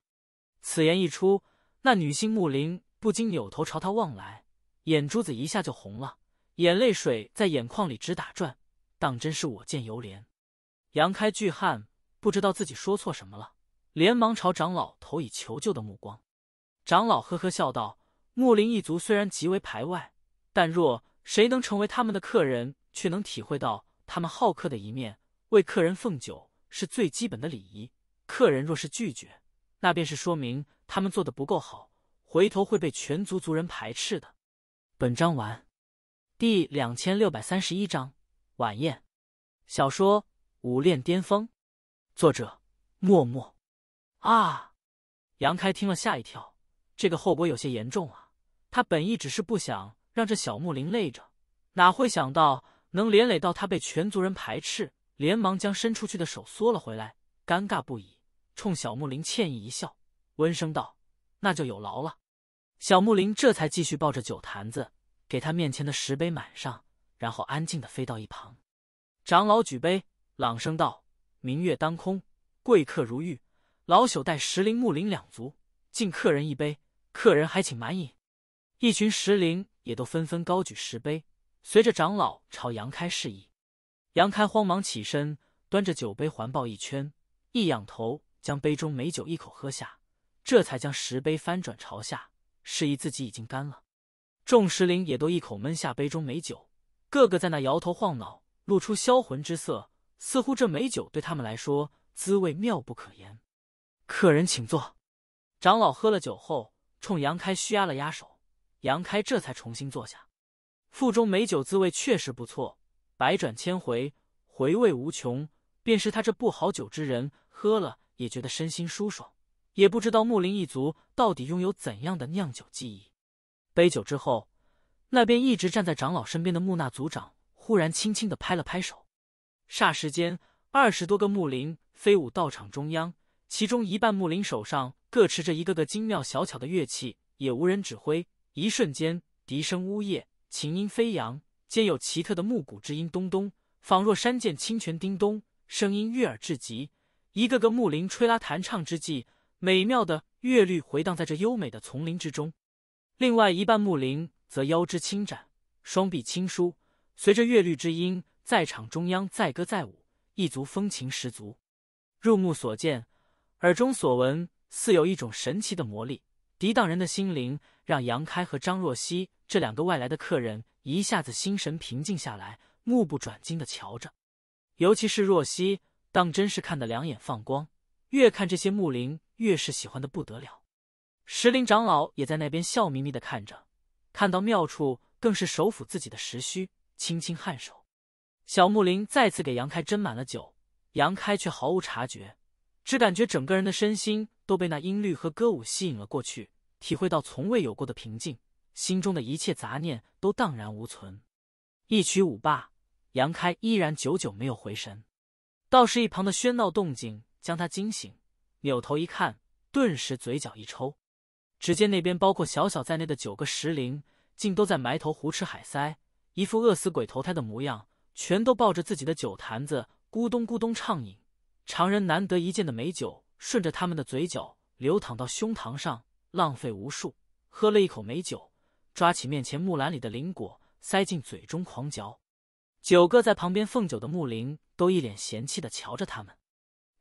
此言一出，那女性木林不禁扭头朝他望来，眼珠子一下就红了，眼泪水在眼眶里直打转，当真是我见犹怜。杨开巨汉不知道自己说错什么了，连忙朝长老投以求救的目光。长老呵呵笑道：“木林一族虽然极为排外，但若谁能成为他们的客人，却能体会到他们好客的一面，为客人奉酒。”是最基本的礼仪。客人若是拒绝，那便是说明他们做的不够好，回头会被全族族人排斥的。本章完。第两千六百三十一章晚宴。小说《武炼巅峰》，作者：默默。啊！杨开听了吓一跳，这个后果有些严重啊！他本意只是不想让这小木林累着，哪会想到能连累到他被全族人排斥？连忙将伸出去的手缩了回来，尴尬不已，冲小木林歉意一笑，温声道：“那就有劳了。”小木林这才继续抱着酒坛子，给他面前的石碑满上，然后安静的飞到一旁。长老举杯，朗声道：“明月当空，贵客如玉，老朽带石林木林两族敬客人一杯，客人还请满饮。”一群石灵也都纷纷高举石碑，随着长老朝杨开示意。杨开慌忙起身，端着酒杯环抱一圈，一仰头将杯中美酒一口喝下，这才将石杯翻转朝下，示意自己已经干了。众石灵也都一口闷下杯中美酒，个个在那摇头晃脑，露出销魂之色，似乎这美酒对他们来说滋味妙不可言。客人请坐。长老喝了酒后，冲杨开虚压了压手，杨开这才重新坐下。腹中美酒滋味确实不错。百转千回，回味无穷。便是他这不好酒之人，喝了也觉得身心舒爽。也不知道木林一族到底拥有怎样的酿酒技艺。杯酒之后，那边一直站在长老身边的木纳族长忽然轻轻的拍了拍手，霎时间，二十多个木林飞舞道场中央，其中一半木林手上各持着一个个精妙小巧的乐器，也无人指挥。一瞬间，笛声呜咽，琴音飞扬。兼有奇特的木鼓之音，咚咚，仿若山涧清泉叮咚，声音悦耳至极。一个个木铃吹拉弹唱之际，美妙的乐律回荡在这优美的丛林之中。另外一半木林则腰肢轻展，双臂轻舒，随着乐律之音在场中央载歌载舞，一族风情十足。入目所见，耳中所闻，似有一种神奇的魔力涤荡人的心灵，让杨开和张若曦这两个外来的客人。一下子心神平静下来，目不转睛地瞧着，尤其是若曦，当真是看得两眼放光。越看这些木灵，越是喜欢的不得了。石林长老也在那边笑眯眯地看着，看到妙处，更是手抚自己的石须，轻轻颔首。小木林再次给杨开斟满了酒，杨开却毫无察觉，只感觉整个人的身心都被那音律和歌舞吸引了过去，体会到从未有过的平静。心中的一切杂念都荡然无存，一曲舞罢，杨开依然久久没有回神，倒是一旁的喧闹动静将他惊醒。扭头一看，顿时嘴角一抽。只见那边包括小小在内的九个石灵，竟都在埋头胡吃海塞，一副饿死鬼投胎的模样，全都抱着自己的酒坛子咕咚咕咚畅饮。常人难得一见的美酒，顺着他们的嘴角流淌到胸膛上，浪费无数。喝了一口美酒。抓起面前木篮里的灵果，塞进嘴中狂嚼。九个在旁边，凤九的木灵都一脸嫌弃的瞧着他们。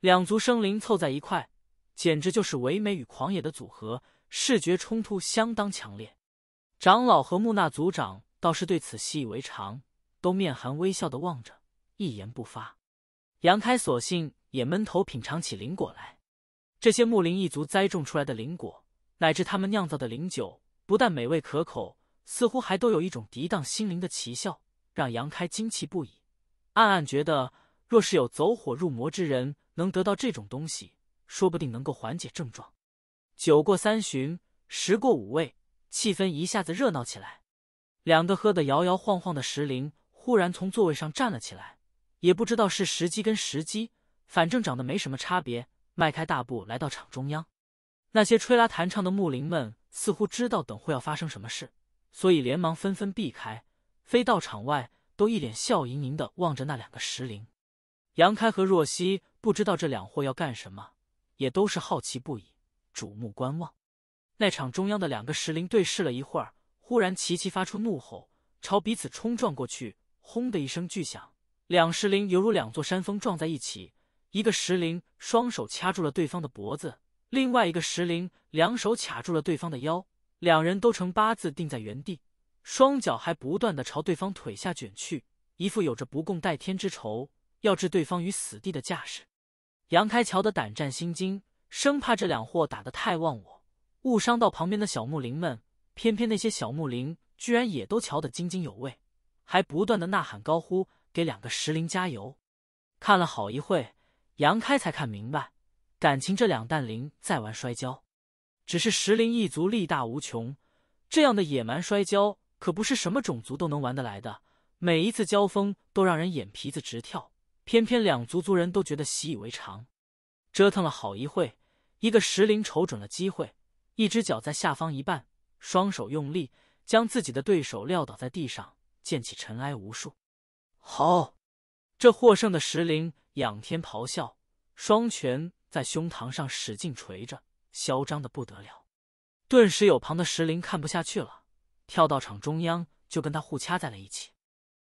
两族生灵凑在一块，简直就是唯美与狂野的组合，视觉冲突相当强烈。长老和木纳族长倒是对此习以为常，都面含微笑的望着，一言不发。杨开索性也闷头品尝起灵果来。这些木灵一族栽种出来的灵果，乃至他们酿造的灵酒。不但美味可口，似乎还都有一种涤荡心灵的奇效，让杨开惊奇不已，暗暗觉得，若是有走火入魔之人能得到这种东西，说不定能够缓解症状。酒过三巡，食过五味，气氛一下子热闹起来。两个喝得摇摇晃晃的石灵忽然从座位上站了起来，也不知道是时机跟时机，反正长得没什么差别，迈开大步来到场中央，那些吹拉弹唱的木灵们。似乎知道等会要发生什么事，所以连忙纷纷避开，飞到场外，都一脸笑盈盈的望着那两个石灵。杨开和若曦不知道这两货要干什么，也都是好奇不已，瞩目观望。那场中央的两个石灵对视了一会儿，忽然齐齐发出怒吼，朝彼此冲撞过去。轰的一声巨响，两石灵犹如两座山峰撞在一起，一个石灵双手掐住了对方的脖子。另外一个石灵两手卡住了对方的腰，两人都呈八字定在原地，双脚还不断的朝对方腿下卷去，一副有着不共戴天之仇，要置对方于死地的架势。杨开瞧得胆战心惊，生怕这两货打得太忘我，误伤到旁边的小木灵们。偏偏那些小木灵居然也都瞧得津津有味，还不断的呐喊高呼，给两个石灵加油。看了好一会，杨开才看明白。感情这两蛋灵在玩摔跤，只是石灵一族力大无穷，这样的野蛮摔跤可不是什么种族都能玩得来的。每一次交锋都让人眼皮子直跳，偏偏两族族人都觉得习以为常。折腾了好一会，一个石灵瞅准了机会，一只脚在下方一绊，双手用力将自己的对手撂倒在地上，溅起尘埃无数。好，这获胜的石灵仰天咆哮，双拳。在胸膛上使劲捶着，嚣张的不得了。顿时有旁的石灵看不下去了，跳到场中央就跟他互掐在了一起。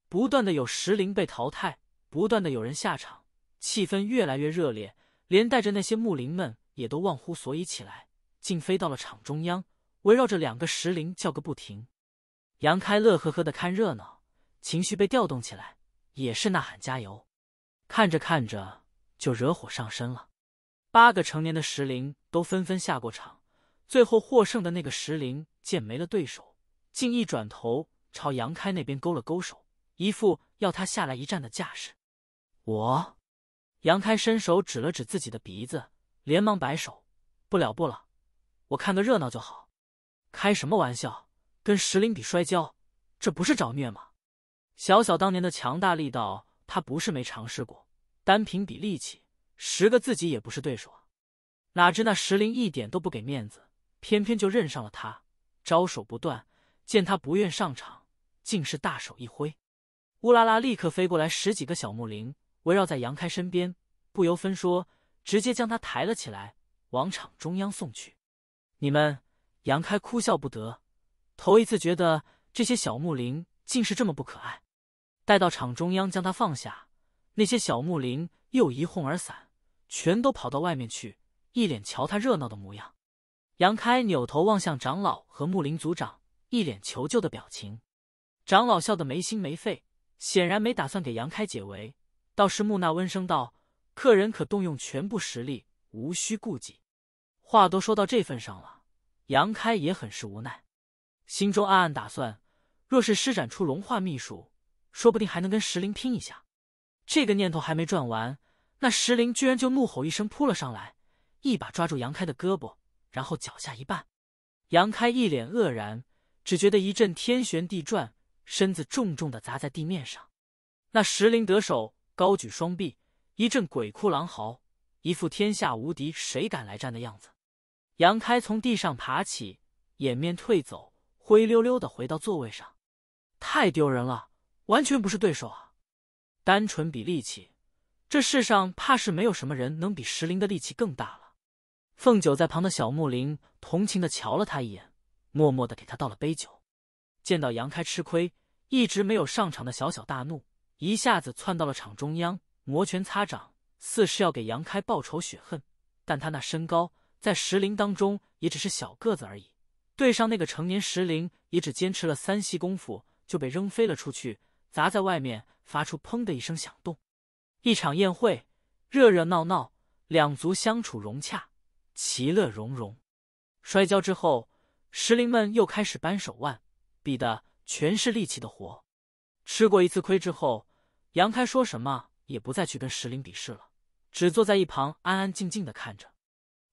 不断的有石灵被淘汰，不断的有人下场，气氛越来越热烈，连带着那些木灵们也都忘乎所以起来，竟飞到了场中央，围绕着两个石灵叫个不停。杨开乐呵呵的看热闹，情绪被调动起来，也是呐喊加油。看着看着就惹火上身了。八个成年的石灵都纷纷下过场，最后获胜的那个石灵见没了对手，竟一转头朝杨开那边勾了勾手，一副要他下来一战的架势。我，杨开伸手指了指自己的鼻子，连忙摆手：“不了不了，我看个热闹就好。”开什么玩笑？跟石灵比摔跤，这不是找虐吗？小小当年的强大力道，他不是没尝试过，单凭比力气。十个自己也不是对手，哪知那石灵一点都不给面子，偏偏就认上了他，招手不断。见他不愿上场，竟是大手一挥，乌拉拉立刻飞过来十几个小木灵，围绕在杨开身边，不由分说，直接将他抬了起来，往场中央送去。你们，杨开哭笑不得，头一次觉得这些小木灵竟是这么不可爱。待到场中央将他放下，那些小木灵又一哄而散。全都跑到外面去，一脸瞧他热闹的模样。杨开扭头望向长老和木林族长，一脸求救的表情。长老笑得没心没肺，显然没打算给杨开解围。倒是木纳温声道：“客人可动用全部实力，无需顾忌。”话都说到这份上了，杨开也很是无奈，心中暗暗打算：若是施展出龙化秘术，说不定还能跟石林拼一下。这个念头还没转完。那石灵居然就怒吼一声扑了上来，一把抓住杨开的胳膊，然后脚下一绊，杨开一脸愕然，只觉得一阵天旋地转，身子重重的砸在地面上。那石灵得手，高举双臂，一阵鬼哭狼嚎，一副天下无敌，谁敢来战的样子。杨开从地上爬起，掩面退走，灰溜溜的回到座位上，太丢人了，完全不是对手啊！单纯比力气。这世上怕是没有什么人能比石灵的力气更大了。凤九在旁的小木林同情的瞧了他一眼，默默的给他倒了杯酒。见到杨开吃亏，一直没有上场的小小大怒，一下子窜到了场中央，摩拳擦掌，似是要给杨开报仇雪恨。但他那身高在石灵当中也只是小个子而已，对上那个成年石灵，也只坚持了三息功夫就被扔飞了出去，砸在外面发出砰的一声响动。一场宴会，热热闹闹，两族相处融洽，其乐融融。摔跤之后，石灵们又开始扳手腕，比的全是力气的活。吃过一次亏之后，杨开说什么也不再去跟石灵比试了，只坐在一旁安安静静的看着。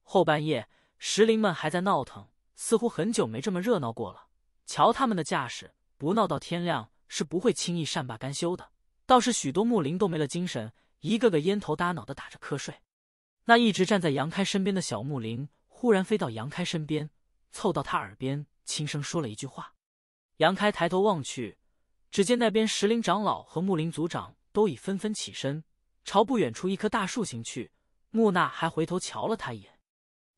后半夜，石灵们还在闹腾，似乎很久没这么热闹过了。瞧他们的架势，不闹到天亮是不会轻易善罢甘休的。倒是许多木林都没了精神，一个个烟头搭脑的打着瞌睡。那一直站在杨开身边的小木林忽然飞到杨开身边，凑到他耳边轻声说了一句话。杨开抬头望去，只见那边石林长老和木林族长都已纷纷起身，朝不远处一棵大树行去。木那还回头瞧了他一眼。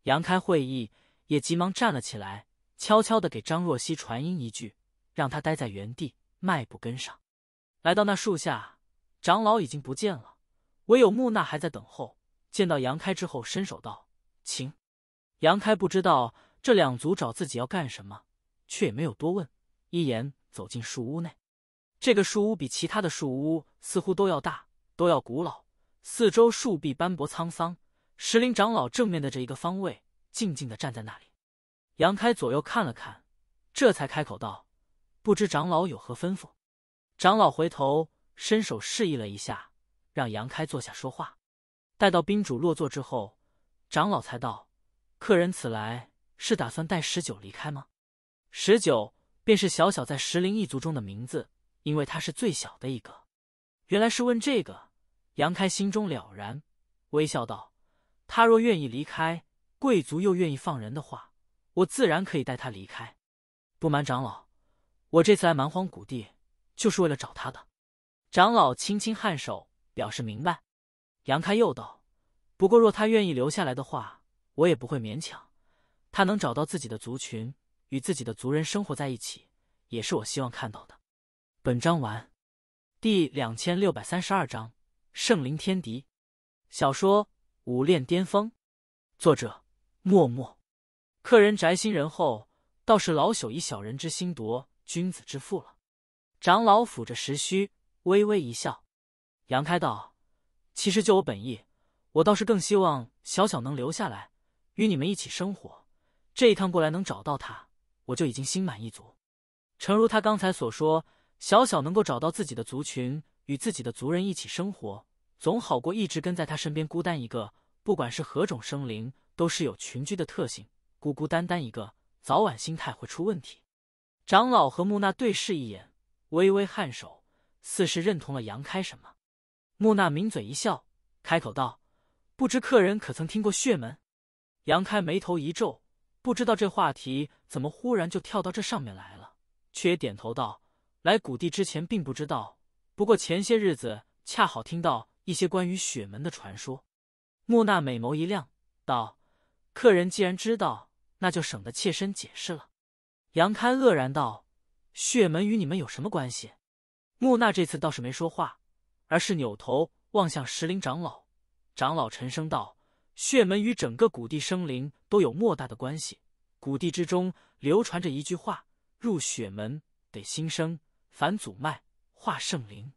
杨开会意，也急忙站了起来，悄悄的给张若曦传音一句，让他待在原地，迈步跟上。来到那树下，长老已经不见了，唯有木那还在等候。见到杨开之后，伸手道：“请。”杨开不知道这两族找自己要干什么，却也没有多问，一眼走进树屋内。这个树屋比其他的树屋似乎都要大，都要古老。四周树壁斑驳沧桑。石林长老正面的这一个方位，静静的站在那里。杨开左右看了看，这才开口道：“不知长老有何吩咐？”长老回头，伸手示意了一下，让杨开坐下说话。待到宾主落座之后，长老才道：“客人此来是打算带十九离开吗？”十九便是小小在石灵一族中的名字，因为他是最小的一个。原来是问这个，杨开心中了然，微笑道：“他若愿意离开，贵族又愿意放人的话，我自然可以带他离开。”不瞒长老，我这次来蛮荒谷地。就是为了找他的，长老轻轻颔首表示明白。杨开又道：“不过，若他愿意留下来的话，我也不会勉强。他能找到自己的族群，与自己的族人生活在一起，也是我希望看到的。”本章完。第两千六百三十二章：圣灵天敌。小说《武炼巅峰》，作者：默默。客人宅心仁厚，倒是老朽以小人之心夺君子之腹了。长老抚着石须，微微一笑。杨开道：“其实就我本意，我倒是更希望小小能留下来，与你们一起生活。这一趟过来能找到他，我就已经心满意足。诚如他刚才所说，小小能够找到自己的族群，与自己的族人一起生活，总好过一直跟在他身边孤单一个。不管是何种生灵，都是有群居的特性，孤孤单单一个，早晚心态会出问题。”长老和木讷对视一眼。微微颔首，似是认同了杨开什么。木纳抿嘴一笑，开口道：“不知客人可曾听过血门？”杨开眉头一皱，不知道这话题怎么忽然就跳到这上面来了，却也点头道：“来古地之前并不知道，不过前些日子恰好听到一些关于血门的传说。”木那美眸一亮，道：“客人既然知道，那就省得妾身解释了。”杨开愕然道。血门与你们有什么关系？木那这次倒是没说话，而是扭头望向石灵长老。长老沉声道：“血门与整个古地生灵都有莫大的关系。古地之中流传着一句话：入血门得新生，凡祖脉化圣灵。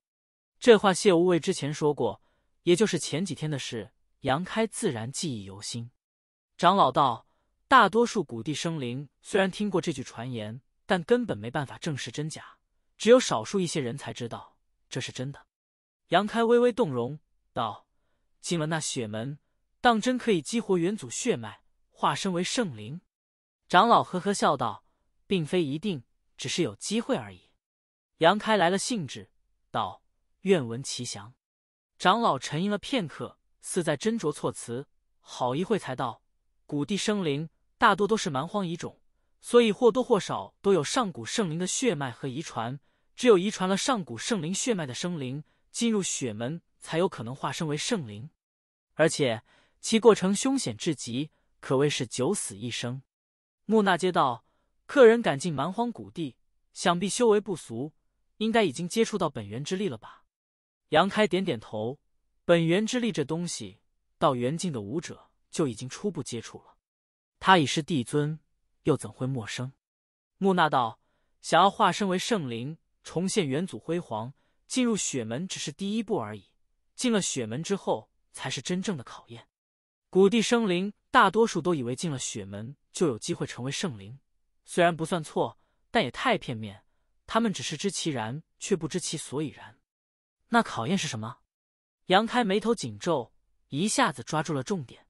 这话谢无畏之前说过，也就是前几天的事。杨开自然记忆犹新。”长老道：“大多数古地生灵虽然听过这句传言。”但根本没办法证实真假，只有少数一些人才知道这是真的。杨开微微动容道：“进了那血门，当真可以激活元祖血脉，化身为圣灵？”长老呵呵笑道：“并非一定，只是有机会而已。”杨开来了兴致道：“愿闻其详。”长老沉吟了片刻，似在斟酌措辞，好一会才道：“古地生灵大多都是蛮荒遗种。”所以或多或少都有上古圣灵的血脉和遗传，只有遗传了上古圣灵血脉的生灵进入血门，才有可能化身为圣灵，而且其过程凶险至极，可谓是九死一生。木纳接道：“客人赶进蛮荒谷地，想必修为不俗，应该已经接触到本源之力了吧？”杨开点点头：“本源之力这东西，到元境的武者就已经初步接触了，他已是帝尊。”又怎会陌生？木那道：“想要化身为圣灵，重现元祖辉煌，进入雪门只是第一步而已。进了雪门之后，才是真正的考验。古地生灵大多数都以为进了雪门就有机会成为圣灵，虽然不算错，但也太片面。他们只是知其然，却不知其所以然。那考验是什么？”杨开眉头紧皱，一下子抓住了重点。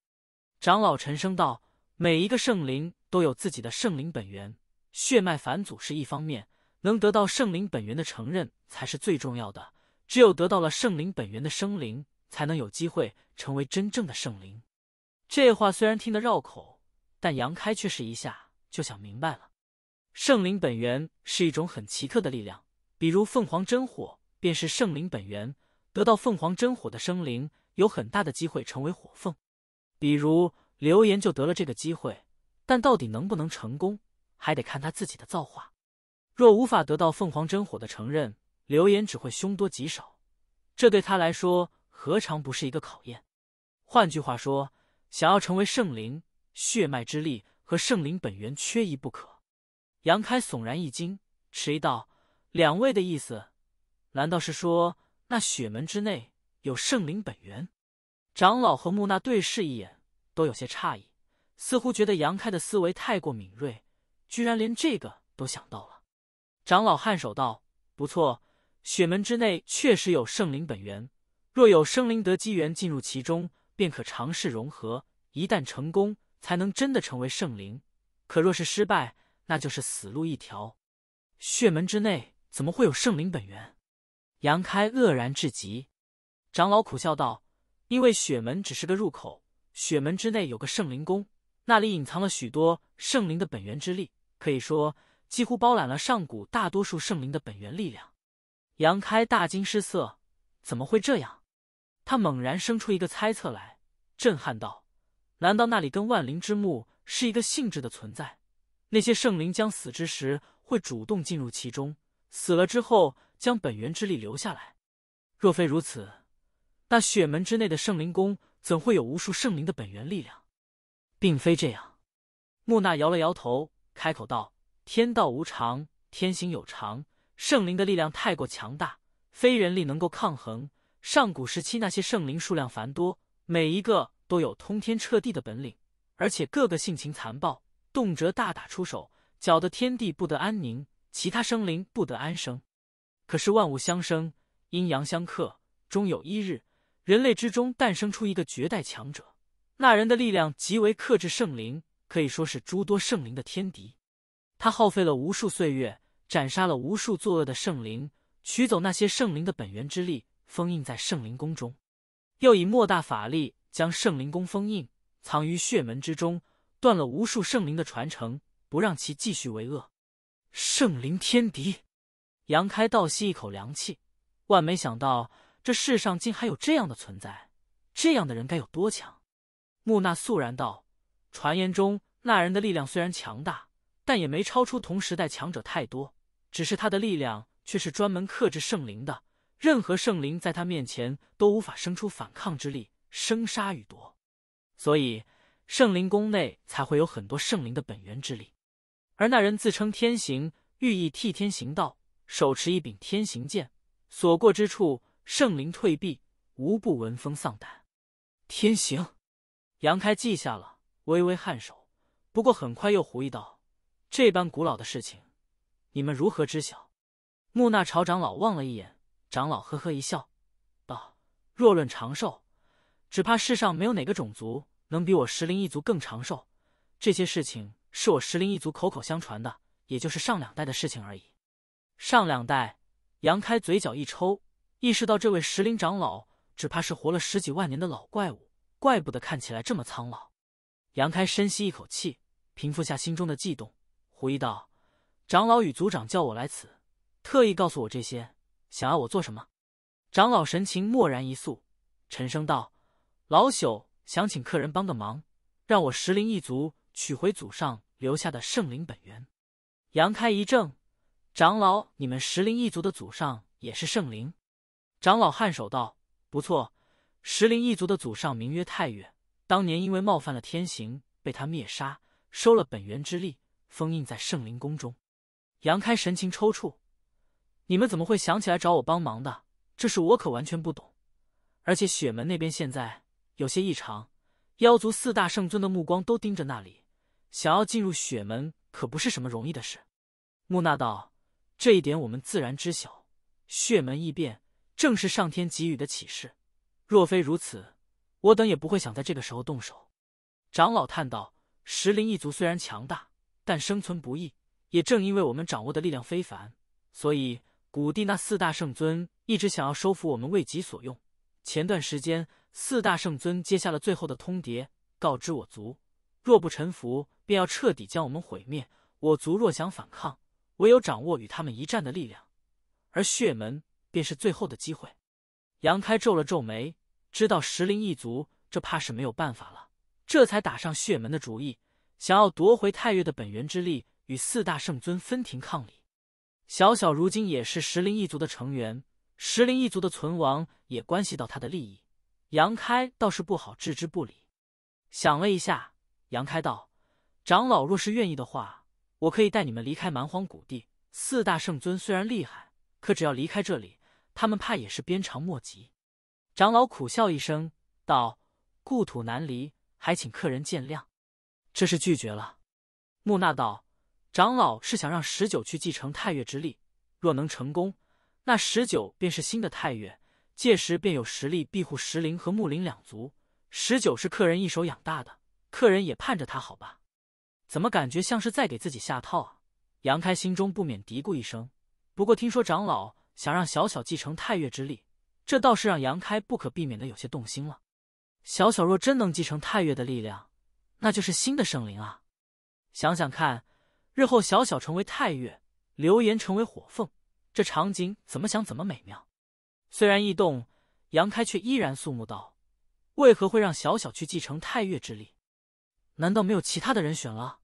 长老沉声道：“每一个圣灵。”都有自己的圣灵本源，血脉返祖是一方面，能得到圣灵本源的承认才是最重要的。只有得到了圣灵本源的生灵，才能有机会成为真正的圣灵。这话虽然听得绕口，但杨开却是一下就想明白了。圣灵本源是一种很奇特的力量，比如凤凰真火便是圣灵本源，得到凤凰真火的生灵有很大的机会成为火凤。比如刘岩就得了这个机会。但到底能不能成功，还得看他自己的造化。若无法得到凤凰真火的承认，流言只会凶多吉少。这对他来说，何尝不是一个考验？换句话说，想要成为圣灵，血脉之力和圣灵本源缺一不可。杨开悚然一惊，迟疑道：“两位的意思，难道是说那雪门之内有圣灵本源？”长老和木讷对视一眼，都有些诧异。似乎觉得杨开的思维太过敏锐，居然连这个都想到了。长老颔首道：“不错，血门之内确实有圣灵本源，若有生灵得机缘进入其中，便可尝试融合。一旦成功，才能真的成为圣灵；可若是失败，那就是死路一条。”血门之内怎么会有圣灵本源？杨开愕然至极。长老苦笑道：“因为血门只是个入口，血门之内有个圣灵宫。”那里隐藏了许多圣灵的本源之力，可以说几乎包揽了上古大多数圣灵的本源力量。杨开大惊失色，怎么会这样？他猛然生出一个猜测来，震撼道：“难道那里跟万灵之墓是一个性质的存在？那些圣灵将死之时，会主动进入其中，死了之后将本源之力留下来？若非如此，那血门之内的圣灵宫怎会有无数圣灵的本源力量？”并非这样，木纳摇了摇头，开口道：“天道无常，天行有常。圣灵的力量太过强大，非人力能够抗衡。上古时期那些圣灵数量繁多，每一个都有通天彻地的本领，而且个个性情残暴，动辄大打出手，搅得天地不得安宁，其他生灵不得安生。可是万物相生，阴阳相克，终有一日，人类之中诞生出一个绝代强者。”那人的力量极为克制圣灵，可以说是诸多圣灵的天敌。他耗费了无数岁月，斩杀了无数作恶的圣灵，取走那些圣灵的本源之力，封印在圣灵宫中，又以莫大法力将圣灵宫封印，藏于血门之中，断了无数圣灵的传承，不让其继续为恶。圣灵天敌，杨开倒吸一口凉气，万没想到这世上竟还有这样的存在，这样的人该有多强！木那肃然道：“传言中，那人的力量虽然强大，但也没超出同时代强者太多。只是他的力量却是专门克制圣灵的，任何圣灵在他面前都无法生出反抗之力，生杀予夺。所以圣灵宫内才会有很多圣灵的本源之力。而那人自称天行，寓意替天行道，手持一柄天行剑，所过之处圣灵退避，无不闻风丧胆。天行。”杨开记下了，微微颔首，不过很快又狐疑道：“这般古老的事情，你们如何知晓？”木那朝长老望了一眼，长老呵呵一笑，道：“若论长寿，只怕世上没有哪个种族能比我石灵一族更长寿。这些事情是我石灵一族口口相传的，也就是上两代的事情而已。”上两代，杨开嘴角一抽，意识到这位石灵长老只怕是活了十几万年的老怪物。怪不得看起来这么苍老，杨开深吸一口气，平复下心中的悸动，狐疑道：“长老与族长叫我来此，特意告诉我这些，想要我做什么？”长老神情蓦然一肃，沉声道：“老朽想请客人帮个忙，让我石灵一族取回祖上留下的圣灵本源。”杨开一怔：“长老，你们石灵一族的祖上也是圣灵？”长老颔首道：“不错。”石灵一族的祖上名曰太岳，当年因为冒犯了天行，被他灭杀，收了本源之力，封印在圣灵宫中。杨开神情抽搐：“你们怎么会想起来找我帮忙的？这事我可完全不懂。而且雪门那边现在有些异常，妖族四大圣尊的目光都盯着那里，想要进入雪门可不是什么容易的事。”木纳道：“这一点我们自然知晓，血门异变正是上天给予的启示。”若非如此，我等也不会想在这个时候动手。长老叹道：“石灵一族虽然强大，但生存不易。也正因为我们掌握的力量非凡，所以古帝那四大圣尊一直想要收服我们为己所用。前段时间，四大圣尊接下了最后的通牒，告知我族若不臣服，便要彻底将我们毁灭。我族若想反抗，唯有掌握与他们一战的力量，而血门便是最后的机会。”杨开皱了皱眉，知道石灵一族这怕是没有办法了，这才打上血门的主意，想要夺回太岳的本源之力，与四大圣尊分庭抗礼。小小如今也是石灵一族的成员，石灵一族的存亡也关系到他的利益。杨开倒是不好置之不理，想了一下，杨开道：“长老若是愿意的话，我可以带你们离开蛮荒谷地。四大圣尊虽然厉害，可只要离开这里。”他们怕也是鞭长莫及，长老苦笑一声道：“故土难离，还请客人见谅。”这是拒绝了。木讷道：“长老是想让十九去继承太岳之力，若能成功，那十九便是新的太岳，届时便有实力庇护石林和木林两族。十九是客人一手养大的，客人也盼着他，好吧？”怎么感觉像是在给自己下套啊？杨开心中不免嘀咕一声。不过听说长老。想让小小继承太月之力，这倒是让杨开不可避免的有些动心了。小小若真能继承太月的力量，那就是新的圣灵啊！想想看，日后小小成为太月，流言成为火凤，这场景怎么想怎么美妙。虽然异动，杨开却依然肃穆道：“为何会让小小去继承太月之力？难道没有其他的人选了？”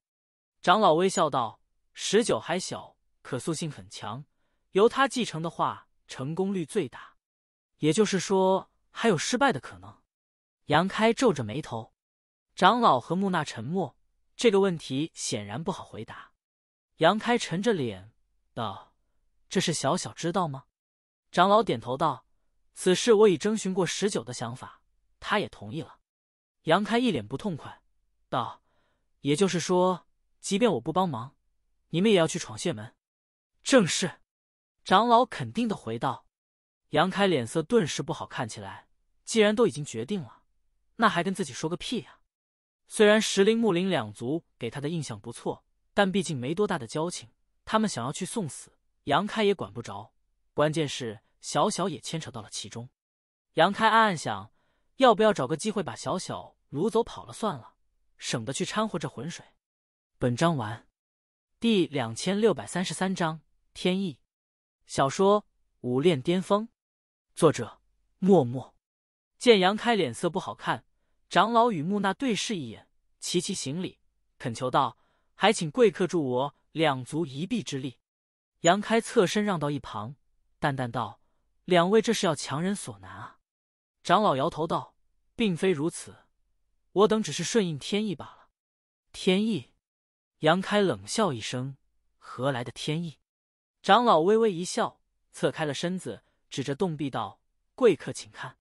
长老微笑道：“十九还小，可塑性很强。”由他继承的话，成功率最大，也就是说还有失败的可能。杨开皱着眉头，长老和木纳沉默。这个问题显然不好回答。杨开沉着脸道：“这是小小知道吗？”长老点头道：“此事我已征询过十九的想法，他也同意了。”杨开一脸不痛快道：“也就是说，即便我不帮忙，你们也要去闯谢门？”“正是。”长老肯定的回道，杨开脸色顿时不好看起来。既然都已经决定了，那还跟自己说个屁呀！虽然石林木林两族给他的印象不错，但毕竟没多大的交情。他们想要去送死，杨开也管不着。关键是小小也牵扯到了其中。杨开暗暗想，要不要找个机会把小小掳走跑了算了，省得去掺和这浑水。本章完，第两千六百三十三章天意。小说《武炼巅峰》，作者：默默。见杨开脸色不好看，长老与木纳对视一眼，齐齐行礼，恳求道：“还请贵客助我两足一臂之力。”杨开侧身让到一旁，淡淡道：“两位这是要强人所难啊！”长老摇头道：“并非如此，我等只是顺应天意罢了。”天意？杨开冷笑一声：“何来的天意？”长老微微一笑，侧开了身子，指着洞壁道：“贵客，请看。”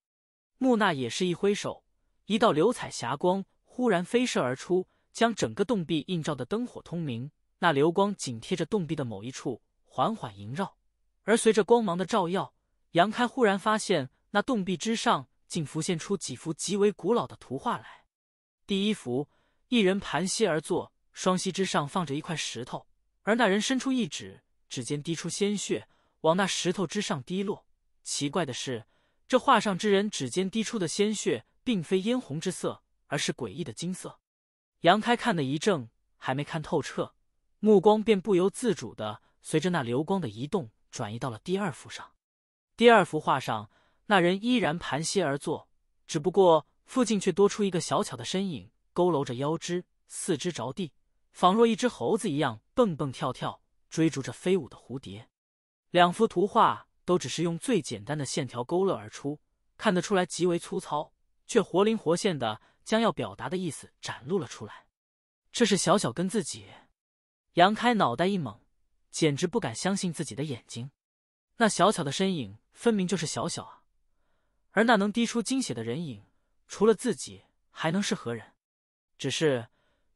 木那也是一挥手，一道流彩霞光忽然飞射而出，将整个洞壁映照的灯火通明。那流光紧贴着洞壁的某一处，缓缓萦绕。而随着光芒的照耀，杨开忽然发现那洞壁之上竟浮现出几幅极为古老的图画来。第一幅，一人盘膝而坐，双膝之上放着一块石头，而那人伸出一指。指尖滴出鲜血，往那石头之上滴落。奇怪的是，这画上之人指尖滴出的鲜血，并非嫣红之色，而是诡异的金色。杨开看的一怔，还没看透彻，目光便不由自主的随着那流光的移动，转移到了第二幅上。第二幅画上，那人依然盘膝而坐，只不过附近却多出一个小巧的身影，佝偻着腰肢，四肢着地，仿若一只猴子一样蹦蹦跳跳。追逐着飞舞的蝴蝶，两幅图画都只是用最简单的线条勾勒而出，看得出来极为粗糙，却活灵活现的将要表达的意思展露了出来。这是小小跟自己？杨开脑袋一猛，简直不敢相信自己的眼睛。那小巧的身影分明就是小小啊，而那能滴出精血的人影，除了自己还能是何人？只是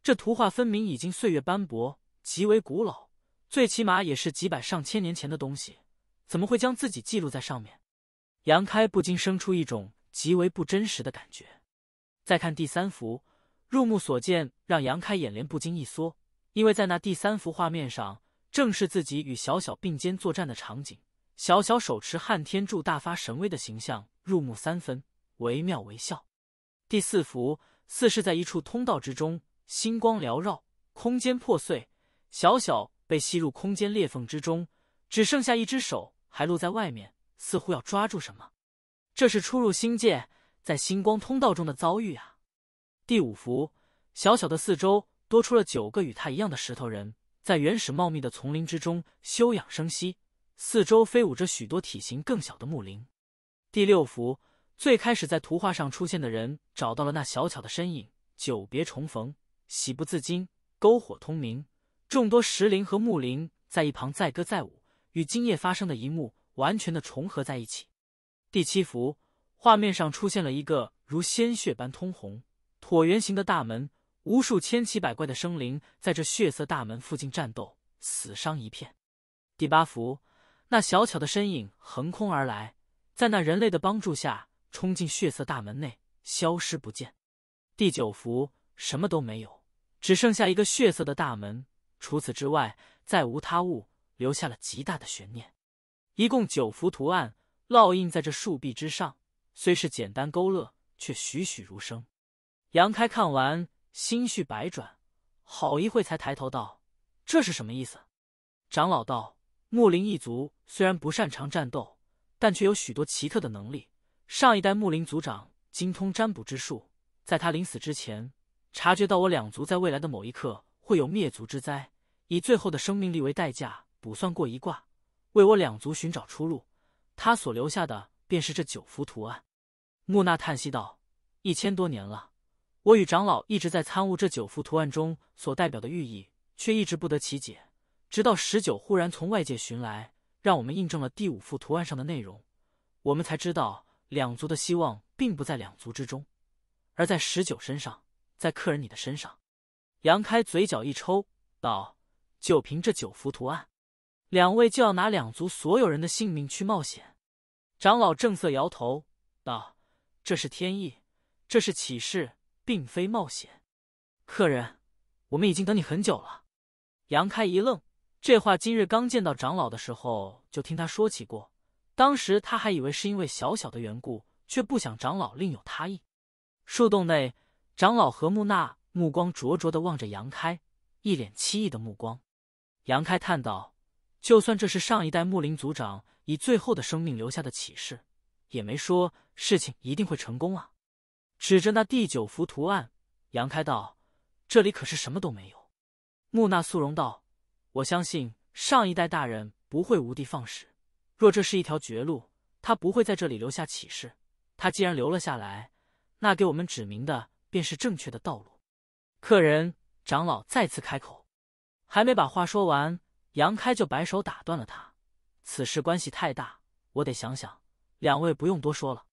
这图画分明已经岁月斑驳，极为古老。最起码也是几百上千年前的东西，怎么会将自己记录在上面？杨开不禁生出一种极为不真实的感觉。再看第三幅，入目所见让杨开眼帘不禁一缩，因为在那第三幅画面上，正是自己与小小并肩作战的场景。小小手持撼天柱，大发神威的形象入木三分，惟妙惟肖。第四幅似是在一处通道之中，星光缭绕，空间破碎，小小。被吸入空间裂缝之中，只剩下一只手还露在外面，似乎要抓住什么。这是初入星界，在星光通道中的遭遇啊。第五幅，小小的四周多出了九个与他一样的石头人，在原始茂密的丛林之中休养生息，四周飞舞着许多体型更小的木灵。第六幅，最开始在图画上出现的人找到了那小巧的身影，久别重逢，喜不自禁，篝火通明。众多石灵和木灵在一旁载歌载舞，与今夜发生的一幕完全的重合在一起。第七幅画面上出现了一个如鲜血般通红、椭圆形的大门，无数千奇百怪的生灵在这血色大门附近战斗，死伤一片。第八幅，那小巧的身影横空而来，在那人类的帮助下冲进血色大门内，消失不见。第九幅，什么都没有，只剩下一个血色的大门。除此之外，再无他物，留下了极大的悬念。一共九幅图案烙印在这树壁之上，虽是简单勾勒，却栩栩如生。杨开看完，心绪百转，好一会才抬头道：“这是什么意思？”长老道：“木林一族虽然不擅长战斗，但却有许多奇特的能力。上一代木林族长精通占卜之术，在他临死之前，察觉到我两族在未来的某一刻。”会有灭族之灾，以最后的生命力为代价，卜算过一卦，为我两族寻找出路。他所留下的便是这九幅图案。木讷叹息道：“一千多年了，我与长老一直在参悟这九幅图案中所代表的寓意，却一直不得其解。直到十九忽然从外界寻来，让我们印证了第五幅图案上的内容，我们才知道两族的希望并不在两族之中，而在十九身上，在客人你的身上。”杨开嘴角一抽，道：“就凭这九幅图案，两位就要拿两族所有人的性命去冒险？”长老正色摇头，道：“这是天意，这是启示，并非冒险。客人，我们已经等你很久了。”杨开一愣，这话今日刚见到长老的时候就听他说起过，当时他还以为是因为小小的缘故，却不想长老另有他意。树洞内，长老和木娜目光灼灼的望着杨开，一脸凄异的目光。杨开叹道：“就算这是上一代木林族长以最后的生命留下的启示，也没说事情一定会成功啊。”指着那第九幅图案，杨开道：“这里可是什么都没有。”木纳素容道：“我相信上一代大人不会无的放矢。若这是一条绝路，他不会在这里留下启示。他既然留了下来，那给我们指明的便是正确的道路。”客人长老再次开口，还没把话说完，杨开就摆手打断了他。此事关系太大，我得想想。两位不用多说了。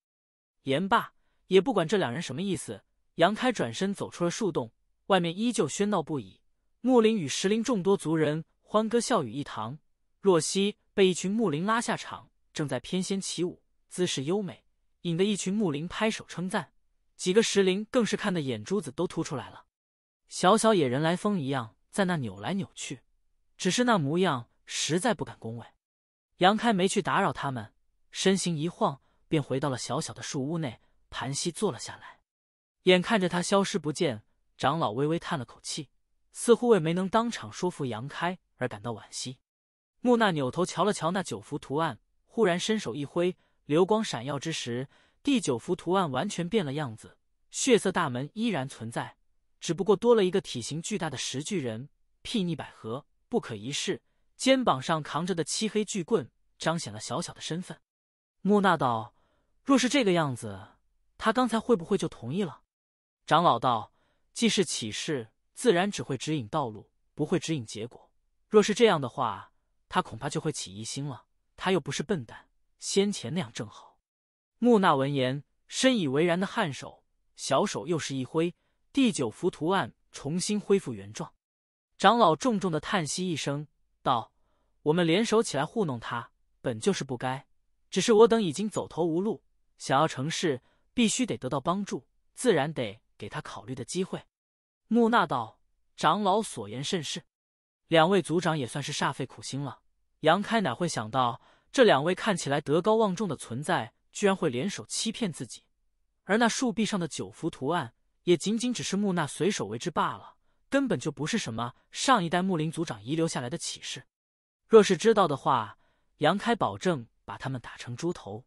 言罢，也不管这两人什么意思，杨开转身走出了树洞。外面依旧喧闹不已，木林与石林众多族人欢歌笑语一堂。若曦被一群木林拉下场，正在翩跹起舞，姿势优美，引得一群木林拍手称赞。几个石林更是看得眼珠子都凸出来了。小小野人来风一样在那扭来扭去，只是那模样实在不敢恭维。杨开没去打扰他们，身形一晃便回到了小小的树屋内，盘膝坐了下来。眼看着他消失不见，长老微微叹了口气，似乎为没能当场说服杨开而感到惋惜。木那扭头瞧了瞧那九幅图案，忽然伸手一挥，流光闪耀之时，第九幅图案完全变了样子。血色大门依然存在。只不过多了一个体型巨大的石巨人，睥睨百合，不可一世。肩膀上扛着的漆黑巨棍，彰显了小小的身份。木那道：“若是这个样子，他刚才会不会就同意了？”长老道：“既是启示，自然只会指引道路，不会指引结果。若是这样的话，他恐怕就会起疑心了。他又不是笨蛋，先前那样正好。”木纳闻言，深以为然的颔首，小手又是一挥。第九幅图案重新恢复原状，长老重重的叹息一声，道：“我们联手起来糊弄他，本就是不该。只是我等已经走投无路，想要成事，必须得得到帮助，自然得给他考虑的机会。”木纳道：“长老所言甚是，两位族长也算是煞费苦心了。”杨开哪会想到，这两位看起来德高望重的存在，居然会联手欺骗自己，而那树壁上的九幅图案。也仅仅只是木纳随手为之罢了，根本就不是什么上一代木林族长遗留下来的启示。若是知道的话，杨开保证把他们打成猪头。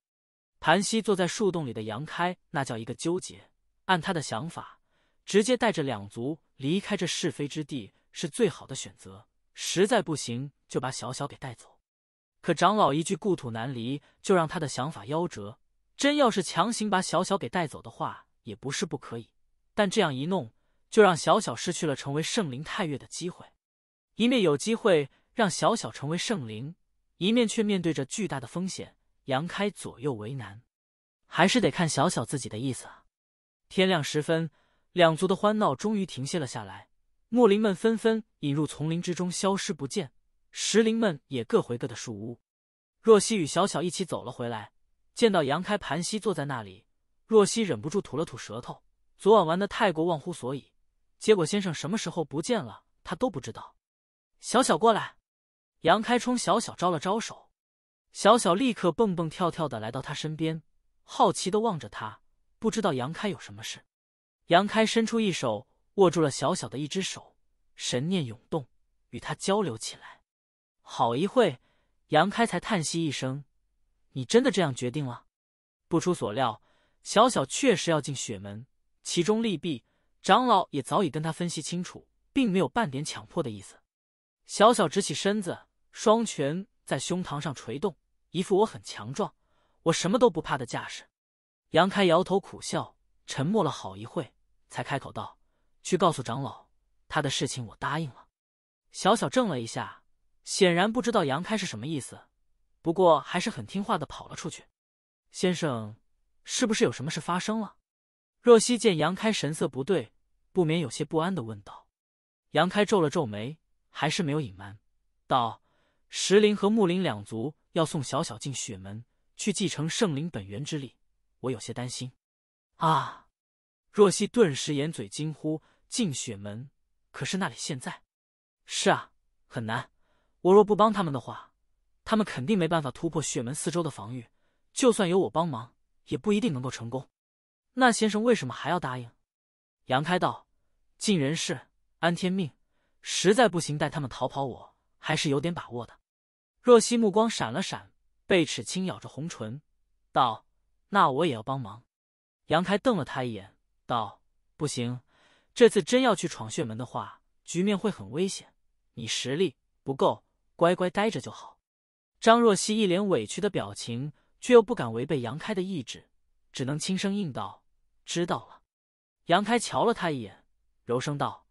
盘膝坐在树洞里的杨开，那叫一个纠结。按他的想法，直接带着两族离开这是非之地是最好的选择，实在不行就把小小给带走。可长老一句故土难离，就让他的想法夭折。真要是强行把小小给带走的话，也不是不可以。但这样一弄，就让小小失去了成为圣灵太岳的机会。一面有机会让小小成为圣灵，一面却面对着巨大的风险。杨开左右为难，还是得看小小自己的意思啊。天亮时分，两族的欢闹终于停歇了下来，木灵们纷纷隐入丛林之中，消失不见；石灵们也各回各的树屋。若曦与小小一起走了回来，见到杨开盘膝坐在那里，若曦忍不住吐了吐舌头。昨晚玩的太过忘乎所以，结果先生什么时候不见了，他都不知道。小小过来，杨开冲小小招了招手，小小立刻蹦蹦跳跳的来到他身边，好奇的望着他，不知道杨开有什么事。杨开伸出一手，握住了小小的一只手，神念涌动，与他交流起来。好一会，杨开才叹息一声：“你真的这样决定了？”不出所料，小小确实要进雪门。其中利弊，长老也早已跟他分析清楚，并没有半点强迫的意思。小小直起身子，双拳在胸膛上捶动，一副我很强壮，我什么都不怕的架势。杨开摇头苦笑，沉默了好一会，才开口道：“去告诉长老，他的事情我答应了。”小小怔了一下，显然不知道杨开是什么意思，不过还是很听话的跑了出去。先生，是不是有什么事发生了？若曦见杨开神色不对，不免有些不安的问道：“杨开皱了皱眉，还是没有隐瞒，道：‘石林和木林两族要送小小进雪门去继承圣灵本源之力，我有些担心。’啊！若曦顿时掩嘴惊呼：‘进雪门？可是那里现在……是啊，很难。我若不帮他们的话，他们肯定没办法突破雪门四周的防御。就算有我帮忙，也不一定能够成功。’”那先生为什么还要答应？杨开道：“尽人事，安天命。实在不行，带他们逃跑，我还是有点把握的。”若曦目光闪了闪，贝齿轻咬着红唇，道：“那我也要帮忙。”杨开瞪了他一眼，道：“不行，这次真要去闯血门的话，局面会很危险。你实力不够，乖乖待着就好。”张若曦一脸委屈的表情，却又不敢违背杨开的意志，只能轻声应道。知道了，杨开瞧了他一眼，柔声道：“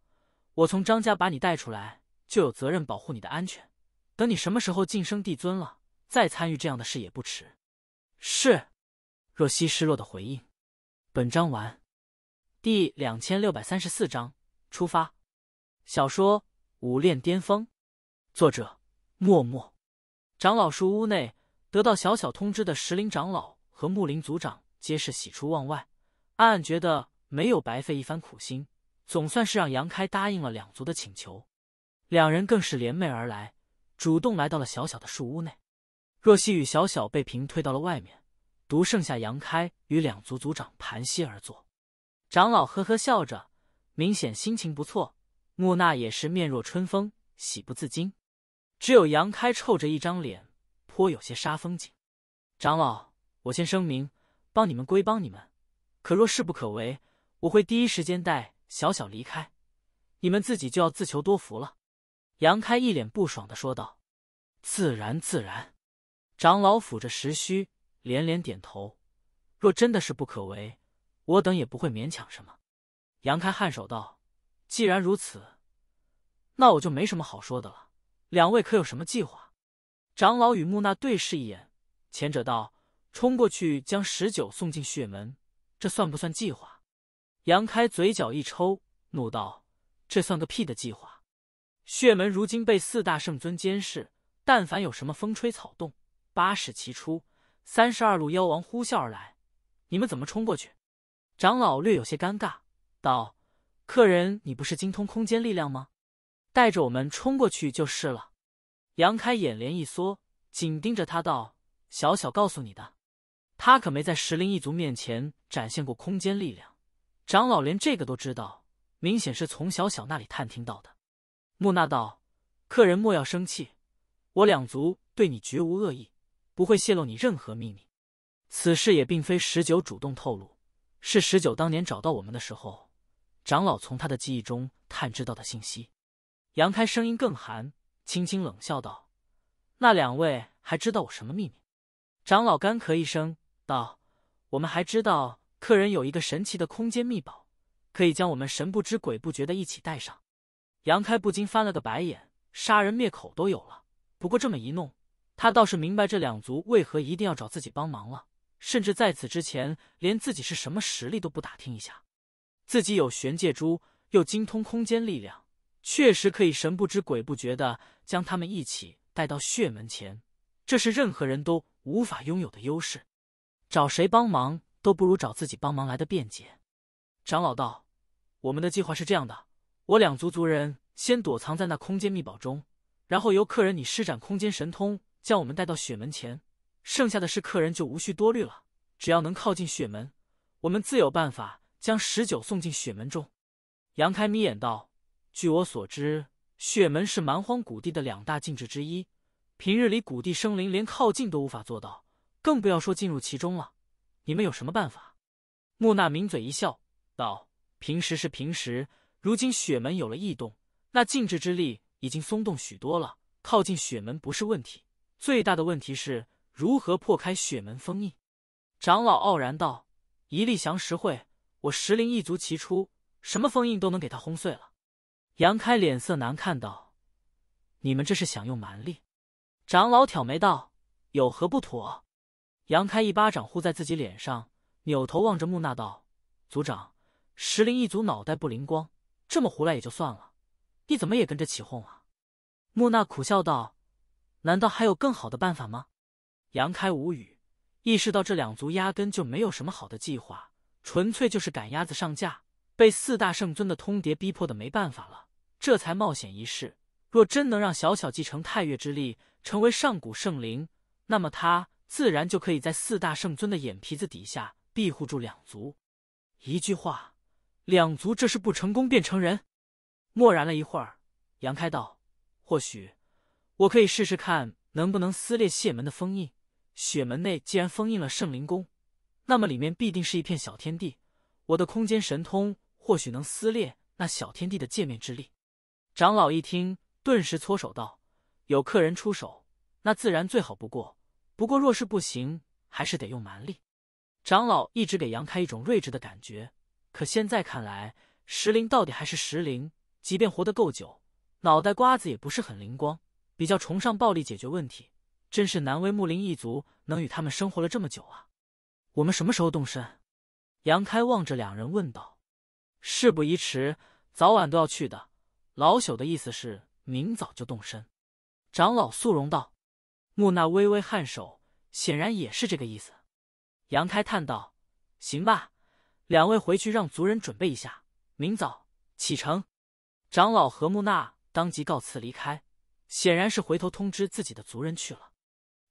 我从张家把你带出来，就有责任保护你的安全。等你什么时候晋升帝尊了，再参与这样的事也不迟。”是，若曦失落的回应。本章完。第两千六百三十四章出发。小说《武炼巅峰》，作者：默默。长老书屋内，得到小小通知的石林长老和木林族长皆是喜出望外。暗暗觉得没有白费一番苦心，总算是让杨开答应了两族的请求。两人更是联袂而来，主动来到了小小的树屋内。若曦与小小被屏退到了外面，独剩下杨开与两族族长盘膝而坐。长老呵呵笑着，明显心情不错。木讷也是面若春风，喜不自禁。只有杨开臭着一张脸，颇有些煞风景。长老，我先声明，帮你们归帮你们。可若事不可为，我会第一时间带小小离开，你们自己就要自求多福了。”杨开一脸不爽的说道。“自然自然。”长老抚着石须，连连点头。“若真的是不可为，我等也不会勉强什么。”杨开颔首道：“既然如此，那我就没什么好说的了。两位可有什么计划？”长老与木讷对视一眼，前者道：“冲过去将十九送进血门。”这算不算计划？杨开嘴角一抽，怒道：“这算个屁的计划！血门如今被四大圣尊监视，但凡有什么风吹草动，八使齐出，三十二路妖王呼啸而来，你们怎么冲过去？”长老略有些尴尬道：“客人，你不是精通空间力量吗？带着我们冲过去就是了。”杨开眼帘一缩，紧盯着他道：“小小告诉你的，他可没在石林一族面前。”展现过空间力量，长老连这个都知道，明显是从小小那里探听到的。木纳道：“客人莫要生气，我两族对你绝无恶意，不会泄露你任何秘密。此事也并非十九主动透露，是十九当年找到我们的时候，长老从他的记忆中探知到的信息。”杨开声音更寒，轻轻冷笑道：“那两位还知道我什么秘密？”长老干咳一声道：“我们还知道。”客人有一个神奇的空间秘宝，可以将我们神不知鬼不觉的一起带上。杨开不禁翻了个白眼，杀人灭口都有了。不过这么一弄，他倒是明白这两族为何一定要找自己帮忙了。甚至在此之前，连自己是什么实力都不打听一下。自己有玄界珠，又精通空间力量，确实可以神不知鬼不觉的将他们一起带到血门前。这是任何人都无法拥有的优势。找谁帮忙？都不如找自己帮忙来的便捷。长老道：“我们的计划是这样的，我两族族人先躲藏在那空间秘宝中，然后由客人你施展空间神通，将我们带到雪门前。剩下的是客人就无需多虑了，只要能靠近雪门，我们自有办法将十九送进雪门中。”杨开眯眼道：“据我所知，雪门是蛮荒谷地的两大禁制之一，平日里谷地生灵连靠近都无法做到，更不要说进入其中了。”你们有什么办法？木那抿嘴一笑，道：“平时是平时，如今雪门有了异动，那禁制之力已经松动许多了，靠近雪门不是问题。最大的问题是如何破开雪门封印。”长老傲然道：“一力降十会，我石灵一族齐出，什么封印都能给他轰碎了。”杨开脸色难看道：“你们这是想用蛮力？”长老挑眉道：“有何不妥？”杨开一巴掌呼在自己脸上，扭头望着木讷道：“族长，石灵一族脑袋不灵光，这么胡来也就算了，你怎么也跟着起哄啊？”木讷苦笑道：“难道还有更好的办法吗？”杨开无语，意识到这两族压根就没有什么好的计划，纯粹就是赶鸭子上架，被四大圣尊的通牒逼迫的没办法了，这才冒险一试。若真能让小小继承太岳之力，成为上古圣灵，那么他……自然就可以在四大圣尊的眼皮子底下庇护住两族。一句话，两族这是不成功变成人。默然了一会儿，杨开道：“或许我可以试试看，能不能撕裂血门的封印。血门内既然封印了圣灵宫，那么里面必定是一片小天地。我的空间神通或许能撕裂那小天地的界面之力。”长老一听，顿时搓手道：“有客人出手，那自然最好不过。”不过，若是不行，还是得用蛮力。长老一直给杨开一种睿智的感觉，可现在看来，石灵到底还是石灵，即便活得够久，脑袋瓜子也不是很灵光，比较崇尚暴力解决问题，真是难为木林一族能与他们生活了这么久啊！我们什么时候动身？杨开望着两人问道。事不宜迟，早晚都要去的。老朽的意思是明早就动身。长老肃容道。木纳微微颔首，显然也是这个意思。杨开叹道：“行吧，两位回去让族人准备一下，明早启程。”长老和木纳当即告辞离开，显然是回头通知自己的族人去了。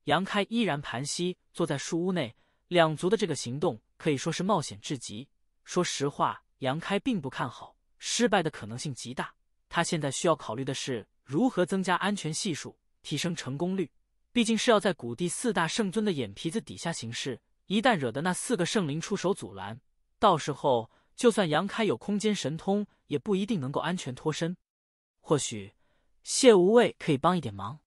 杨开依然盘膝坐在树屋内。两族的这个行动可以说是冒险至极。说实话，杨开并不看好，失败的可能性极大。他现在需要考虑的是如何增加安全系数，提升成功率。毕竟是要在古帝四大圣尊的眼皮子底下行事，一旦惹得那四个圣灵出手阻拦，到时候就算杨开有空间神通，也不一定能够安全脱身。或许谢无畏可以帮一点忙。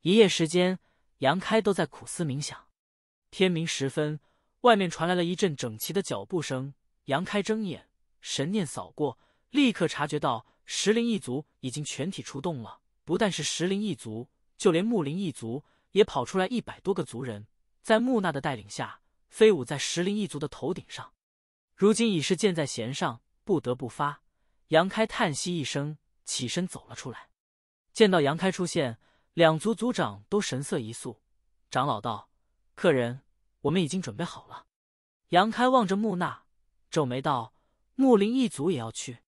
一夜时间，杨开都在苦思冥想。天明时分，外面传来了一阵整齐的脚步声。杨开睁眼，神念扫过，立刻察觉到石灵一族已经全体出动了。不但是石灵一族，就连木灵一族。也跑出来一百多个族人，在木纳的带领下，飞舞在石林一族的头顶上。如今已是箭在弦上，不得不发。杨开叹息一声，起身走了出来。见到杨开出现，两族族长都神色一肃。长老道：“客人，我们已经准备好了。”杨开望着木纳，皱眉道：“木林一族也要去？”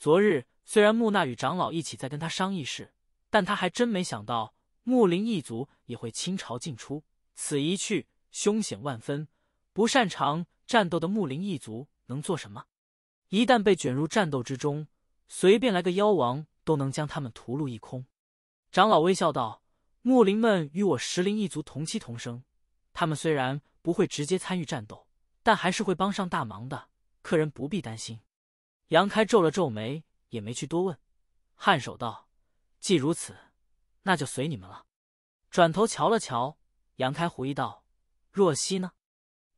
昨日虽然木纳与长老一起在跟他商议事，但他还真没想到。木林一族也会倾巢尽出，此一去凶险万分。不擅长战斗的木林一族能做什么？一旦被卷入战斗之中，随便来个妖王都能将他们屠戮一空。长老微笑道：“木林们与我石林一族同期同生，他们虽然不会直接参与战斗，但还是会帮上大忙的。客人不必担心。”杨开皱了皱眉，也没去多问，颔首道：“既如此。”那就随你们了。转头瞧了瞧，杨开狐疑道：“若曦呢？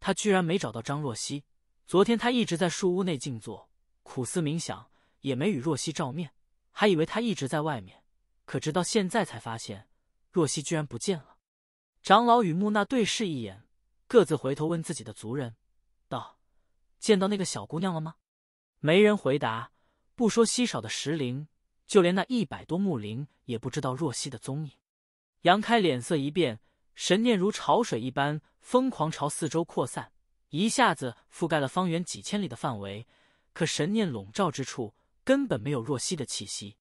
他居然没找到张若曦。昨天他一直在树屋内静坐，苦思冥想，也没与若曦照面，还以为他一直在外面。可直到现在才发现，若曦居然不见了。”长老与木那对视一眼，各自回头问自己的族人：“道见到那个小姑娘了吗？”没人回答。不说稀少的石灵。就连那一百多木灵也不知道若曦的踪影。杨开脸色一变，神念如潮水一般疯狂朝四周扩散，一下子覆盖了方圆几千里的范围。可神念笼罩之处根本没有若曦的气息，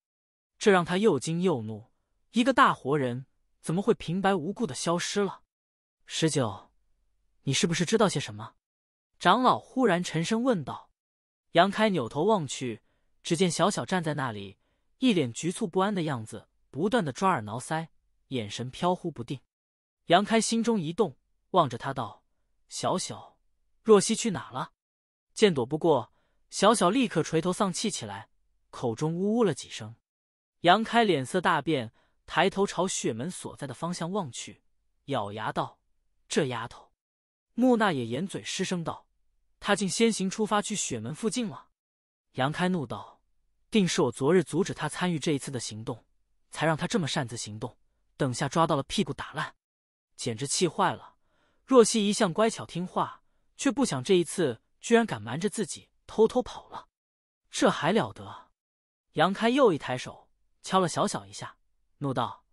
这让他又惊又怒。一个大活人怎么会平白无故的消失了？十九，你是不是知道些什么？长老忽然沉声问道。杨开扭头望去，只见小小站在那里。一脸局促不安的样子，不断的抓耳挠腮，眼神飘忽不定。杨开心中一动，望着他道：“小小，若曦去哪了？”见躲不过，小小立刻垂头丧气起来，口中呜呜了几声。杨开脸色大变，抬头朝雪门所在的方向望去，咬牙道：“这丫头！”木纳也掩嘴失声道：“她竟先行出发去雪门附近了！”杨开怒道。定是我昨日阻止他参与这一次的行动，才让他这么擅自行动。等下抓到了屁股打烂，简直气坏了。若曦一向乖巧听话，却不想这一次居然敢瞒着自己偷偷跑了，这还了得？杨开又一抬手敲了小小一下，怒道：“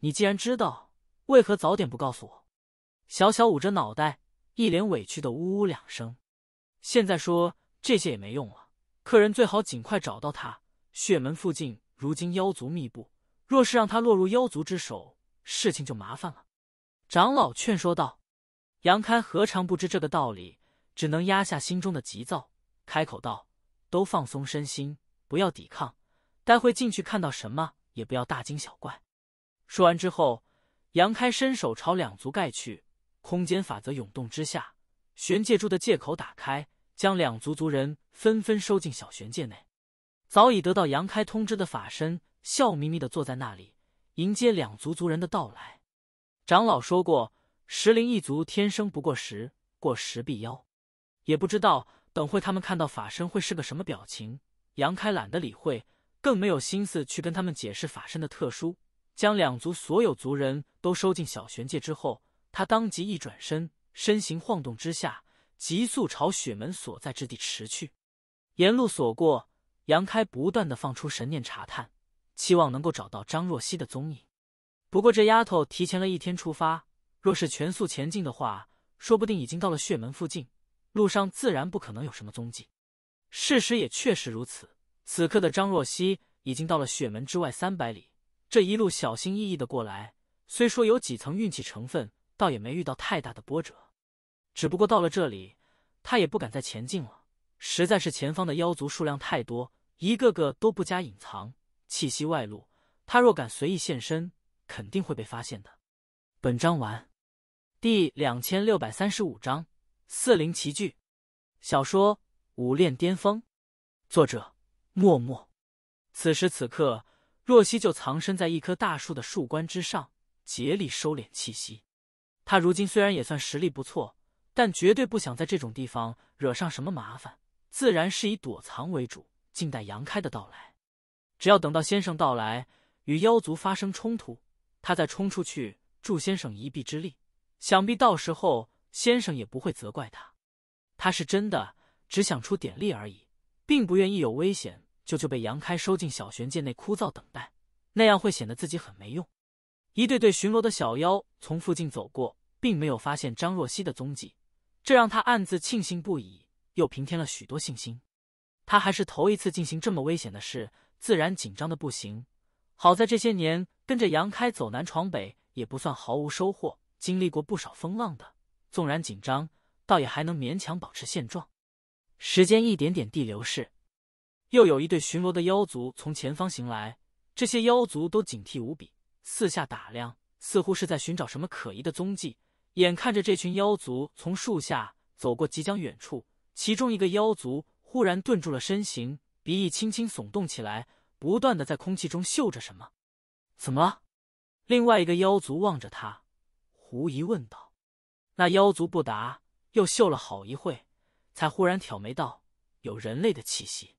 你既然知道，为何早点不告诉我？”小小捂着脑袋，一脸委屈的呜呜两声。现在说这些也没用了。客人最好尽快找到他。血门附近如今妖族密布，若是让他落入妖族之手，事情就麻烦了。长老劝说道。杨开何尝不知这个道理，只能压下心中的急躁，开口道：“都放松身心，不要抵抗。待会进去看到什么，也不要大惊小怪。”说完之后，杨开伸手朝两族盖去，空间法则涌动之下，玄界柱的借口打开，将两族族人。纷纷收进小玄界内。早已得到杨开通知的法身笑眯眯的坐在那里，迎接两族族人的到来。长老说过，石灵一族天生不过十，过十必妖。也不知道等会他们看到法身会是个什么表情。杨开懒得理会，更没有心思去跟他们解释法身的特殊。将两族所有族人都收进小玄界之后，他当即一转身，身形晃动之下，急速朝雪门所在之地驰去。沿路所过，杨开不断的放出神念查探，期望能够找到张若曦的踪影。不过这丫头提前了一天出发，若是全速前进的话，说不定已经到了血门附近，路上自然不可能有什么踪迹。事实也确实如此，此刻的张若曦已经到了血门之外三百里。这一路小心翼翼的过来，虽说有几层运气成分，倒也没遇到太大的波折。只不过到了这里，她也不敢再前进了。实在是前方的妖族数量太多，一个个都不加隐藏，气息外露。他若敢随意现身，肯定会被发现的。本章完。第两千六百三十五章四灵齐聚。小说《武炼巅峰》，作者：默默。此时此刻，若曦就藏身在一棵大树的树冠之上，竭力收敛气息。他如今虽然也算实力不错，但绝对不想在这种地方惹上什么麻烦。自然是以躲藏为主，静待杨开的到来。只要等到先生到来，与妖族发生冲突，他再冲出去助先生一臂之力，想必到时候先生也不会责怪他。他是真的只想出点力而已，并不愿意有危险就就被杨开收进小玄界内，枯燥等待，那样会显得自己很没用。一对对巡逻的小妖从附近走过，并没有发现张若曦的踪迹，这让他暗自庆幸不已。又平添了许多信心，他还是头一次进行这么危险的事，自然紧张的不行。好在这些年跟着杨开走南闯北，也不算毫无收获，经历过不少风浪的，纵然紧张，倒也还能勉强保持现状。时间一点点地流逝，又有一队巡逻的妖族从前方行来，这些妖族都警惕无比，四下打量，似乎是在寻找什么可疑的踪迹。眼看着这群妖族从树下走过，即将远处。其中一个妖族忽然顿住了身形，鼻翼轻轻耸动起来，不断的在空气中嗅着什么。怎么了？另外一个妖族望着他，狐疑问道。那妖族不答，又嗅了好一会，才忽然挑眉道：“有人类的气息。”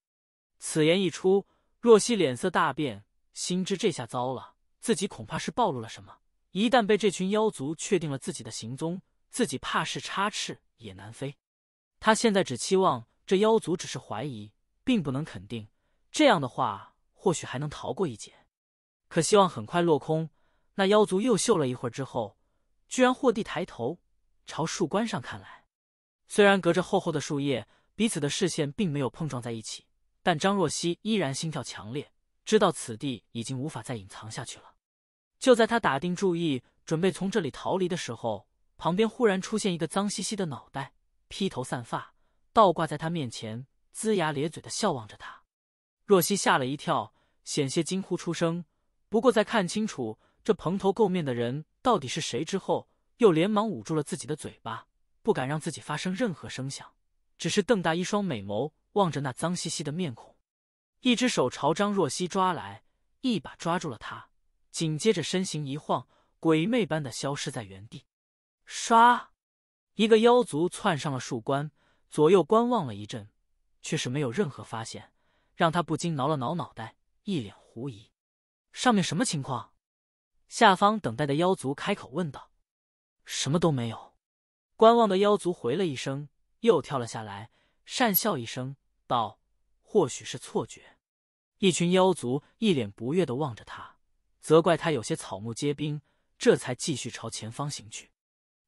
此言一出，若曦脸色大变，心知这下糟了，自己恐怕是暴露了什么。一旦被这群妖族确定了自己的行踪，自己怕是插翅也难飞。他现在只期望这妖族只是怀疑，并不能肯定，这样的话或许还能逃过一劫。可希望很快落空。那妖族又嗅了一会儿之后，居然霍地抬头朝树冠上看来。虽然隔着厚厚的树叶，彼此的视线并没有碰撞在一起，但张若曦依然心跳强烈，知道此地已经无法再隐藏下去了。就在他打定主意准备从这里逃离的时候，旁边忽然出现一个脏兮兮的脑袋。披头散发，倒挂在他面前，龇牙咧嘴的笑望着他。若曦吓了一跳，险些惊呼出声。不过在看清楚这蓬头垢面的人到底是谁之后，又连忙捂住了自己的嘴巴，不敢让自己发生任何声响，只是瞪大一双美眸望着那脏兮兮的面孔。一只手朝张若曦抓来，一把抓住了她，紧接着身形一晃，鬼魅般的消失在原地。唰。一个妖族窜上了树冠，左右观望了一阵，却是没有任何发现，让他不禁挠了挠脑袋，一脸狐疑：“上面什么情况？”下方等待的妖族开口问道：“什么都没有。”观望的妖族回了一声，又跳了下来，讪笑一声道：“或许是错觉。”一群妖族一脸不悦的望着他，责怪他有些草木皆兵，这才继续朝前方行去。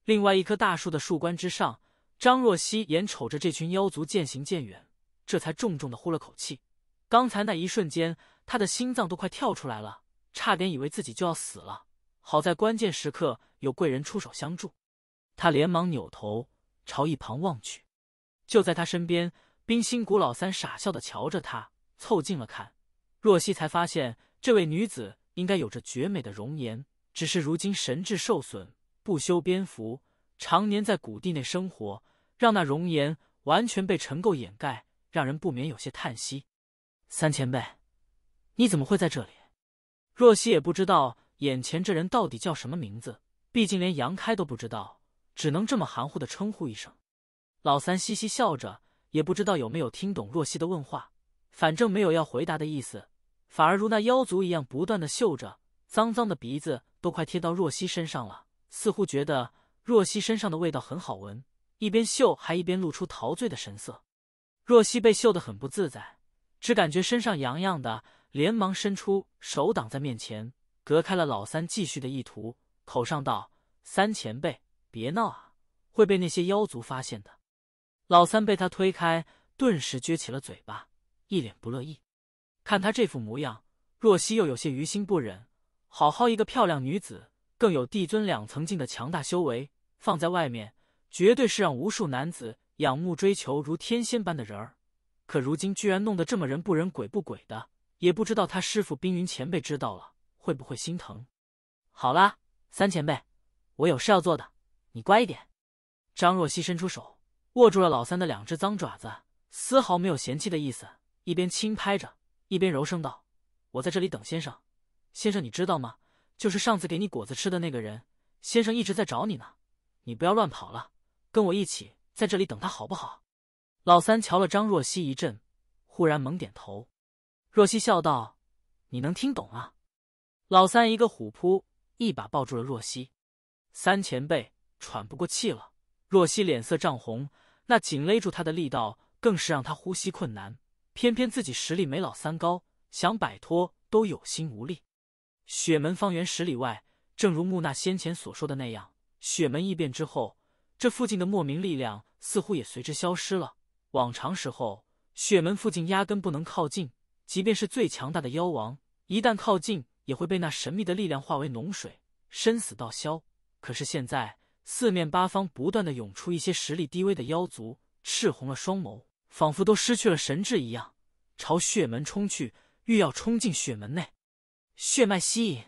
另外一棵大树的树冠之上，张若曦眼瞅着这群妖族渐行渐远，这才重重的呼了口气。刚才那一瞬间，他的心脏都快跳出来了，差点以为自己就要死了。好在关键时刻有贵人出手相助，他连忙扭头朝一旁望去。就在他身边，冰心谷老三傻笑的瞧着他，凑近了看，若曦才发现这位女子应该有着绝美的容颜，只是如今神智受损。不修边幅，常年在谷地内生活，让那容颜完全被尘垢掩盖，让人不免有些叹息。三前辈，你怎么会在这里？若曦也不知道眼前这人到底叫什么名字，毕竟连杨开都不知道，只能这么含糊的称呼一声。老三嘻嘻笑着，也不知道有没有听懂若曦的问话，反正没有要回答的意思，反而如那妖族一样，不断的嗅着，脏脏的鼻子都快贴到若曦身上了。似乎觉得若曦身上的味道很好闻，一边嗅还一边露出陶醉的神色。若曦被嗅得很不自在，只感觉身上痒痒的，连忙伸出手挡在面前，隔开了老三继续的意图，口上道：“三前辈，别闹啊，会被那些妖族发现的。”老三被他推开，顿时撅起了嘴巴，一脸不乐意。看他这副模样，若曦又有些于心不忍，好好一个漂亮女子。更有帝尊两层境的强大修为，放在外面，绝对是让无数男子仰慕追求如天仙般的人儿。可如今居然弄得这么人不人鬼不鬼的，也不知道他师傅冰云前辈知道了会不会心疼。好啦，三前辈，我有事要做的，你乖一点。张若曦伸出手，握住了老三的两只脏爪子，丝毫没有嫌弃的意思，一边轻拍着，一边柔声道：“我在这里等先生，先生你知道吗？”就是上次给你果子吃的那个人，先生一直在找你呢，你不要乱跑了，跟我一起在这里等他好不好？老三瞧了张若曦一阵，忽然猛点头。若曦笑道：“你能听懂啊？”老三一个虎扑，一把抱住了若曦。三前辈喘不过气了。若曦脸色涨红，那紧勒住他的力道更是让她呼吸困难。偏偏自己实力没老三高，想摆脱都有心无力。血门方圆十里外，正如木纳先前所说的那样，血门异变之后，这附近的莫名力量似乎也随之消失了。往常时候，血门附近压根不能靠近，即便是最强大的妖王，一旦靠近，也会被那神秘的力量化为脓水，生死道消。可是现在，四面八方不断的涌出一些实力低微的妖族，赤红了双眸，仿佛都失去了神智一样，朝血门冲去，欲要冲进血门内。血脉吸引，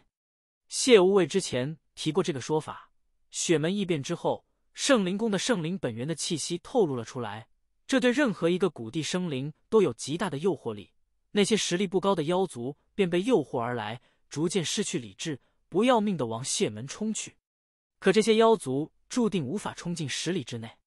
谢无畏之前提过这个说法。血门异变之后，圣灵宫的圣灵本源的气息透露了出来，这对任何一个古地生灵都有极大的诱惑力。那些实力不高的妖族便被诱惑而来，逐渐失去理智，不要命的往血门冲去。可这些妖族注定无法冲进十里之内，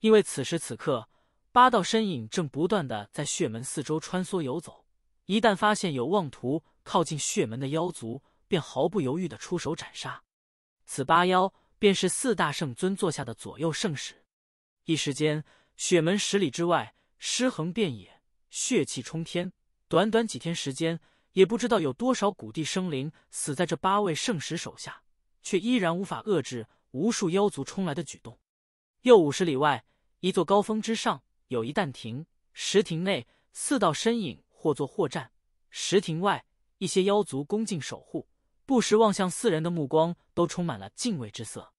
因为此时此刻，八道身影正不断的在血门四周穿梭游走，一旦发现有妄图。靠近血门的妖族便毫不犹豫的出手斩杀，此八妖便是四大圣尊座下的左右圣使。一时间，血门十里之外尸横遍野，血气冲天。短短几天时间，也不知道有多少古地生灵死在这八位圣使手下，却依然无法遏制无数妖族冲来的举动。又五十里外，一座高峰之上有一淡亭，石亭内四道身影或坐或站，石亭外。一些妖族恭敬守护，不时望向四人的目光都充满了敬畏之色。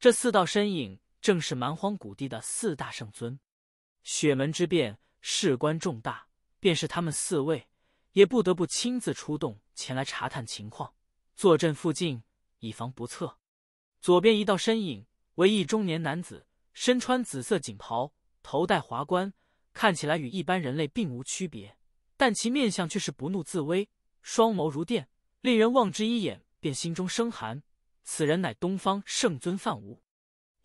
这四道身影正是蛮荒谷地的四大圣尊。雪门之变事关重大，便是他们四位也不得不亲自出动前来查探情况，坐镇附近以防不测。左边一道身影为一中年男子，身穿紫色锦袍，头戴华冠，看起来与一般人类并无区别，但其面相却是不怒自威。双眸如电，令人望之一眼便心中生寒。此人乃东方圣尊范无。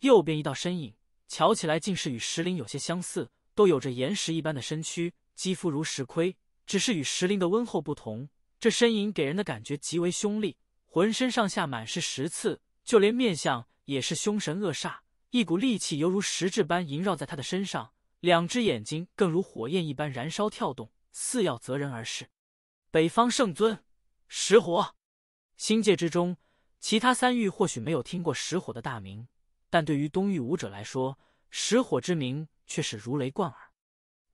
右边一道身影，瞧起来竟是与石灵有些相似，都有着岩石一般的身躯，肌肤如石盔。只是与石灵的温厚不同，这身影给人的感觉极为凶厉，浑身上下满是石刺，就连面相也是凶神恶煞，一股戾气犹如石质般萦绕在他的身上，两只眼睛更如火焰一般燃烧跳动，似要择人而噬。北方圣尊，石火。星界之中，其他三域或许没有听过石火的大名，但对于东域武者来说，石火之名却是如雷贯耳。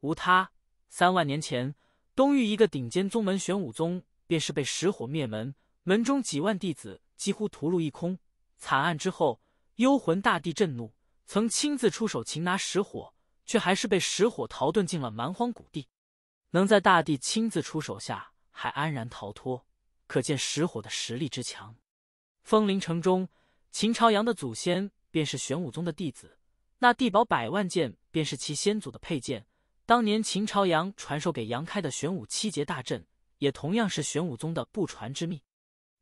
无他，三万年前，东域一个顶尖宗门玄武宗便是被石火灭门，门中几万弟子几乎屠戮一空。惨案之后，幽魂大帝震怒，曾亲自出手擒拿石火，却还是被石火逃遁进了蛮荒谷地。能在大帝亲自出手下，还安然逃脱，可见石火的实力之强。风林城中，秦朝阳的祖先便是玄武宗的弟子，那地宝百万件便是其先祖的佩剑。当年秦朝阳传授给杨开的玄武七节大阵，也同样是玄武宗的不传之秘。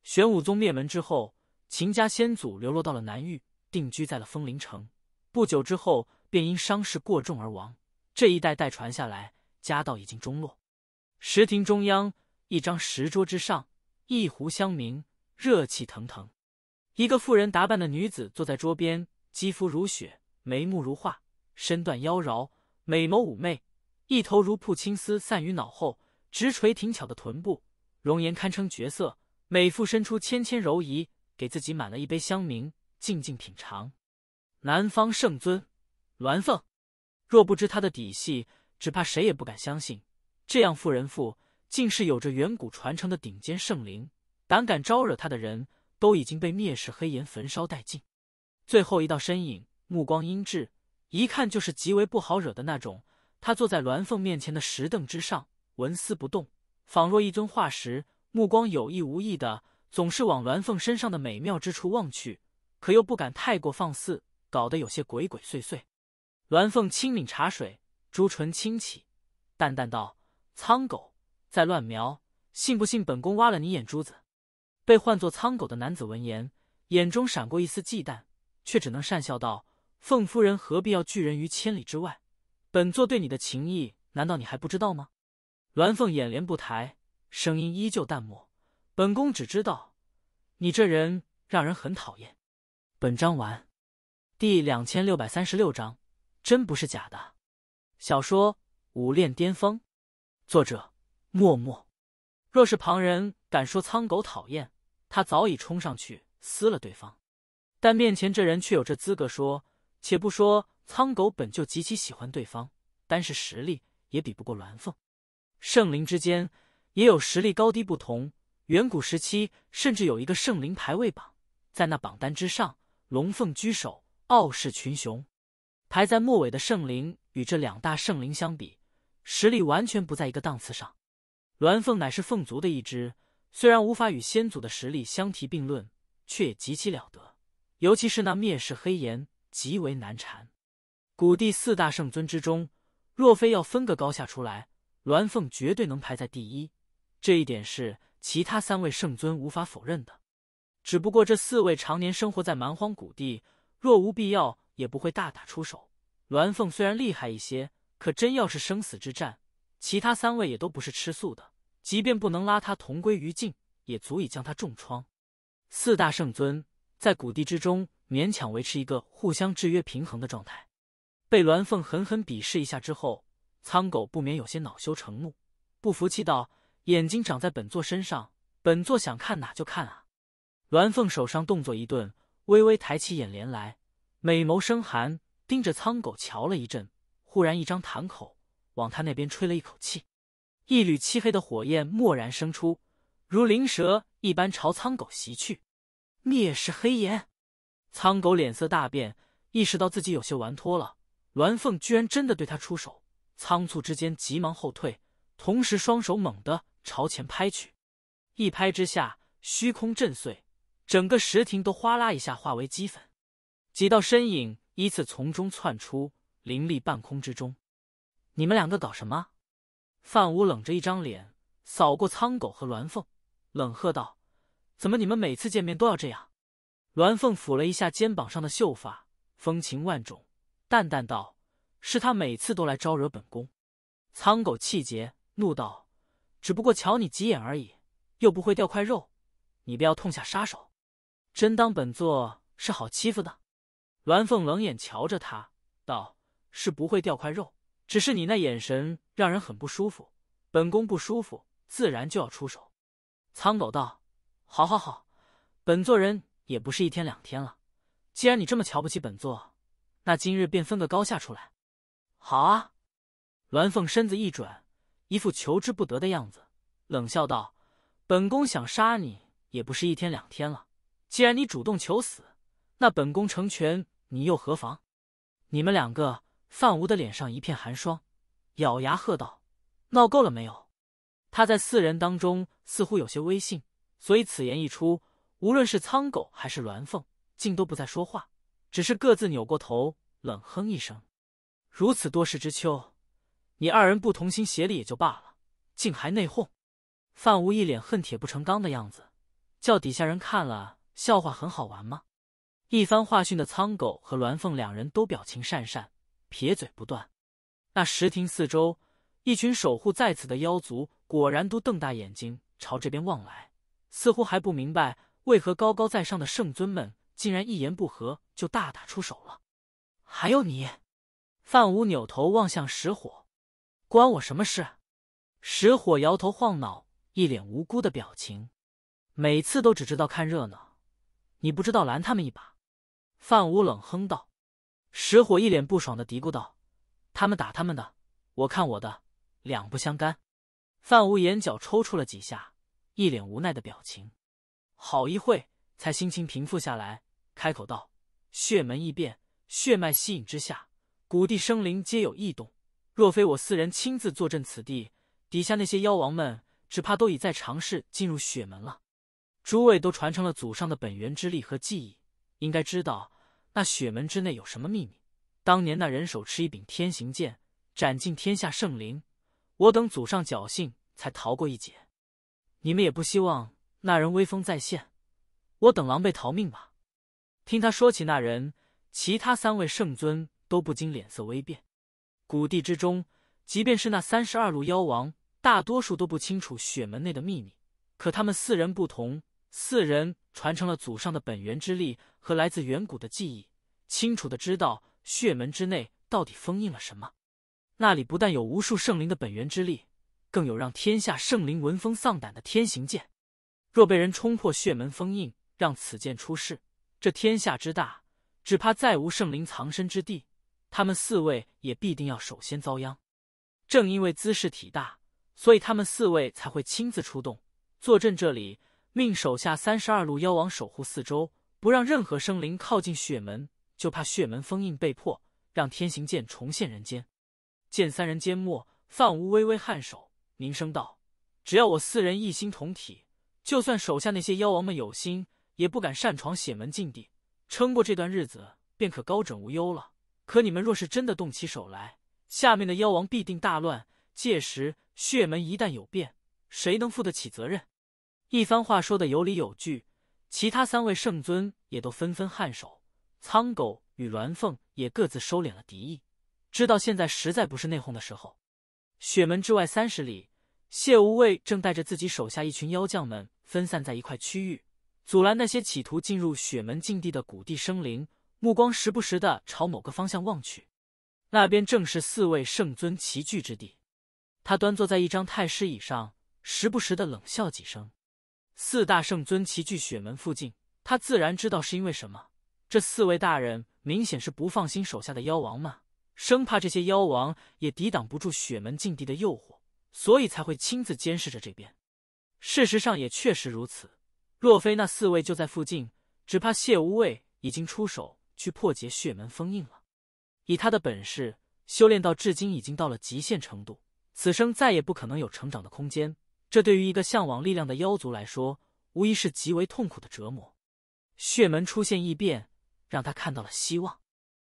玄武宗灭门之后，秦家先祖流落到了南域，定居在了风林城。不久之后，便因伤势过重而亡。这一代代传下来，家道已经中落。石亭中央。一张石桌之上，一壶香茗，热气腾腾。一个妇人打扮的女子坐在桌边，肌肤如雪，眉目如画，身段妖娆，美眸妩媚，一头如瀑青丝散于脑后，直垂挺巧的臀部，容颜堪称绝色。美妇伸出纤纤柔仪，给自己满了一杯香茗，静静品尝。南方圣尊鸾凤，若不知他的底细，只怕谁也不敢相信，这样妇人妇。竟是有着远古传承的顶尖圣灵，胆敢招惹他的人都已经被灭世黑炎焚烧殆尽。最后一道身影，目光阴鸷，一看就是极为不好惹的那种。他坐在鸾凤面前的石凳之上，纹丝不动，仿若一尊化石。目光有意无意的总是往鸾凤身上的美妙之处望去，可又不敢太过放肆，搞得有些鬼鬼祟祟。鸾凤轻抿茶水，朱唇轻启，淡淡道：“苍狗。”再乱瞄，信不信本宫挖了你眼珠子？被唤作苍狗的男子闻言，眼中闪过一丝忌惮，却只能讪笑道：“凤夫人何必要拒人于千里之外？本座对你的情谊，难道你还不知道吗？”鸾凤眼帘不抬，声音依旧淡漠：“本宫只知道，你这人让人很讨厌。”本章完。第两千六百三十六章，真不是假的。小说《武炼巅峰》，作者。默默，若是旁人敢说苍狗讨厌，他早已冲上去撕了对方。但面前这人却有这资格说。且不说苍狗本就极其喜欢对方，单是实力也比不过鸾凤。圣灵之间也有实力高低不同，远古时期甚至有一个圣灵排位榜，在那榜单之上，龙凤居首，傲视群雄。排在末尾的圣灵与这两大圣灵相比，实力完全不在一个档次上。鸾凤乃是凤族的一支，虽然无法与先祖的实力相提并论，却也极其了得。尤其是那灭世黑炎，极为难缠。古帝四大圣尊之中，若非要分个高下出来，鸾凤绝对能排在第一。这一点是其他三位圣尊无法否认的。只不过这四位常年生活在蛮荒古地，若无必要，也不会大打出手。鸾凤虽然厉害一些，可真要是生死之战，其他三位也都不是吃素的。即便不能拉他同归于尽，也足以将他重创。四大圣尊在谷地之中勉强维持一个互相制约平衡的状态，被鸾凤狠狠鄙视一下之后，苍狗不免有些恼羞成怒，不服气道：“眼睛长在本座身上，本座想看哪就看啊！”鸾凤手上动作一顿，微微抬起眼帘来，美眸生寒，盯着苍狗瞧了一阵，忽然一张谈口往他那边吹了一口气。一缕漆黑的火焰蓦然生出，如灵蛇一般朝苍狗袭去。灭世黑炎，苍狗脸色大变，意识到自己有些玩脱了。鸾凤居然真的对他出手，仓促之间急忙后退，同时双手猛地朝前拍去。一拍之下，虚空震碎，整个石亭都哗啦一下化为齑粉。几道身影依次从中窜出，凌厉半空之中。你们两个搞什么？范武冷着一张脸，扫过苍狗和鸾凤，冷喝道：“怎么你们每次见面都要这样？”鸾凤抚了一下肩膀上的秀发，风情万种，淡淡道：“是他每次都来招惹本宫。”苍狗气结，怒道：“只不过瞧你几眼而已，又不会掉块肉，你便要痛下杀手，真当本座是好欺负的？”鸾凤冷眼瞧着他，道：“是不会掉块肉，只是你那眼神。”让人很不舒服，本宫不舒服，自然就要出手。苍狗道：“好，好，好，本座人也不是一天两天了。既然你这么瞧不起本座，那今日便分个高下出来。”好啊！鸾凤身子一转，一副求之不得的样子，冷笑道：“本宫想杀你也不是一天两天了。既然你主动求死，那本宫成全你又何妨？”你们两个，范无的脸上一片寒霜。咬牙喝道：“闹够了没有？”他在四人当中似乎有些威信，所以此言一出，无论是苍狗还是鸾凤，竟都不再说话，只是各自扭过头，冷哼一声。如此多事之秋，你二人不同心协力也就罢了，竟还内讧！范无一脸恨铁不成钢的样子，叫底下人看了笑话很好玩吗？一番话训的苍狗和鸾凤两人都表情讪讪，撇嘴不断。那石亭四周，一群守护在此的妖族果然都瞪大眼睛朝这边望来，似乎还不明白为何高高在上的圣尊们竟然一言不合就大打出手了。还有你，范无扭头望向石火，关我什么事？石火摇头晃脑，一脸无辜的表情，每次都只知道看热闹。你不知道拦他们一把？范无冷哼道。石火一脸不爽的嘀咕道。他们打他们的，我看我的，两不相干。范无眼角抽搐了几下，一脸无奈的表情，好一会才心情平复下来，开口道：“血门异变，血脉吸引之下，谷地生灵皆有异动。若非我四人亲自坐镇此地，底下那些妖王们，只怕都已在尝试进入血门了。诸位都传承了祖上的本源之力和记忆，应该知道那血门之内有什么秘密。”当年那人手持一柄天行剑，斩尽天下圣灵，我等祖上侥幸才逃过一劫。你们也不希望那人威风再现，我等狼狈逃命吧。听他说起那人，其他三位圣尊都不禁脸色微变。古地之中，即便是那三十二路妖王，大多数都不清楚血门内的秘密。可他们四人不同，四人传承了祖上的本源之力和来自远古的记忆，清楚的知道。血门之内到底封印了什么？那里不但有无数圣灵的本源之力，更有让天下圣灵闻风丧胆的天行剑。若被人冲破血门封印，让此剑出世，这天下之大，只怕再无圣灵藏身之地。他们四位也必定要首先遭殃。正因为姿势体大，所以他们四位才会亲自出动，坐镇这里，命手下三十二路妖王守护四周，不让任何生灵靠近血门。就怕血门封印被破，让天行剑重现人间。见三人缄默，范无微微颔首，凝声道：“只要我四人一心同体，就算手下那些妖王们有心，也不敢擅闯血门禁地。撑过这段日子，便可高枕无忧了。可你们若是真的动起手来，下面的妖王必定大乱。届时血门一旦有变，谁能负得起责任？”一番话说得有理有据，其他三位圣尊也都纷纷颔首。苍狗与鸾凤也各自收敛了敌意，知道现在实在不是内讧的时候。雪门之外三十里，谢无畏正带着自己手下一群妖将们分散在一块区域，阻拦那些企图进入雪门禁地的谷地生灵，目光时不时的朝某个方向望去。那边正是四位圣尊齐聚之地。他端坐在一张太师椅上，时不时的冷笑几声。四大圣尊齐聚雪门附近，他自然知道是因为什么。这四位大人明显是不放心手下的妖王们，生怕这些妖王也抵挡不住血门禁地的诱惑，所以才会亲自监视着这边。事实上也确实如此，若非那四位就在附近，只怕谢无畏已经出手去破解血门封印了。以他的本事，修炼到至今已经到了极限程度，此生再也不可能有成长的空间。这对于一个向往力量的妖族来说，无疑是极为痛苦的折磨。血门出现异变。让他看到了希望，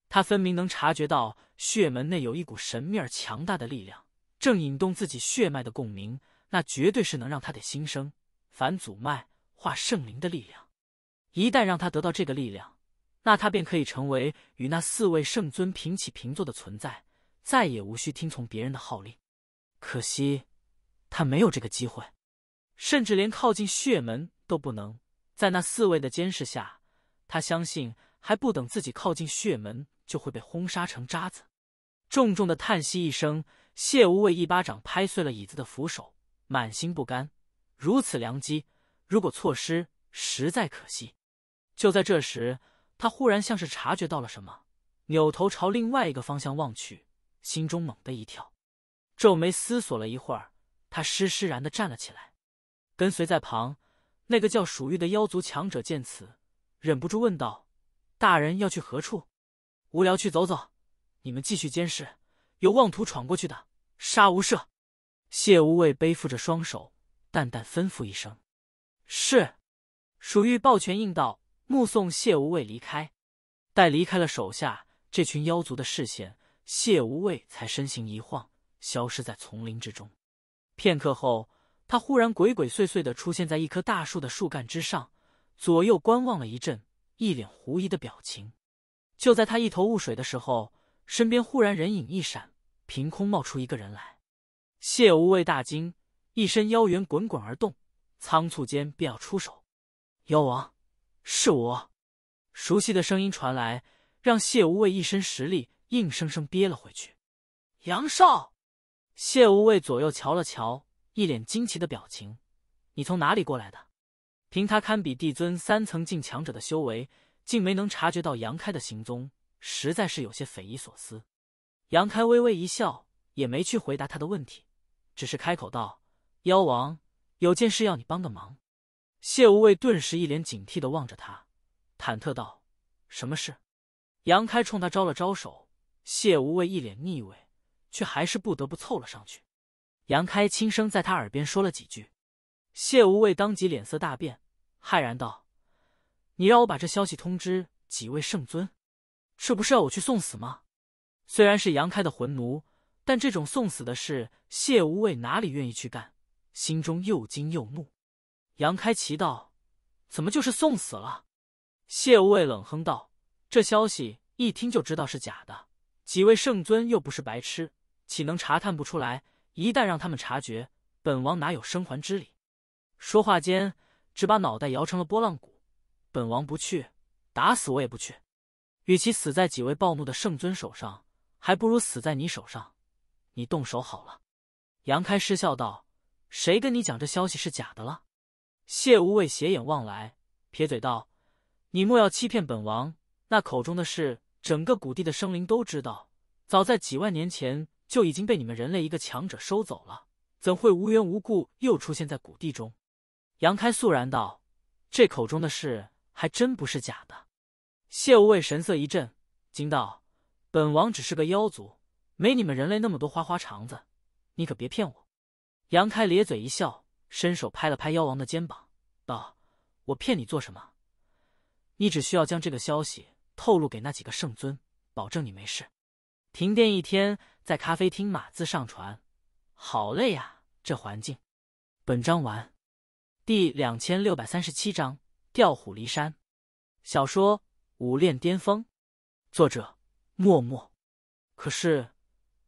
他分明能察觉到血门内有一股神秘而强大的力量，正引动自己血脉的共鸣。那绝对是能让他的心生反祖脉化圣灵的力量。一旦让他得到这个力量，那他便可以成为与那四位圣尊平起平坐的存在，再也无需听从别人的号令。可惜，他没有这个机会，甚至连靠近血门都不能。在那四位的监视下，他相信。还不等自己靠近血门，就会被轰杀成渣子。重重的叹息一声，谢无畏一巴掌拍碎了椅子的扶手，满心不甘。如此良机，如果错失，实在可惜。就在这时，他忽然像是察觉到了什么，扭头朝另外一个方向望去，心中猛地一跳，皱眉思索了一会儿，他施施然的站了起来。跟随在旁那个叫蜀玉的妖族强者见此，忍不住问道。大人要去何处？无聊，去走走。你们继续监视，有妄图闯过去的，杀无赦。谢无畏背负着双手，淡淡吩咐一声：“是。”属玉抱拳应道，目送谢无畏离开。待离开了手下这群妖族的视线，谢无畏才身形一晃，消失在丛林之中。片刻后，他忽然鬼鬼祟祟的出现在一棵大树的树干之上，左右观望了一阵。一脸狐疑的表情，就在他一头雾水的时候，身边忽然人影一闪，凭空冒出一个人来。谢无畏大惊，一身妖元滚滚而动，仓促间便要出手。妖王，是我！熟悉的声音传来，让谢无畏一身实力硬生生憋了回去。杨少，谢无畏左右瞧了瞧，一脸惊奇的表情。你从哪里过来的？凭他堪比帝尊三层境强者的修为，竟没能察觉到杨开的行踪，实在是有些匪夷所思。杨开微微一笑，也没去回答他的问题，只是开口道：“妖王，有件事要你帮个忙。”谢无畏顿时一脸警惕的望着他，忐忑道：“什么事？”杨开冲他招了招手，谢无畏一脸腻味，却还是不得不凑了上去。杨开轻声在他耳边说了几句。谢无畏当即脸色大变，骇然道：“你让我把这消息通知几位圣尊，这不是要我去送死吗？”虽然是杨开的魂奴，但这种送死的事，谢无畏哪里愿意去干？心中又惊又怒。杨开奇道：“怎么就是送死了？”谢无畏冷哼道：“这消息一听就知道是假的，几位圣尊又不是白痴，岂能查探不出来？一旦让他们察觉，本王哪有生还之理？”说话间，只把脑袋摇成了拨浪鼓。本王不去，打死我也不去。与其死在几位暴怒的圣尊手上，还不如死在你手上。你动手好了。杨开失笑道：“谁跟你讲这消息是假的了？”谢无畏斜眼望来，撇嘴道：“你莫要欺骗本王。那口中的事，整个谷地的生灵都知道。早在几万年前，就已经被你们人类一个强者收走了，怎会无缘无故又出现在谷地中？”杨开肃然道：“这口中的事还真不是假的。”谢无畏神色一震，惊道：“本王只是个妖族，没你们人类那么多花花肠子，你可别骗我。”杨开咧嘴一笑，伸手拍了拍妖王的肩膀，道：“我骗你做什么？你只需要将这个消息透露给那几个圣尊，保证你没事。”停电一天，在咖啡厅码字上传，好累啊！这环境。本章完。第两千六百三十七章调虎离山。小说《武炼巅峰》，作者：默默。可是，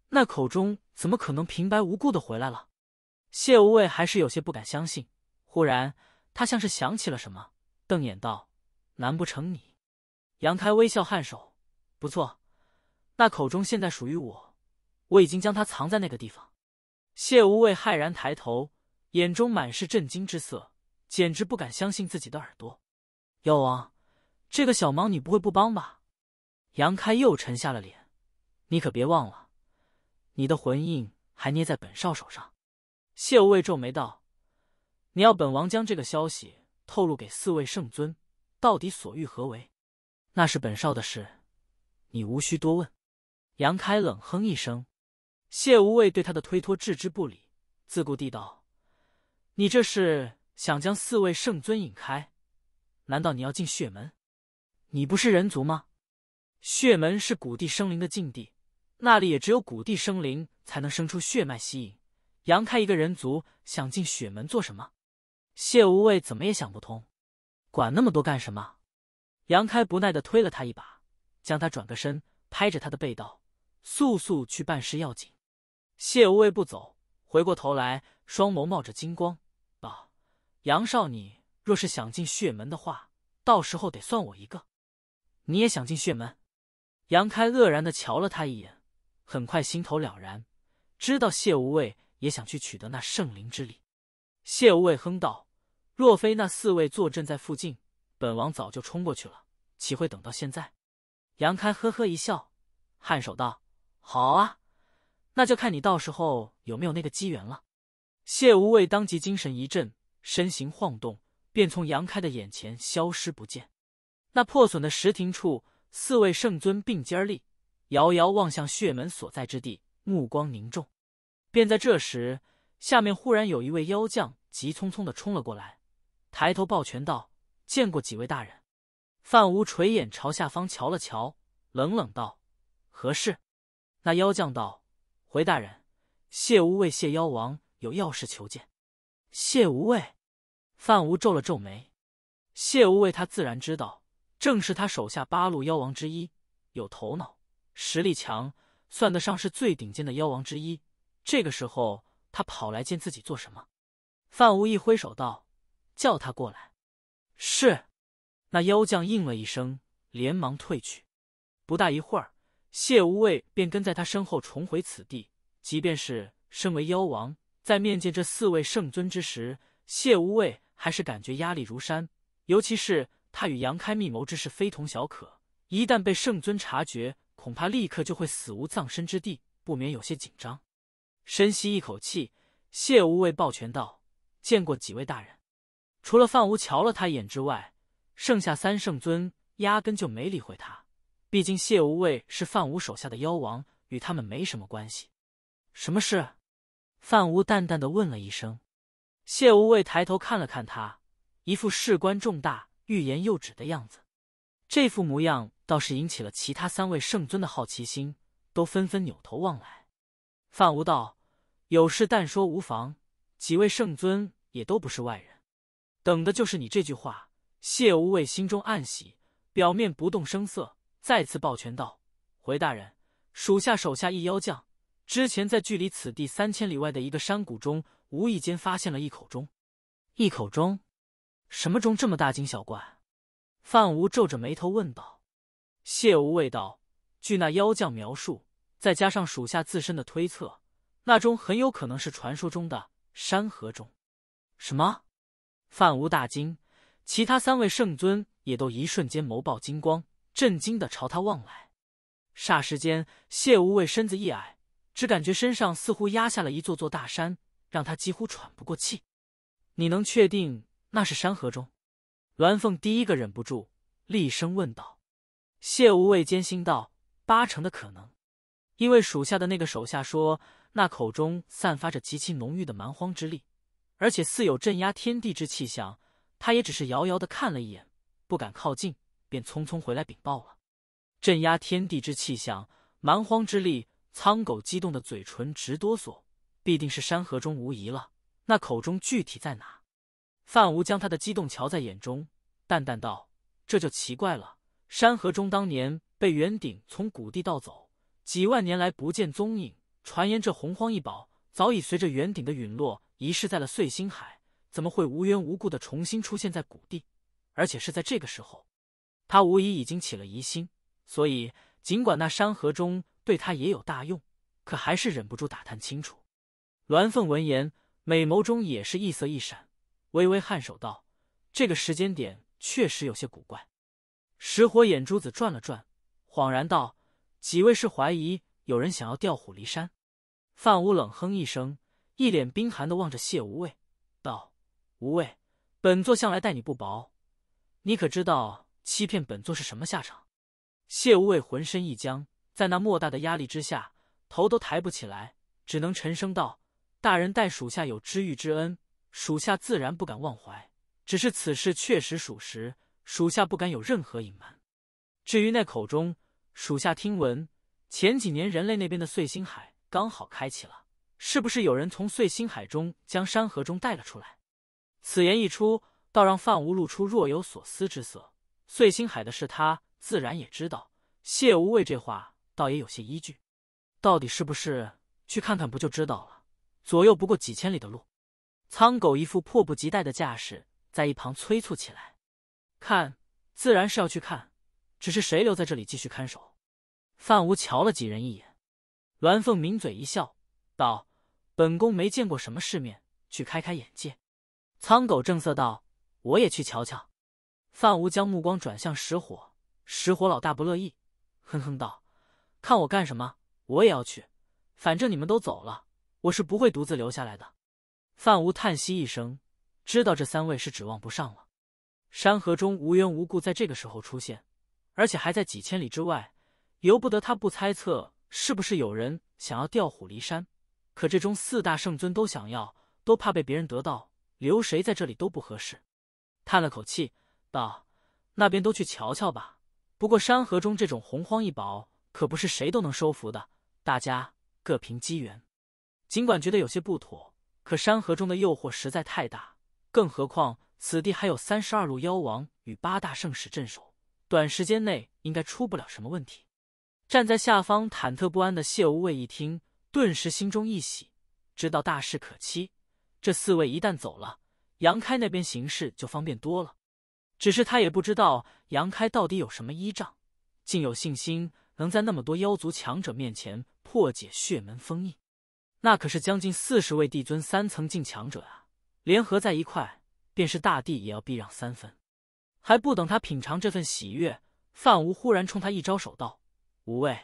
那口中怎么可能平白无故的回来了？谢无畏还是有些不敢相信。忽然，他像是想起了什么，瞪眼道：“难不成你？”杨开微笑颔首：“不错，那口中现在属于我，我已经将它藏在那个地方。”谢无畏骇然抬头，眼中满是震惊之色。简直不敢相信自己的耳朵，妖王，这个小忙你不会不帮吧？杨开又沉下了脸，你可别忘了，你的魂印还捏在本少手上。谢无畏皱眉道：“你要本王将这个消息透露给四位圣尊，到底所欲何为？”那是本少的事，你无需多问。杨开冷哼一声，谢无畏对他的推脱置之不理，自顾地道：“你这是……”想将四位圣尊引开？难道你要进血门？你不是人族吗？血门是古地生灵的禁地，那里也只有古地生灵才能生出血脉吸引。杨开一个人族想进血门做什么？谢无畏怎么也想不通，管那么多干什么？杨开不耐的推了他一把，将他转个身，拍着他的背道：“速速去办事要紧。”谢无畏不走，回过头来，双眸冒着金光。杨少，你若是想进血门的话，到时候得算我一个。你也想进血门？杨开愕然地瞧了他一眼，很快心头了然，知道谢无畏也想去取得那圣灵之力。谢无畏哼道：“若非那四位坐镇在附近，本王早就冲过去了，岂会等到现在？”杨开呵呵一笑，颔首道：“好啊，那就看你到时候有没有那个机缘了。”谢无畏当即精神一振。身形晃动，便从杨开的眼前消失不见。那破损的石亭处，四位圣尊并肩立，遥遥望向血门所在之地，目光凝重。便在这时，下面忽然有一位妖将急匆匆地冲了过来，抬头抱拳道：“见过几位大人。”范无垂眼朝下方瞧了瞧，冷冷道：“何事？”那妖将道：“回大人，谢无畏谢妖王有要事求见。”谢无畏，范无皱了皱眉。谢无畏，他自然知道，正是他手下八路妖王之一，有头脑，实力强，算得上是最顶尖的妖王之一。这个时候，他跑来见自己做什么？范无一挥手道：“叫他过来。”是。那妖将应了一声，连忙退去。不大一会儿，谢无畏便跟在他身后重回此地。即便是身为妖王，在面见这四位圣尊之时，谢无畏还是感觉压力如山。尤其是他与杨开密谋之事非同小可，一旦被圣尊察觉，恐怕立刻就会死无葬身之地，不免有些紧张。深吸一口气，谢无畏抱拳道：“见过几位大人。”除了范无瞧了他一眼之外，剩下三圣尊压根就没理会他。毕竟谢无畏是范无手下的妖王，与他们没什么关系。什么事？范无淡淡的问了一声，谢无畏抬头看了看他，一副事关重大、欲言又止的样子。这副模样倒是引起了其他三位圣尊的好奇心，都纷纷扭头望来。范无道有事但说无妨，几位圣尊也都不是外人，等的就是你这句话。谢无畏心中暗喜，表面不动声色，再次抱拳道：“回大人，属下手下一妖将。”之前在距离此地三千里外的一个山谷中，无意间发现了一口钟。一口钟？什么钟这么大惊小怪？范无皱着眉头问道。谢无畏道：“据那妖将描述，再加上属下自身的推测，那钟很有可能是传说中的山河钟。”什么？范无大惊，其他三位圣尊也都一瞬间眸爆金光，震惊的朝他望来。霎时间，谢无畏身子一矮。只感觉身上似乎压下了一座座大山，让他几乎喘不过气。你能确定那是山河中？鸾凤第一个忍不住厉声问道。谢无畏坚信道：“八成的可能，因为属下的那个手下说，那口中散发着极其浓郁的蛮荒之力，而且似有镇压天地之气象。他也只是遥遥的看了一眼，不敢靠近，便匆匆回来禀报了。镇压天地之气象，蛮荒之力。”苍狗激动的嘴唇直哆嗦，必定是山河中无疑了。那口中具体在哪？范无将他的激动瞧在眼中，淡淡道：“这就奇怪了。山河中当年被元鼎从古地盗走，几万年来不见踪影，传言这洪荒一宝早已随着元鼎的陨落遗失在了碎星海，怎么会无缘无故的重新出现在古地，而且是在这个时候？他无疑已经起了疑心，所以尽管那山河中……”对他也有大用，可还是忍不住打探清楚。栾凤闻言，美眸中也是异色一闪，微微颔首道：“这个时间点确实有些古怪。”石火眼珠子转了转，恍然道：“几位是怀疑有人想要调虎离山？”范无冷哼一声，一脸冰寒的望着谢无畏，道：“无畏，本座向来待你不薄，你可知道欺骗本座是什么下场？”谢无畏浑身一僵。在那莫大的压力之下，头都抬不起来，只能沉声道：“大人待属下有知遇之恩，属下自然不敢忘怀。只是此事确实属实，属下不敢有任何隐瞒。”至于那口中，属下听闻前几年人类那边的碎星海刚好开启了，是不是有人从碎星海中将山河中带了出来？此言一出，倒让范无露出若有所思之色。碎星海的事，他自然也知道。谢无畏这话。倒也有些依据，到底是不是去看看不就知道了？左右不过几千里的路，苍狗一副迫不及待的架势，在一旁催促起来。看自然是要去看，只是谁留在这里继续看守？范无瞧了几人一眼，鸾凤抿嘴一笑，道：“本宫没见过什么世面，去开开眼界。”苍狗正色道：“我也去瞧瞧。”范无将目光转向石火，石火老大不乐意，哼哼道。看我干什么？我也要去，反正你们都走了，我是不会独自留下来的。范无叹息一声，知道这三位是指望不上了。山河中无缘无故在这个时候出现，而且还在几千里之外，由不得他不猜测是不是有人想要调虎离山。可这中四大圣尊都想要，都怕被别人得到，留谁在这里都不合适。叹了口气道：“那边都去瞧瞧吧。不过山河中这种洪荒异宝……”可不是谁都能收服的，大家各凭机缘。尽管觉得有些不妥，可山河中的诱惑实在太大，更何况此地还有三十二路妖王与八大圣使镇守，短时间内应该出不了什么问题。站在下方忐忑不安的谢无畏一听，顿时心中一喜，知道大事可期。这四位一旦走了，杨开那边行事就方便多了。只是他也不知道杨开到底有什么依仗，竟有信心。能在那么多妖族强者面前破解血门封印，那可是将近四十位帝尊三层境强者啊！联合在一块，便是大帝也要避让三分。还不等他品尝这份喜悦，范无忽然冲他一招手道：“无畏，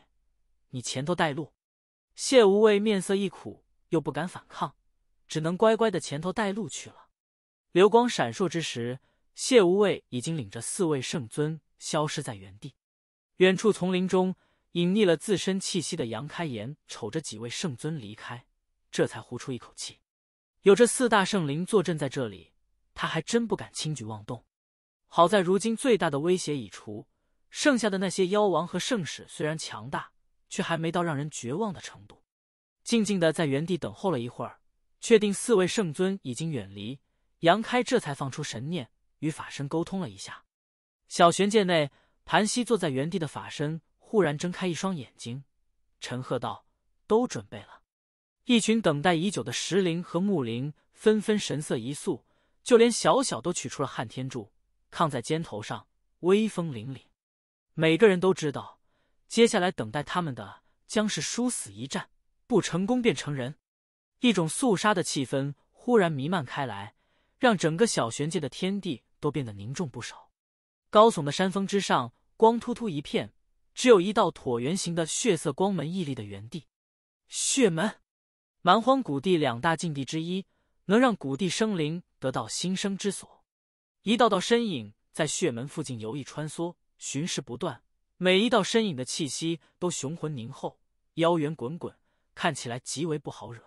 你前头带路。”谢无畏面色一苦，又不敢反抗，只能乖乖的前头带路去了。流光闪烁之时，谢无畏已经领着四位圣尊消失在原地。远处丛林中。隐匿了自身气息的杨开颜瞅着几位圣尊离开，这才呼出一口气。有这四大圣灵坐镇在这里，他还真不敢轻举妄动。好在如今最大的威胁已除，剩下的那些妖王和圣使虽然强大，却还没到让人绝望的程度。静静的在原地等候了一会儿，确定四位圣尊已经远离，杨开这才放出神念与法身沟通了一下。小玄界内，盘膝坐在原地的法身。忽然睁开一双眼睛，陈赫道：“都准备了。”一群等待已久的石灵和木灵纷纷神色一肃，就连小小都取出了撼天柱，扛在肩头上，威风凛凛。每个人都知道，接下来等待他们的将是殊死一战，不成功便成人。一种肃杀的气氛忽然弥漫开来，让整个小玄界的天地都变得凝重不少。高耸的山峰之上，光秃秃一片。只有一道椭圆形的血色光门屹立的原地，血门，蛮荒古地两大禁地之一，能让古地生灵得到新生之所。一道道身影在血门附近游弋穿梭，巡视不断。每一道身影的气息都雄浑凝厚，妖元滚滚，看起来极为不好惹。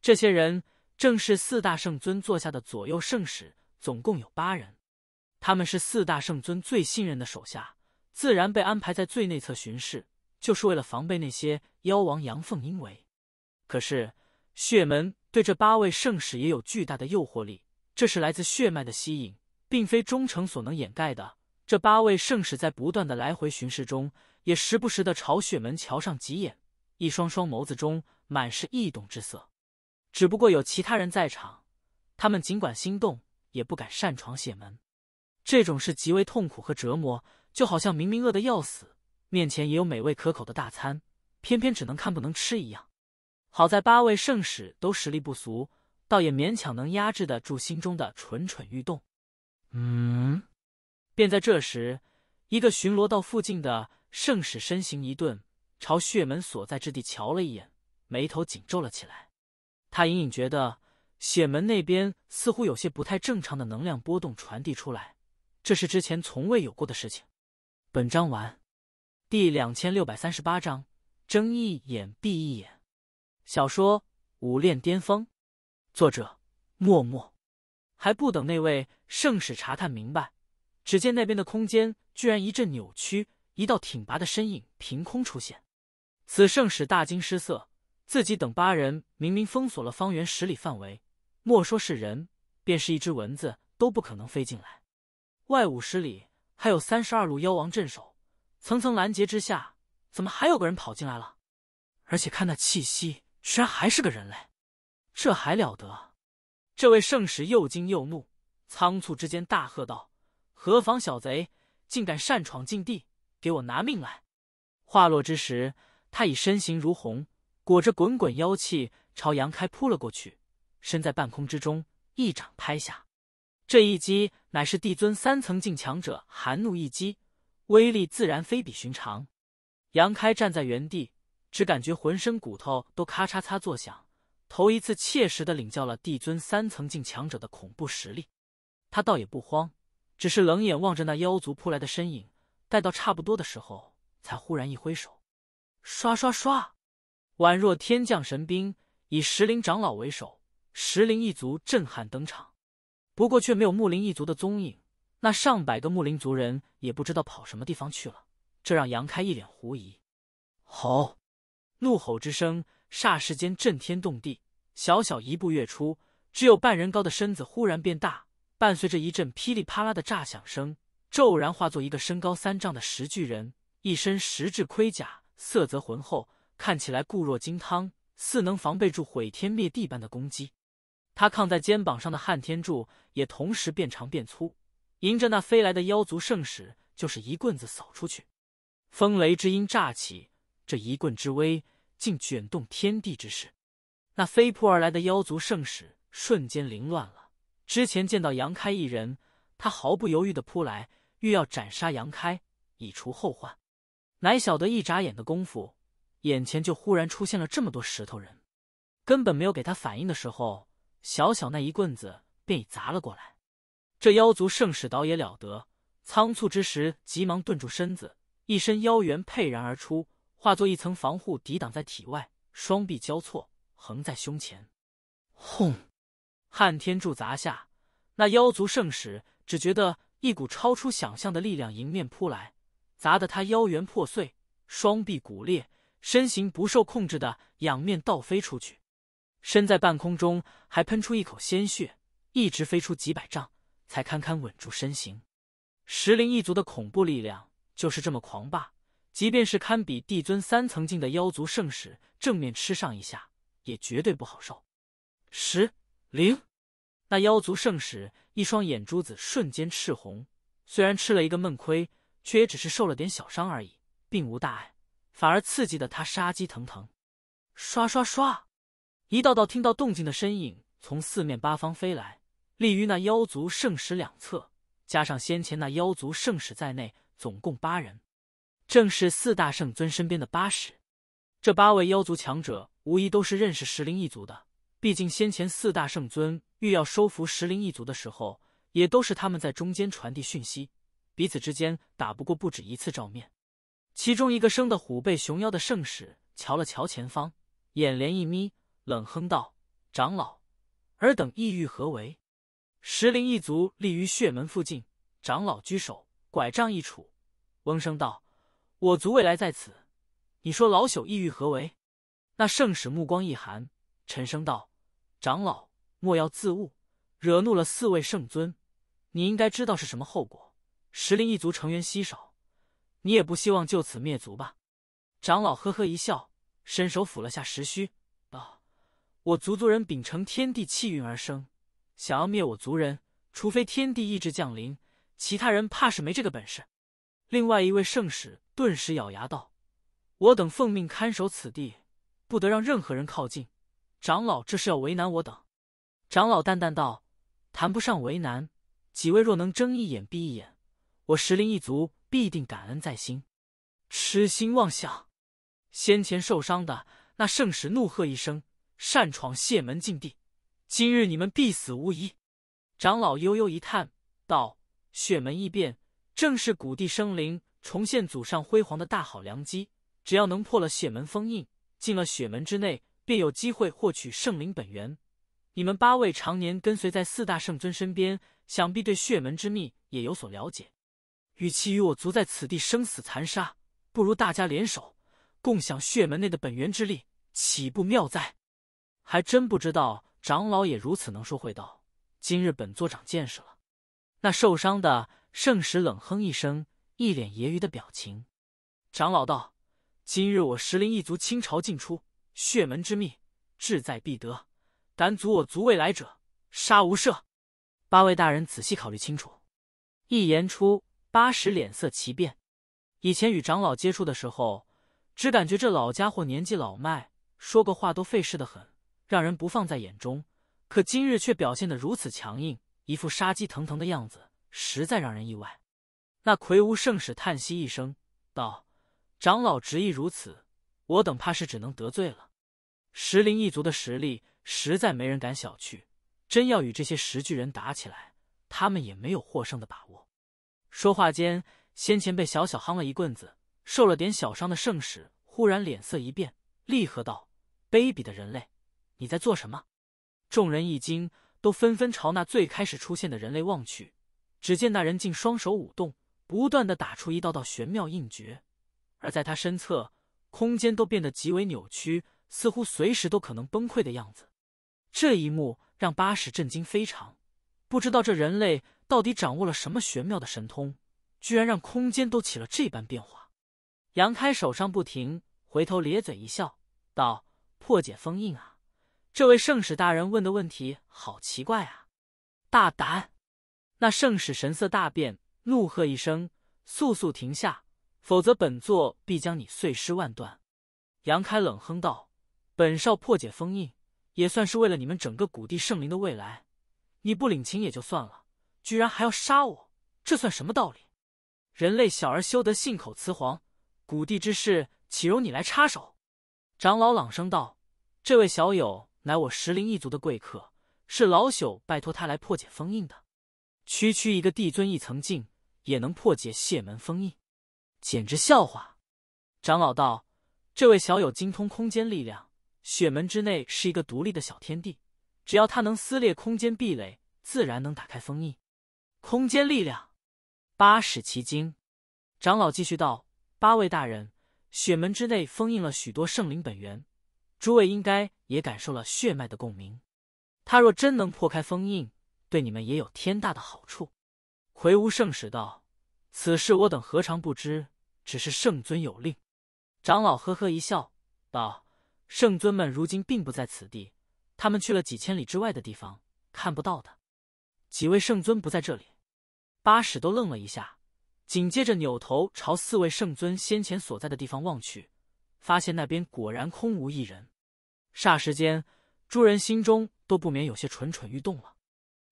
这些人正是四大圣尊座下的左右圣使，总共有八人，他们是四大圣尊最信任的手下。自然被安排在最内侧巡视，就是为了防备那些妖王阳奉阴违。可是血门对这八位圣使也有巨大的诱惑力，这是来自血脉的吸引，并非忠诚所能掩盖的。这八位圣使在不断的来回巡视中，也时不时的朝血门瞧上几眼，一双双眸子中满是异动之色。只不过有其他人在场，他们尽管心动，也不敢擅闯血门。这种事极为痛苦和折磨。就好像明明饿得要死，面前也有美味可口的大餐，偏偏只能看不能吃一样。好在八位圣使都实力不俗，倒也勉强能压制得住心中的蠢蠢欲动。嗯，便在这时，一个巡逻到附近的圣使身形一顿，朝血门所在之地瞧了一眼，眉头紧皱了起来。他隐隐觉得血门那边似乎有些不太正常的能量波动传递出来，这是之前从未有过的事情。本章完，第两千六百三十八章睁一眼闭一眼。小说《武炼巅峰》，作者：默默。还不等那位圣使查探明白，只见那边的空间居然一阵扭曲，一道挺拔的身影凭空出现。此圣使大惊失色，自己等八人明明封锁了方圆十里范围，莫说是人，便是一只蚊子都不可能飞进来。外五十里。还有三十二路妖王镇守，层层拦截之下，怎么还有个人跑进来了？而且看那气息，居然还是个人类，这还了得！这位圣使又惊又怒，仓促之间大喝道：“何方小贼，竟敢擅闯禁地，给我拿命来！”话落之时，他已身形如虹，裹着滚滚妖气朝杨开扑了过去，身在半空之中，一掌拍下。这一击乃是帝尊三层境强者寒怒一击，威力自然非比寻常。杨开站在原地，只感觉浑身骨头都咔嚓嚓作响，头一次切实的领教了帝尊三层境强者的恐怖实力。他倒也不慌，只是冷眼望着那妖族扑来的身影，待到差不多的时候，才忽然一挥手，唰唰唰，宛若天降神兵，以石灵长老为首，石灵一族震撼登场。不过却没有木林一族的踪影，那上百个木林族人也不知道跑什么地方去了，这让杨开一脸狐疑。吼！怒吼之声霎时间震天动地，小小一步跃出，只有半人高的身子忽然变大，伴随着一阵噼里啪啦的炸响声，骤然化作一个身高三丈的石巨人，一身石质盔甲，色泽浑厚，看起来固若金汤，似能防备住毁天灭地般的攻击。他抗在肩膀上的撼天柱也同时变长变粗，迎着那飞来的妖族圣使就是一棍子扫出去，风雷之音乍起，这一棍之威竟卷动天地之势。那飞扑而来的妖族圣使瞬间凌乱了。之前见到杨开一人，他毫不犹豫的扑来，欲要斩杀杨开，以除后患。哪晓得一眨眼的功夫，眼前就忽然出现了这么多石头人，根本没有给他反应的时候。小小那一棍子便已砸了过来，这妖族圣使倒也了得，仓促之时急忙顿住身子，一身妖元沛然而出，化作一层防护抵挡在体外，双臂交错横在胸前。轰！撼天柱砸下，那妖族圣使只觉得一股超出想象的力量迎面扑来，砸得他腰圆破碎，双臂骨裂，身形不受控制的仰面倒飞出去。身在半空中，还喷出一口鲜血，一直飞出几百丈，才堪堪稳住身形。石灵一族的恐怖力量就是这么狂霸，即便是堪比帝尊三层境的妖族圣使，正面吃上一下，也绝对不好受。石灵那妖族圣使一双眼珠子瞬间赤红，虽然吃了一个闷亏，却也只是受了点小伤而已，并无大碍，反而刺激的他杀机腾腾，刷刷刷。一道道听到动静的身影从四面八方飞来，立于那妖族圣使两侧。加上先前那妖族圣使在内，总共八人，正是四大圣尊身边的八使。这八位妖族强者无疑都是认识石灵一族的，毕竟先前四大圣尊欲要收服石灵一族的时候，也都是他们在中间传递讯息，彼此之间打不过不止一次照面。其中一个生的虎背熊腰的圣使瞧了瞧前方，眼帘一眯。冷哼道：“长老，尔等意欲何为？”石灵一族立于血门附近，长老居首，拐杖一杵，嗡声道：“我族未来在此，你说老朽意欲何为？”那圣使目光一寒，沉声道：“长老，莫要自误，惹怒了四位圣尊，你应该知道是什么后果。”石灵一族成员稀少，你也不希望就此灭族吧？长老呵呵一笑，伸手抚了下石须。我族族人秉承天地气运而生，想要灭我族人，除非天地意志降临，其他人怕是没这个本事。另外一位圣使顿时咬牙道：“我等奉命看守此地，不得让任何人靠近。长老，这是要为难我等？”长老淡淡道：“谈不上为难，几位若能睁一眼闭一眼，我石林一族必定感恩在心。”痴心妄想！先前受伤的那圣使怒喝一声。擅闯血门禁地，今日你们必死无疑。长老悠悠一叹道：“血门异变，正是古地生灵重现祖上辉煌的大好良机。只要能破了血门封印，进了血门之内，便有机会获取圣灵本源。你们八位常年跟随在四大圣尊身边，想必对血门之秘也有所了解。与其与我族在此地生死残杀，不如大家联手，共享血门内的本源之力，岂不妙哉？”还真不知道长老也如此能说会道，今日本座长见识了。那受伤的圣使冷哼一声，一脸揶揄的表情。长老道：“今日我石林一族倾巢尽出，血门之秘志在必得，胆阻我族未来者，杀无赦。”八位大人仔细考虑清楚。一言出，八十脸色奇变。以前与长老接触的时候，只感觉这老家伙年纪老迈，说个话都费事的很。让人不放在眼中，可今日却表现得如此强硬，一副杀机腾腾的样子，实在让人意外。那魁梧圣使叹息一声，道：“长老执意如此，我等怕是只能得罪了。”石灵一族的实力实在没人敢小觑，真要与这些石巨人打起来，他们也没有获胜的把握。说话间，先前被小小夯了一棍子、受了点小伤的圣使忽然脸色一变，厉喝道：“卑鄙的人类！”你在做什么？众人一惊，都纷纷朝那最开始出现的人类望去。只见那人竟双手舞动，不断的打出一道道玄妙印诀，而在他身侧，空间都变得极为扭曲，似乎随时都可能崩溃的样子。这一幕让八使震惊非常，不知道这人类到底掌握了什么玄妙的神通，居然让空间都起了这般变化。杨开手上不停，回头咧嘴一笑，道：“破解封印啊！”这位圣使大人问的问题好奇怪啊！大胆！那圣使神色大变，怒喝一声：“速速停下，否则本座必将你碎尸万段！”杨开冷哼道：“本少破解封印，也算是为了你们整个古地圣灵的未来。你不领情也就算了，居然还要杀我，这算什么道理？”人类小儿，休得信口雌黄！古地之事，岂容你来插手？”长老朗声道：“这位小友。”乃我石灵一族的贵客，是老朽拜托他来破解封印的。区区一个帝尊一层境，也能破解血门封印，简直笑话。长老道：“这位小友精通空间力量，血门之内是一个独立的小天地，只要他能撕裂空间壁垒，自然能打开封印。空间力量，八使其经。”长老继续道：“八位大人，血门之内封印了许多圣灵本源。”诸位应该也感受了血脉的共鸣，他若真能破开封印，对你们也有天大的好处。魁梧圣使道：“此事我等何尝不知，只是圣尊有令。”长老呵呵一笑，道：“圣尊们如今并不在此地，他们去了几千里之外的地方，看不到的。”几位圣尊不在这里，八使都愣了一下，紧接着扭头朝四位圣尊先前所在的地方望去，发现那边果然空无一人。霎时间，诸人心中都不免有些蠢蠢欲动了。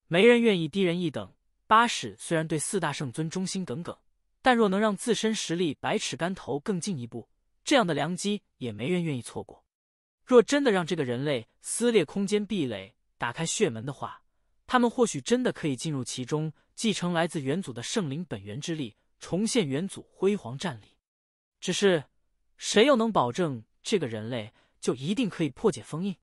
没人愿意低人一等。八使虽然对四大圣尊忠心耿耿，但若能让自身实力百尺竿头更进一步，这样的良机也没人愿意错过。若真的让这个人类撕裂空间壁垒，打开血门的话，他们或许真的可以进入其中，继承来自元祖的圣灵本源之力，重现元祖辉煌战力。只是，谁又能保证这个人类？就一定可以破解封印，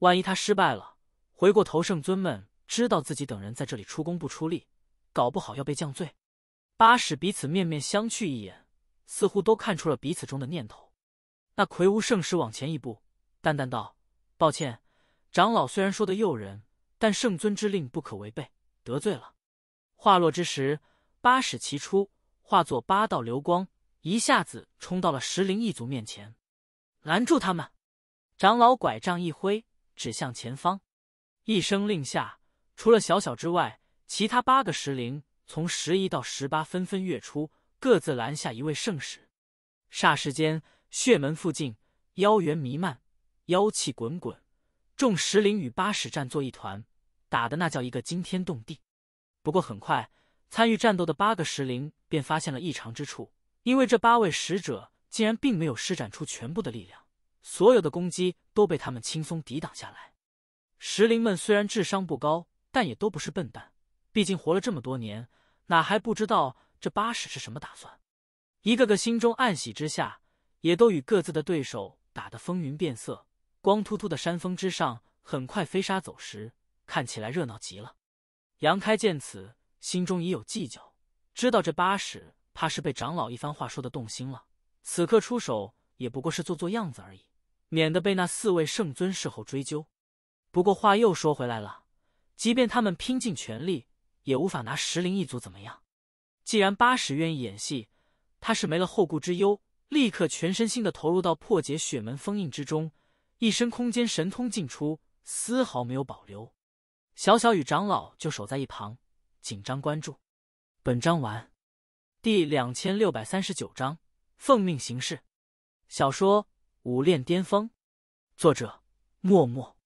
万一他失败了，回过头圣尊们知道自己等人在这里出工不出力，搞不好要被降罪。八使彼此面面相觑一眼，似乎都看出了彼此中的念头。那魁梧圣使往前一步，淡淡道：“抱歉，长老虽然说的诱人，但圣尊之令不可违背，得罪了。”话落之时，八使齐出，化作八道流光，一下子冲到了石灵一族面前，拦住他们。长老拐杖一挥，指向前方，一声令下，除了小小之外，其他八个石灵从十一到十八纷纷跃出，各自拦下一位圣使。霎时间，血门附近妖元弥漫，妖气滚滚，众石灵与八使战作一团，打的那叫一个惊天动地。不过很快，参与战斗的八个石灵便发现了异常之处，因为这八位使者竟然并没有施展出全部的力量。所有的攻击都被他们轻松抵挡下来。石灵们虽然智商不高，但也都不是笨蛋，毕竟活了这么多年，哪还不知道这八使是什么打算？一个个心中暗喜之下，也都与各自的对手打得风云变色。光秃秃的山峰之上，很快飞沙走石，看起来热闹极了。杨开见此，心中已有计较，知道这八使怕是被长老一番话说的动心了，此刻出手也不过是做做样子而已。免得被那四位圣尊事后追究。不过话又说回来了，即便他们拼尽全力，也无法拿石灵一族怎么样。既然八使愿意演戏，他是没了后顾之忧，立刻全身心的投入到破解血门封印之中，一身空间神通尽出，丝毫没有保留。小小与长老就守在一旁，紧张关注。本章完。第两千六百三十九章，奉命行事。小说。武炼巅峰，作者默默。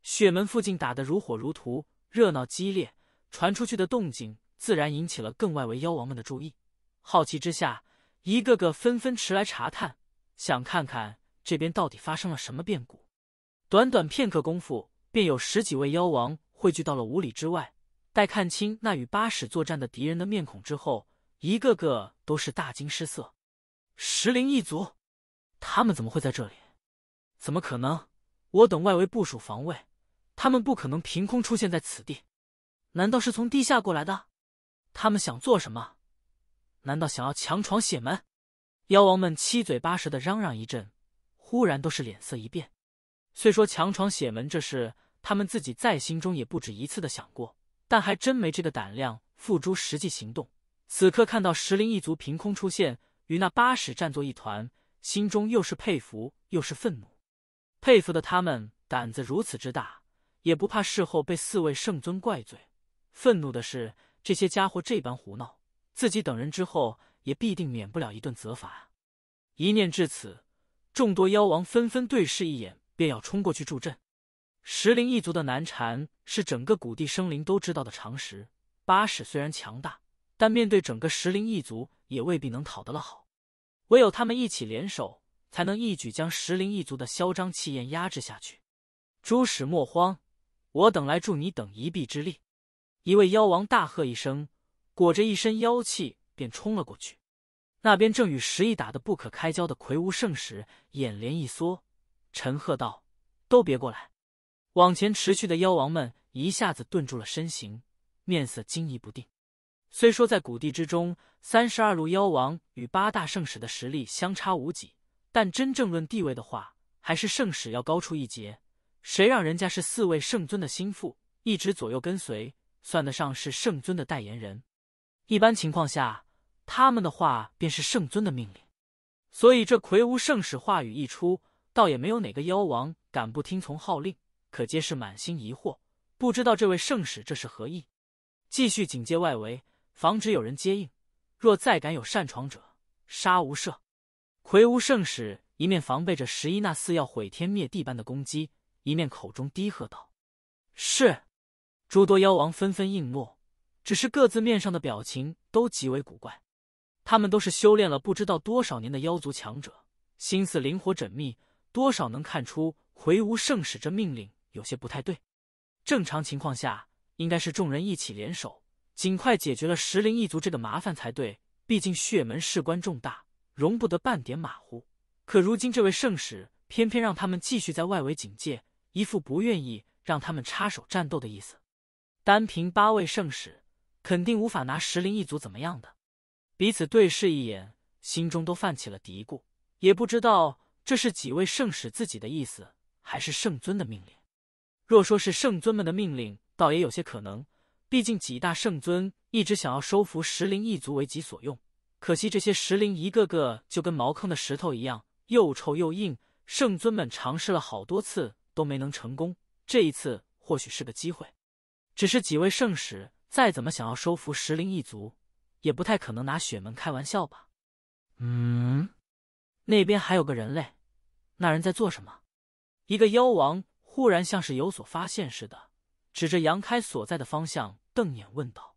雪门附近打得如火如荼，热闹激烈，传出去的动静自然引起了更外围妖王们的注意。好奇之下，一个个纷纷驰来查探，想看看这边到底发生了什么变故。短短片刻功夫，便有十几位妖王汇聚到了五里之外。待看清那与八使作战的敌人的面孔之后，一个个都是大惊失色。石灵一族。他们怎么会在这里？怎么可能？我等外围部署防卫，他们不可能凭空出现在此地。难道是从地下过来的？他们想做什么？难道想要强闯血门？妖王们七嘴八舌的嚷嚷一阵，忽然都是脸色一变。虽说强闯血门这事，他们自己在心中也不止一次的想过，但还真没这个胆量付诸实际行动。此刻看到石灵一族凭空出现，与那八使战作一团。心中又是佩服又是愤怒，佩服的他们胆子如此之大，也不怕事后被四位圣尊怪罪；愤怒的是这些家伙这般胡闹，自己等人之后也必定免不了一顿责罚啊！一念至此，众多妖王纷纷对视一眼，便要冲过去助阵。石灵一族的难缠是整个古地生灵都知道的常识。八使虽然强大，但面对整个石灵一族，也未必能讨得了好。唯有他们一起联手，才能一举将石灵一族的嚣张气焰压制下去。诸使莫慌，我等来助你等一臂之力。一位妖王大喝一声，裹着一身妖气便冲了过去。那边正与石毅打得不可开交的魁梧圣使眼帘一缩，陈喝道：“都别过来！”往前持续的妖王们一下子顿住了身形，面色惊疑不定。虽说在谷地之中。三十二路妖王与八大圣使的实力相差无几，但真正论地位的话，还是圣使要高出一截。谁让人家是四位圣尊的心腹，一直左右跟随，算得上是圣尊的代言人。一般情况下，他们的话便是圣尊的命令。所以这魁梧圣使话语一出，倒也没有哪个妖王敢不听从号令，可皆是满心疑惑，不知道这位圣使这是何意。继续警戒外围，防止有人接应。若再敢有擅闯者，杀无赦！魁梧圣使一面防备着十一那似要毁天灭地般的攻击，一面口中低喝道：“是。”诸多妖王纷纷应诺，只是各自面上的表情都极为古怪。他们都是修炼了不知道多少年的妖族强者，心思灵活缜密，多少能看出魁梧圣使这命令有些不太对。正常情况下，应该是众人一起联手。尽快解决了石灵一族这个麻烦才对，毕竟血门事关重大，容不得半点马虎。可如今这位圣使偏偏让他们继续在外围警戒，一副不愿意让他们插手战斗的意思。单凭八位圣使，肯定无法拿石灵一族怎么样的。彼此对视一眼，心中都泛起了嘀咕，也不知道这是几位圣使自己的意思，还是圣尊的命令。若说是圣尊们的命令，倒也有些可能。毕竟，几大圣尊一直想要收服石灵一族为己所用，可惜这些石灵一个个就跟茅坑的石头一样，又臭又硬。圣尊们尝试了好多次都没能成功，这一次或许是个机会。只是几位圣使再怎么想要收服石灵一族，也不太可能拿雪门开玩笑吧？嗯，那边还有个人类，那人在做什么？一个妖王忽然像是有所发现似的。指着杨开所在的方向，瞪眼问道：“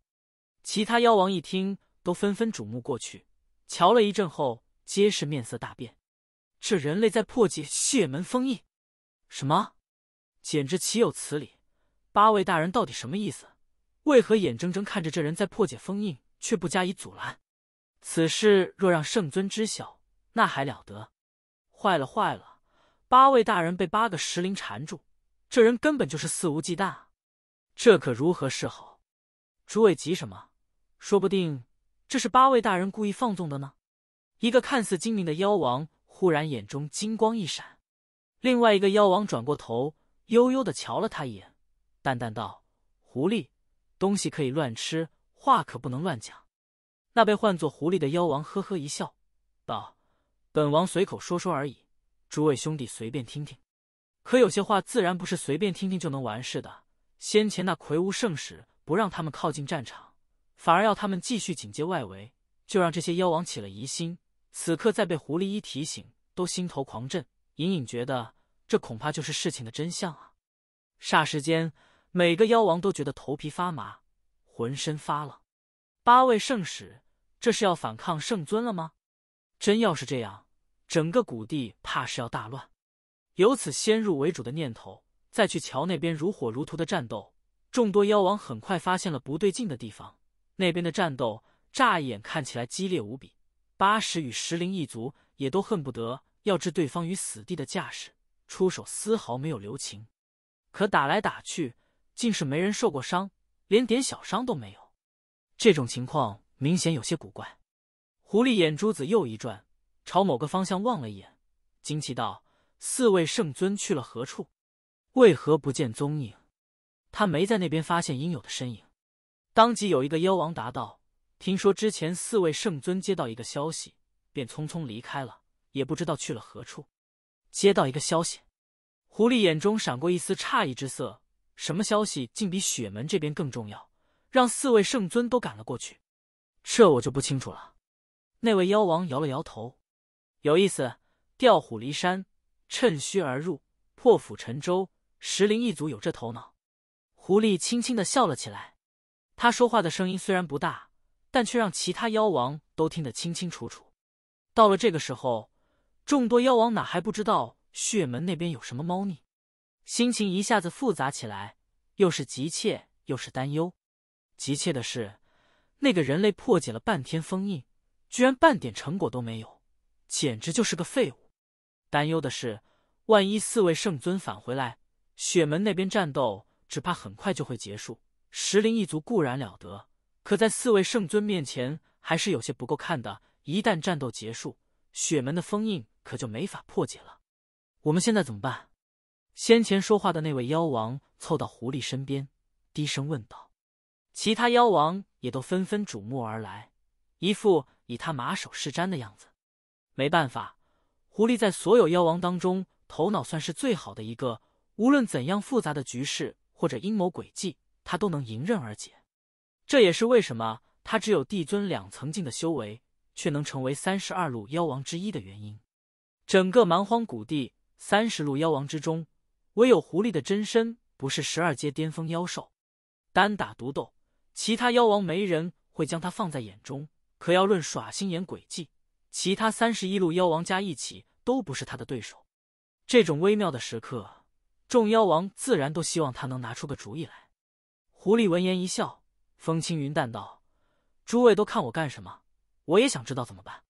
其他妖王一听，都纷纷瞩目过去，瞧了一阵后，皆是面色大变。这人类在破解血门封印？什么？简直岂有此理！八位大人到底什么意思？为何眼睁睁看着这人在破解封印，却不加以阻拦？此事若让圣尊知晓，那还了得？坏了，坏了！八位大人被八个石灵缠住，这人根本就是肆无忌惮啊！”这可如何是好？诸位急什么？说不定这是八位大人故意放纵的呢。一个看似精明的妖王忽然眼中金光一闪，另外一个妖王转过头，悠悠的瞧了他一眼，淡淡道：“狐狸，东西可以乱吃，话可不能乱讲。”那被唤作狐狸的妖王呵呵一笑，道：“本王随口说说而已，诸位兄弟随便听听。可有些话自然不是随便听听就能完事的。”先前那魁梧圣使不让他们靠近战场，反而要他们继续警戒外围，就让这些妖王起了疑心。此刻再被狐狸一提醒，都心头狂震，隐隐觉得这恐怕就是事情的真相啊！霎时间，每个妖王都觉得头皮发麻，浑身发冷。八位圣使，这是要反抗圣尊了吗？真要是这样，整个谷地怕是要大乱。由此先入为主的念头。再去瞧那边如火如荼的战斗，众多妖王很快发现了不对劲的地方。那边的战斗乍一眼看起来激烈无比，八十与石灵一族也都恨不得要置对方于死地的架势，出手丝毫没有留情。可打来打去，竟是没人受过伤，连点小伤都没有。这种情况明显有些古怪。狐狸眼珠子又一转，朝某个方向望了一眼，惊奇道：“四位圣尊去了何处？”为何不见踪影？他没在那边发现应有的身影。当即有一个妖王答道：“听说之前四位圣尊接到一个消息，便匆匆离开了，也不知道去了何处。”接到一个消息，狐狸眼中闪过一丝诧异之色。什么消息竟比雪门这边更重要，让四位圣尊都赶了过去？这我就不清楚了。那位妖王摇了摇头。有意思，调虎离山，趁虚而入，破釜沉舟。石灵一族有这头脑，狐狸轻轻的笑了起来。他说话的声音虽然不大，但却让其他妖王都听得清清楚楚。到了这个时候，众多妖王哪还不知道血门那边有什么猫腻？心情一下子复杂起来，又是急切又是担忧。急切的是，那个人类破解了半天封印，居然半点成果都没有，简直就是个废物。担忧的是，万一四位圣尊返回来。雪门那边战斗，只怕很快就会结束。石灵一族固然了得，可在四位圣尊面前还是有些不够看的。一旦战斗结束，雪门的封印可就没法破解了。我们现在怎么办？先前说话的那位妖王凑到狐狸身边，低声问道。其他妖王也都纷纷瞩目而来，一副以他马首是瞻的样子。没办法，狐狸在所有妖王当中头脑算是最好的一个。无论怎样复杂的局势或者阴谋诡计，他都能迎刃而解。这也是为什么他只有帝尊两层境的修为，却能成为三十二路妖王之一的原因。整个蛮荒古地，三十路妖王之中，唯有狐狸的真身不是十二阶巅峰妖兽。单打独斗，其他妖王没人会将他放在眼中；可要论耍心眼诡计，其他三十一路妖王加一起都不是他的对手。这种微妙的时刻。众妖王自然都希望他能拿出个主意来。狐狸闻言一笑，风轻云淡道：“诸位都看我干什么？我也想知道怎么办。”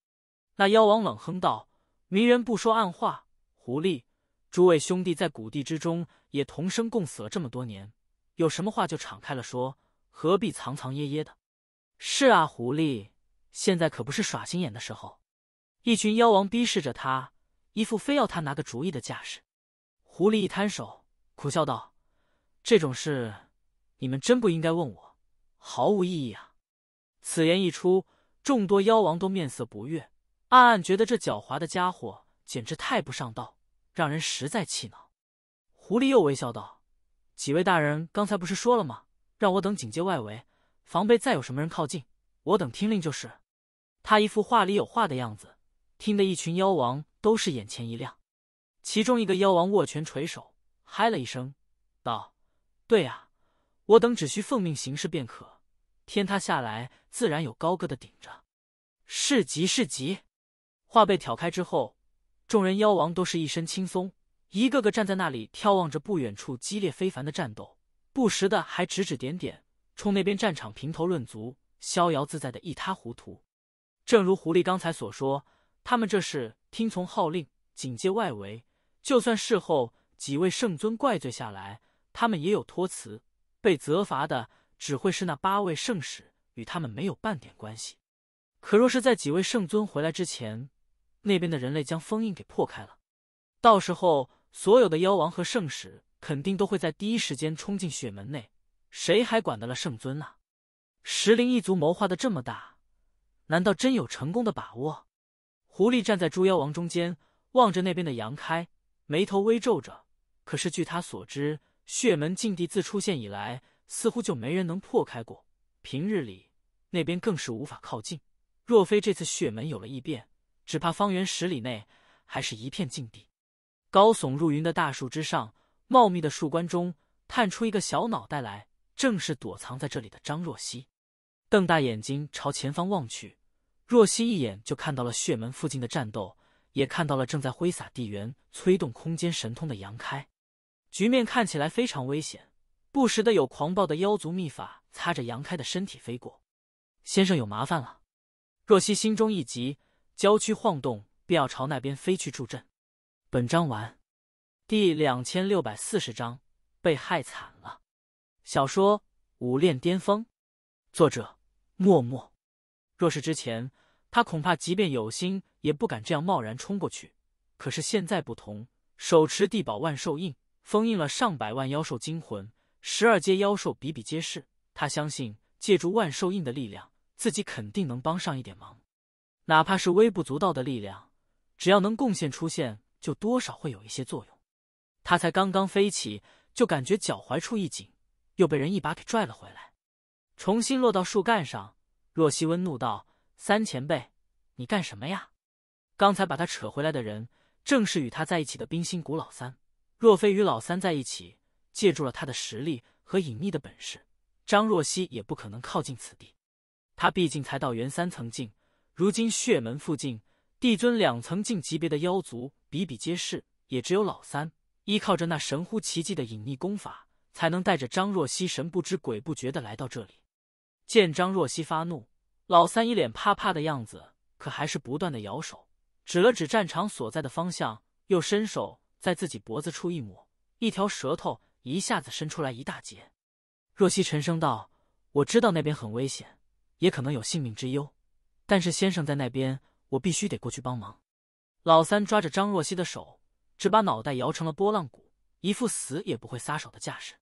那妖王冷哼道：“明人不说暗话，狐狸，诸位兄弟在谷地之中也同生共死了这么多年，有什么话就敞开了说，何必藏藏掖掖的？”“是啊，狐狸，现在可不是耍心眼的时候。”一群妖王逼视着他，一副非要他拿个主意的架势。狐狸一摊手，苦笑道：“这种事，你们真不应该问我，毫无意义啊！”此言一出，众多妖王都面色不悦，暗暗觉得这狡猾的家伙简直太不上道，让人实在气恼。狐狸又微笑道：“几位大人刚才不是说了吗？让我等警戒外围，防备再有什么人靠近，我等听令就是。”他一副话里有话的样子，听得一群妖王都是眼前一亮。其中一个妖王握拳垂手，嗨了一声，道：“对呀，我等只需奉命行事便可，天塌下来自然有高个的顶着。”是极是极。话被挑开之后，众人妖王都是一身轻松，一个个站在那里眺望着不远处激烈非凡的战斗，不时的还指指点点，冲那边战场评头论足，逍遥自在的一塌糊涂。正如狐狸刚才所说，他们这是听从号令，警戒外围。就算事后几位圣尊怪罪下来，他们也有托辞，被责罚的只会是那八位圣使，与他们没有半点关系。可若是在几位圣尊回来之前，那边的人类将封印给破开了，到时候所有的妖王和圣使肯定都会在第一时间冲进血门内，谁还管得了圣尊啊？石灵一族谋划的这么大，难道真有成功的把握？狐狸站在猪妖王中间，望着那边的杨开。眉头微皱着，可是据他所知，血门禁地自出现以来，似乎就没人能破开过。平日里那边更是无法靠近。若非这次血门有了异变，只怕方圆十里内还是一片禁地。高耸入云的大树之上，茂密的树冠中探出一个小脑袋来，正是躲藏在这里的张若曦。瞪大眼睛朝前方望去，若曦一眼就看到了血门附近的战斗。也看到了正在挥洒地缘、催动空间神通的杨开，局面看起来非常危险，不时的有狂暴的妖族秘法擦着杨开的身体飞过。先生有麻烦了，若曦心中一急，娇躯晃动，便要朝那边飞去助阵。本章完，第两千六百四十章被害惨了。小说《武炼巅峰》，作者：默默。若是之前，他恐怕即便有心。也不敢这样贸然冲过去。可是现在不同，手持地宝万寿印，封印了上百万妖兽精魂，十二阶妖兽比比皆是。他相信，借助万寿印的力量，自己肯定能帮上一点忙，哪怕是微不足道的力量，只要能贡献出现，就多少会有一些作用。他才刚刚飞起，就感觉脚踝处一紧，又被人一把给拽了回来，重新落到树干上。若曦温怒道：“三前辈，你干什么呀？”刚才把他扯回来的人，正是与他在一起的冰心谷老三。若非与老三在一起，借助了他的实力和隐匿的本事，张若曦也不可能靠近此地。他毕竟才到元三层境，如今血门附近，帝尊两层境级别的妖族比比皆是，也只有老三依靠着那神乎其技的隐匿功法，才能带着张若曦神不知鬼不觉的来到这里。见张若曦发怒，老三一脸怕怕的样子，可还是不断的摇手。指了指战场所在的方向，又伸手在自己脖子处一抹，一条舌头一下子伸出来一大截。若曦沉声道：“我知道那边很危险，也可能有性命之忧，但是先生在那边，我必须得过去帮忙。”老三抓着张若曦的手，只把脑袋摇成了波浪鼓，一副死也不会撒手的架势。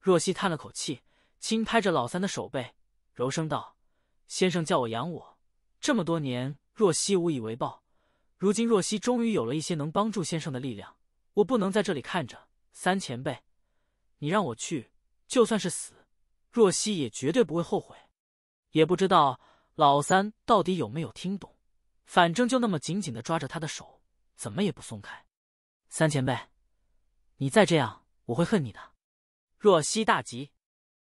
若曦叹了口气，轻拍着老三的手背，柔声道：“先生叫我养我这么多年，若曦无以为报。”如今若曦终于有了一些能帮助先生的力量，我不能在这里看着。三前辈，你让我去，就算是死，若曦也绝对不会后悔。也不知道老三到底有没有听懂，反正就那么紧紧的抓着他的手，怎么也不松开。三前辈，你再这样，我会恨你的。若曦大急，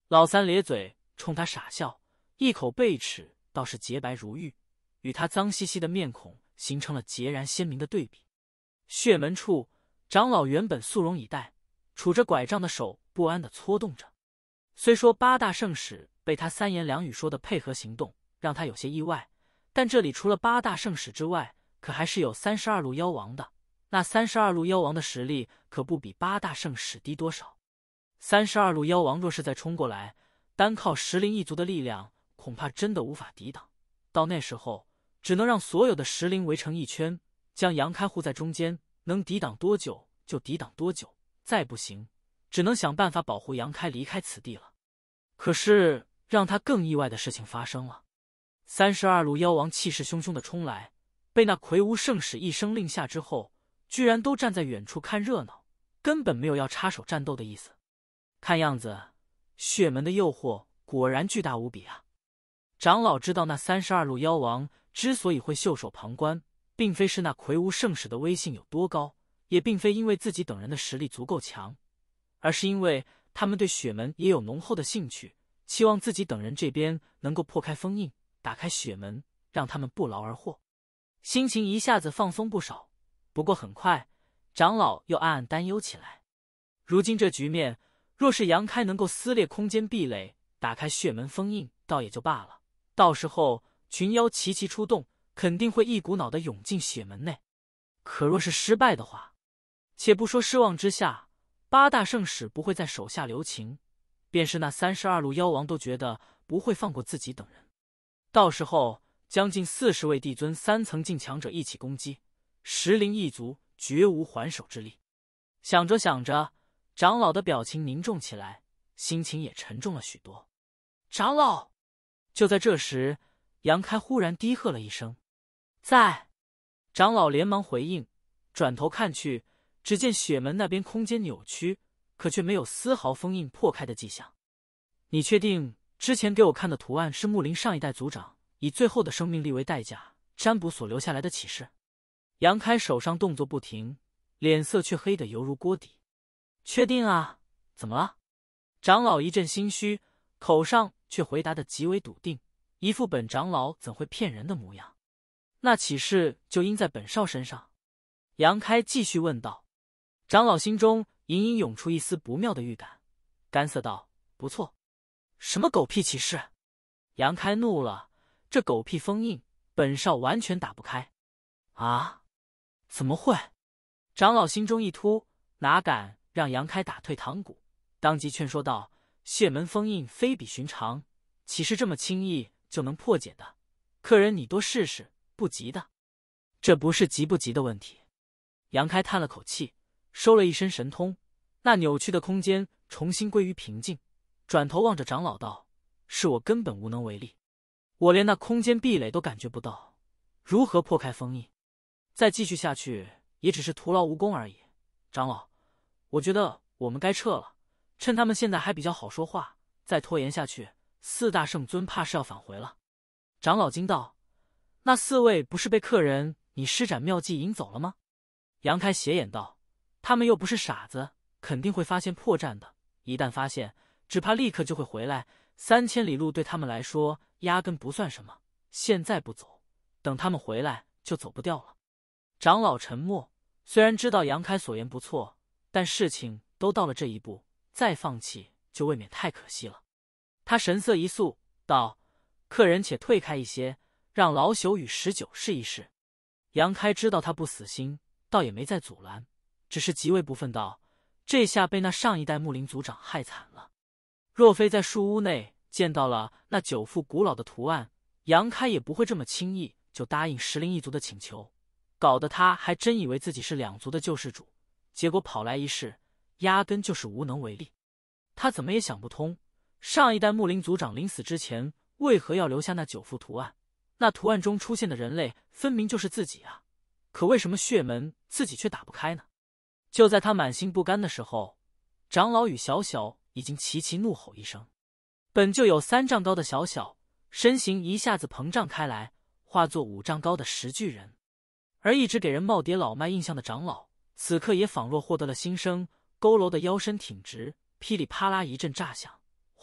老三咧嘴冲他傻笑，一口贝齿倒是洁白如玉，与他脏兮兮的面孔。形成了截然鲜明的对比。血门处，长老原本素容以待，杵着拐杖的手不安地搓动着。虽说八大圣使被他三言两语说的配合行动，让他有些意外，但这里除了八大圣使之外，可还是有三十二路妖王的。那三十二路妖王的实力可不比八大圣使低多少。三十二路妖王若是再冲过来，单靠石灵一族的力量，恐怕真的无法抵挡。到那时候，只能让所有的石灵围成一圈，将杨开护在中间，能抵挡多久就抵挡多久。再不行，只能想办法保护杨开离开此地了。可是让他更意外的事情发生了，三十二路妖王气势汹汹的冲来，被那魁梧圣使一声令下之后，居然都站在远处看热闹，根本没有要插手战斗的意思。看样子，血门的诱惑果然巨大无比啊！长老知道那三十二路妖王。之所以会袖手旁观，并非是那魁梧圣使的威信有多高，也并非因为自己等人的实力足够强，而是因为他们对血门也有浓厚的兴趣，期望自己等人这边能够破开封印，打开血门，让他们不劳而获，心情一下子放松不少。不过很快，长老又暗暗担忧起来。如今这局面，若是杨开能够撕裂空间壁垒，打开血门封印，倒也就罢了，到时候……群妖齐齐出动，肯定会一股脑的涌进血门内。可若是失败的话，且不说失望之下，八大圣使不会在手下留情，便是那三十二路妖王都觉得不会放过自己等人。到时候，将近四十位帝尊三层境强者一起攻击，石灵一族绝无还手之力。想着想着，长老的表情凝重起来，心情也沉重了许多。长老，就在这时。杨开忽然低喝了一声，在，长老连忙回应，转头看去，只见雪门那边空间扭曲，可却没有丝毫封印破开的迹象。你确定之前给我看的图案是木林上一代族长以最后的生命力为代价占卜所留下来的启示？杨开手上动作不停，脸色却黑得犹如锅底。确定啊？怎么了？长老一阵心虚，口上却回答得极为笃定。一副本长老怎会骗人的模样，那启示就应在本少身上。杨开继续问道。长老心中隐隐涌出一丝不妙的预感，干涩道：“不错，什么狗屁启示？杨开怒了，这狗屁封印，本少完全打不开。啊？怎么会？长老心中一突，哪敢让杨开打退堂鼓，当即劝说道：“血门封印非比寻常，岂是这么轻易？”就能破解的，客人你多试试，不急的，这不是急不急的问题。杨开叹了口气，收了一身神通，那扭曲的空间重新归于平静，转头望着长老道：“是我根本无能为力，我连那空间壁垒都感觉不到，如何破开封印？再继续下去也只是徒劳无功而已。长老，我觉得我们该撤了，趁他们现在还比较好说话，再拖延下去。”四大圣尊怕是要返回了。长老惊道：“那四位不是被客人你施展妙计引走了吗？”杨开斜眼道：“他们又不是傻子，肯定会发现破绽的。一旦发现，只怕立刻就会回来。三千里路对他们来说压根不算什么。现在不走，等他们回来就走不掉了。”长老沉默，虽然知道杨开所言不错，但事情都到了这一步，再放弃就未免太可惜了。他神色一肃，道：“客人且退开一些，让老朽与十九试一试。”杨开知道他不死心，倒也没再阻拦，只是极为不忿道：“这下被那上一代木林族长害惨了。若非在树屋内见到了那九幅古老的图案，杨开也不会这么轻易就答应石林一族的请求，搞得他还真以为自己是两族的救世主。结果跑来一试，压根就是无能为力。他怎么也想不通。”上一代木林族长临死之前，为何要留下那九幅图案？那图案中出现的人类，分明就是自己啊！可为什么血门自己却打不开呢？就在他满心不甘的时候，长老与小小已经齐齐怒吼一声。本就有三丈高的小小身形一下子膨胀开来，化作五丈高的石巨人。而一直给人耄耋老迈印象的长老，此刻也仿若获得了新生，佝偻的腰身挺直，噼里啪啦一阵炸响。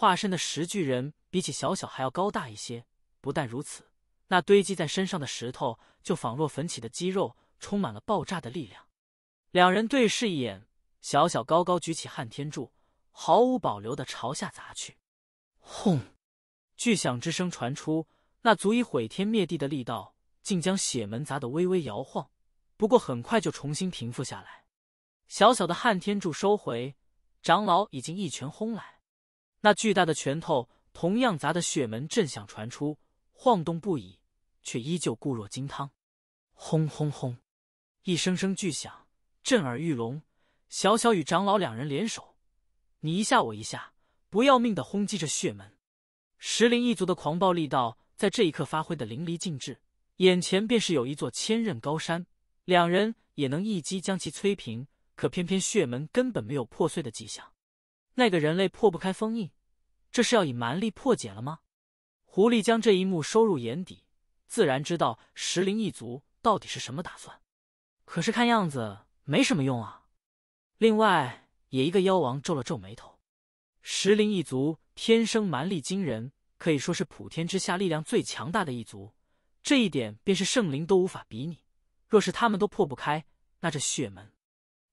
化身的石巨人比起小小还要高大一些。不但如此，那堆积在身上的石头就仿若焚起的肌肉，充满了爆炸的力量。两人对视一眼，小小高高举起撼天柱，毫无保留的朝下砸去。轰！巨响之声传出，那足以毁天灭地的力道竟将血门砸得微微摇晃，不过很快就重新平复下来。小小的撼天柱收回，长老已经一拳轰来。那巨大的拳头同样砸的血门震响传出，晃动不已，却依旧固若金汤。轰轰轰！一声声巨响，震耳欲聋。小小与长老两人联手，你一下我一下，不要命的轰击着血门。石灵一族的狂暴力道在这一刻发挥的淋漓尽致，眼前便是有一座千仞高山，两人也能一击将其摧平。可偏偏血门根本没有破碎的迹象。那个人类破不开封印，这是要以蛮力破解了吗？狐狸将这一幕收入眼底，自然知道石灵一族到底是什么打算。可是看样子没什么用啊。另外，也一个妖王皱了皱眉头。石灵一族天生蛮力惊人，可以说是普天之下力量最强大的一族。这一点便是圣灵都无法比拟。若是他们都破不开，那这血门，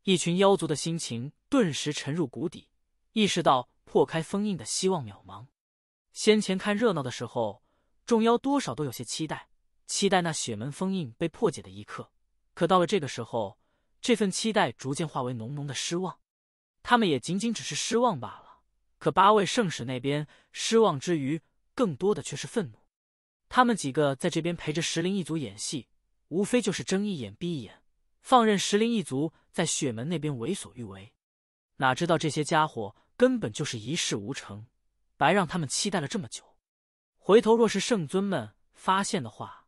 一群妖族的心情顿时沉入谷底。意识到破开封印的希望渺茫，先前看热闹的时候，众妖多少都有些期待，期待那血门封印被破解的一刻。可到了这个时候，这份期待逐渐化为浓浓的失望。他们也仅仅只是失望罢了。可八位圣使那边失望之余，更多的却是愤怒。他们几个在这边陪着石灵一族演戏，无非就是睁一眼闭一眼，放任石灵一族在血门那边为所欲为。哪知道这些家伙。根本就是一事无成，白让他们期待了这么久。回头若是圣尊们发现的话，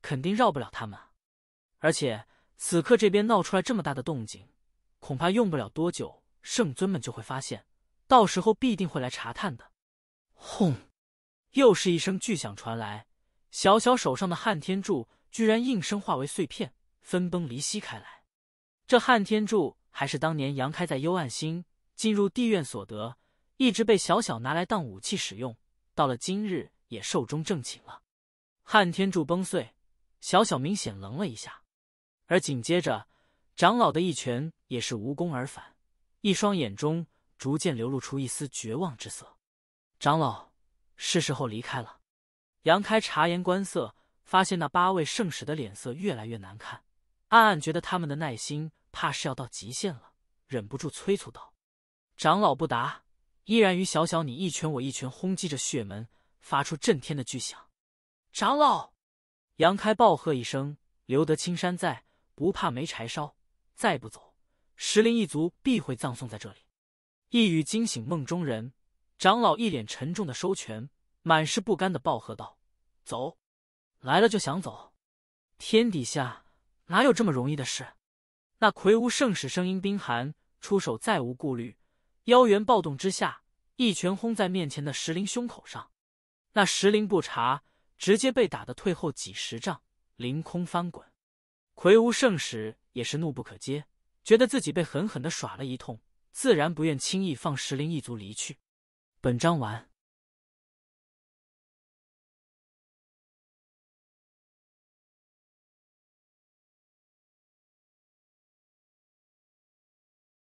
肯定饶不了他们。而且此刻这边闹出来这么大的动静，恐怕用不了多久，圣尊们就会发现，到时候必定会来查探的。轰！又是一声巨响传来，小小手上的撼天柱居然应声化为碎片，分崩离析开来。这撼天柱还是当年杨开在幽暗星。进入地院所得，一直被小小拿来当武器使用。到了今日，也寿终正寝了。汉天柱崩碎，小小明显愣了一下，而紧接着，长老的一拳也是无功而返，一双眼中逐渐流露出一丝绝望之色。长老，是时候离开了。杨开察言观色，发现那八位圣使的脸色越来越难看，暗暗觉得他们的耐心怕是要到极限了，忍不住催促道。长老不答，依然与小小你一拳我一拳轰击着血门，发出震天的巨响。长老，杨开暴喝一声：“留得青山在，不怕没柴烧。”再不走，石林一族必会葬送在这里。一语惊醒梦中人，长老一脸沉重的收拳，满是不甘的暴喝道：“走，来了就想走？天底下哪有这么容易的事？”那魁梧圣使声音冰寒，出手再无顾虑。妖猿暴动之下，一拳轰在面前的石灵胸口上，那石灵不查，直接被打得退后几十丈，凌空翻滚。魁梧圣使也是怒不可遏，觉得自己被狠狠的耍了一通，自然不愿轻易放石灵一族离去。本章完。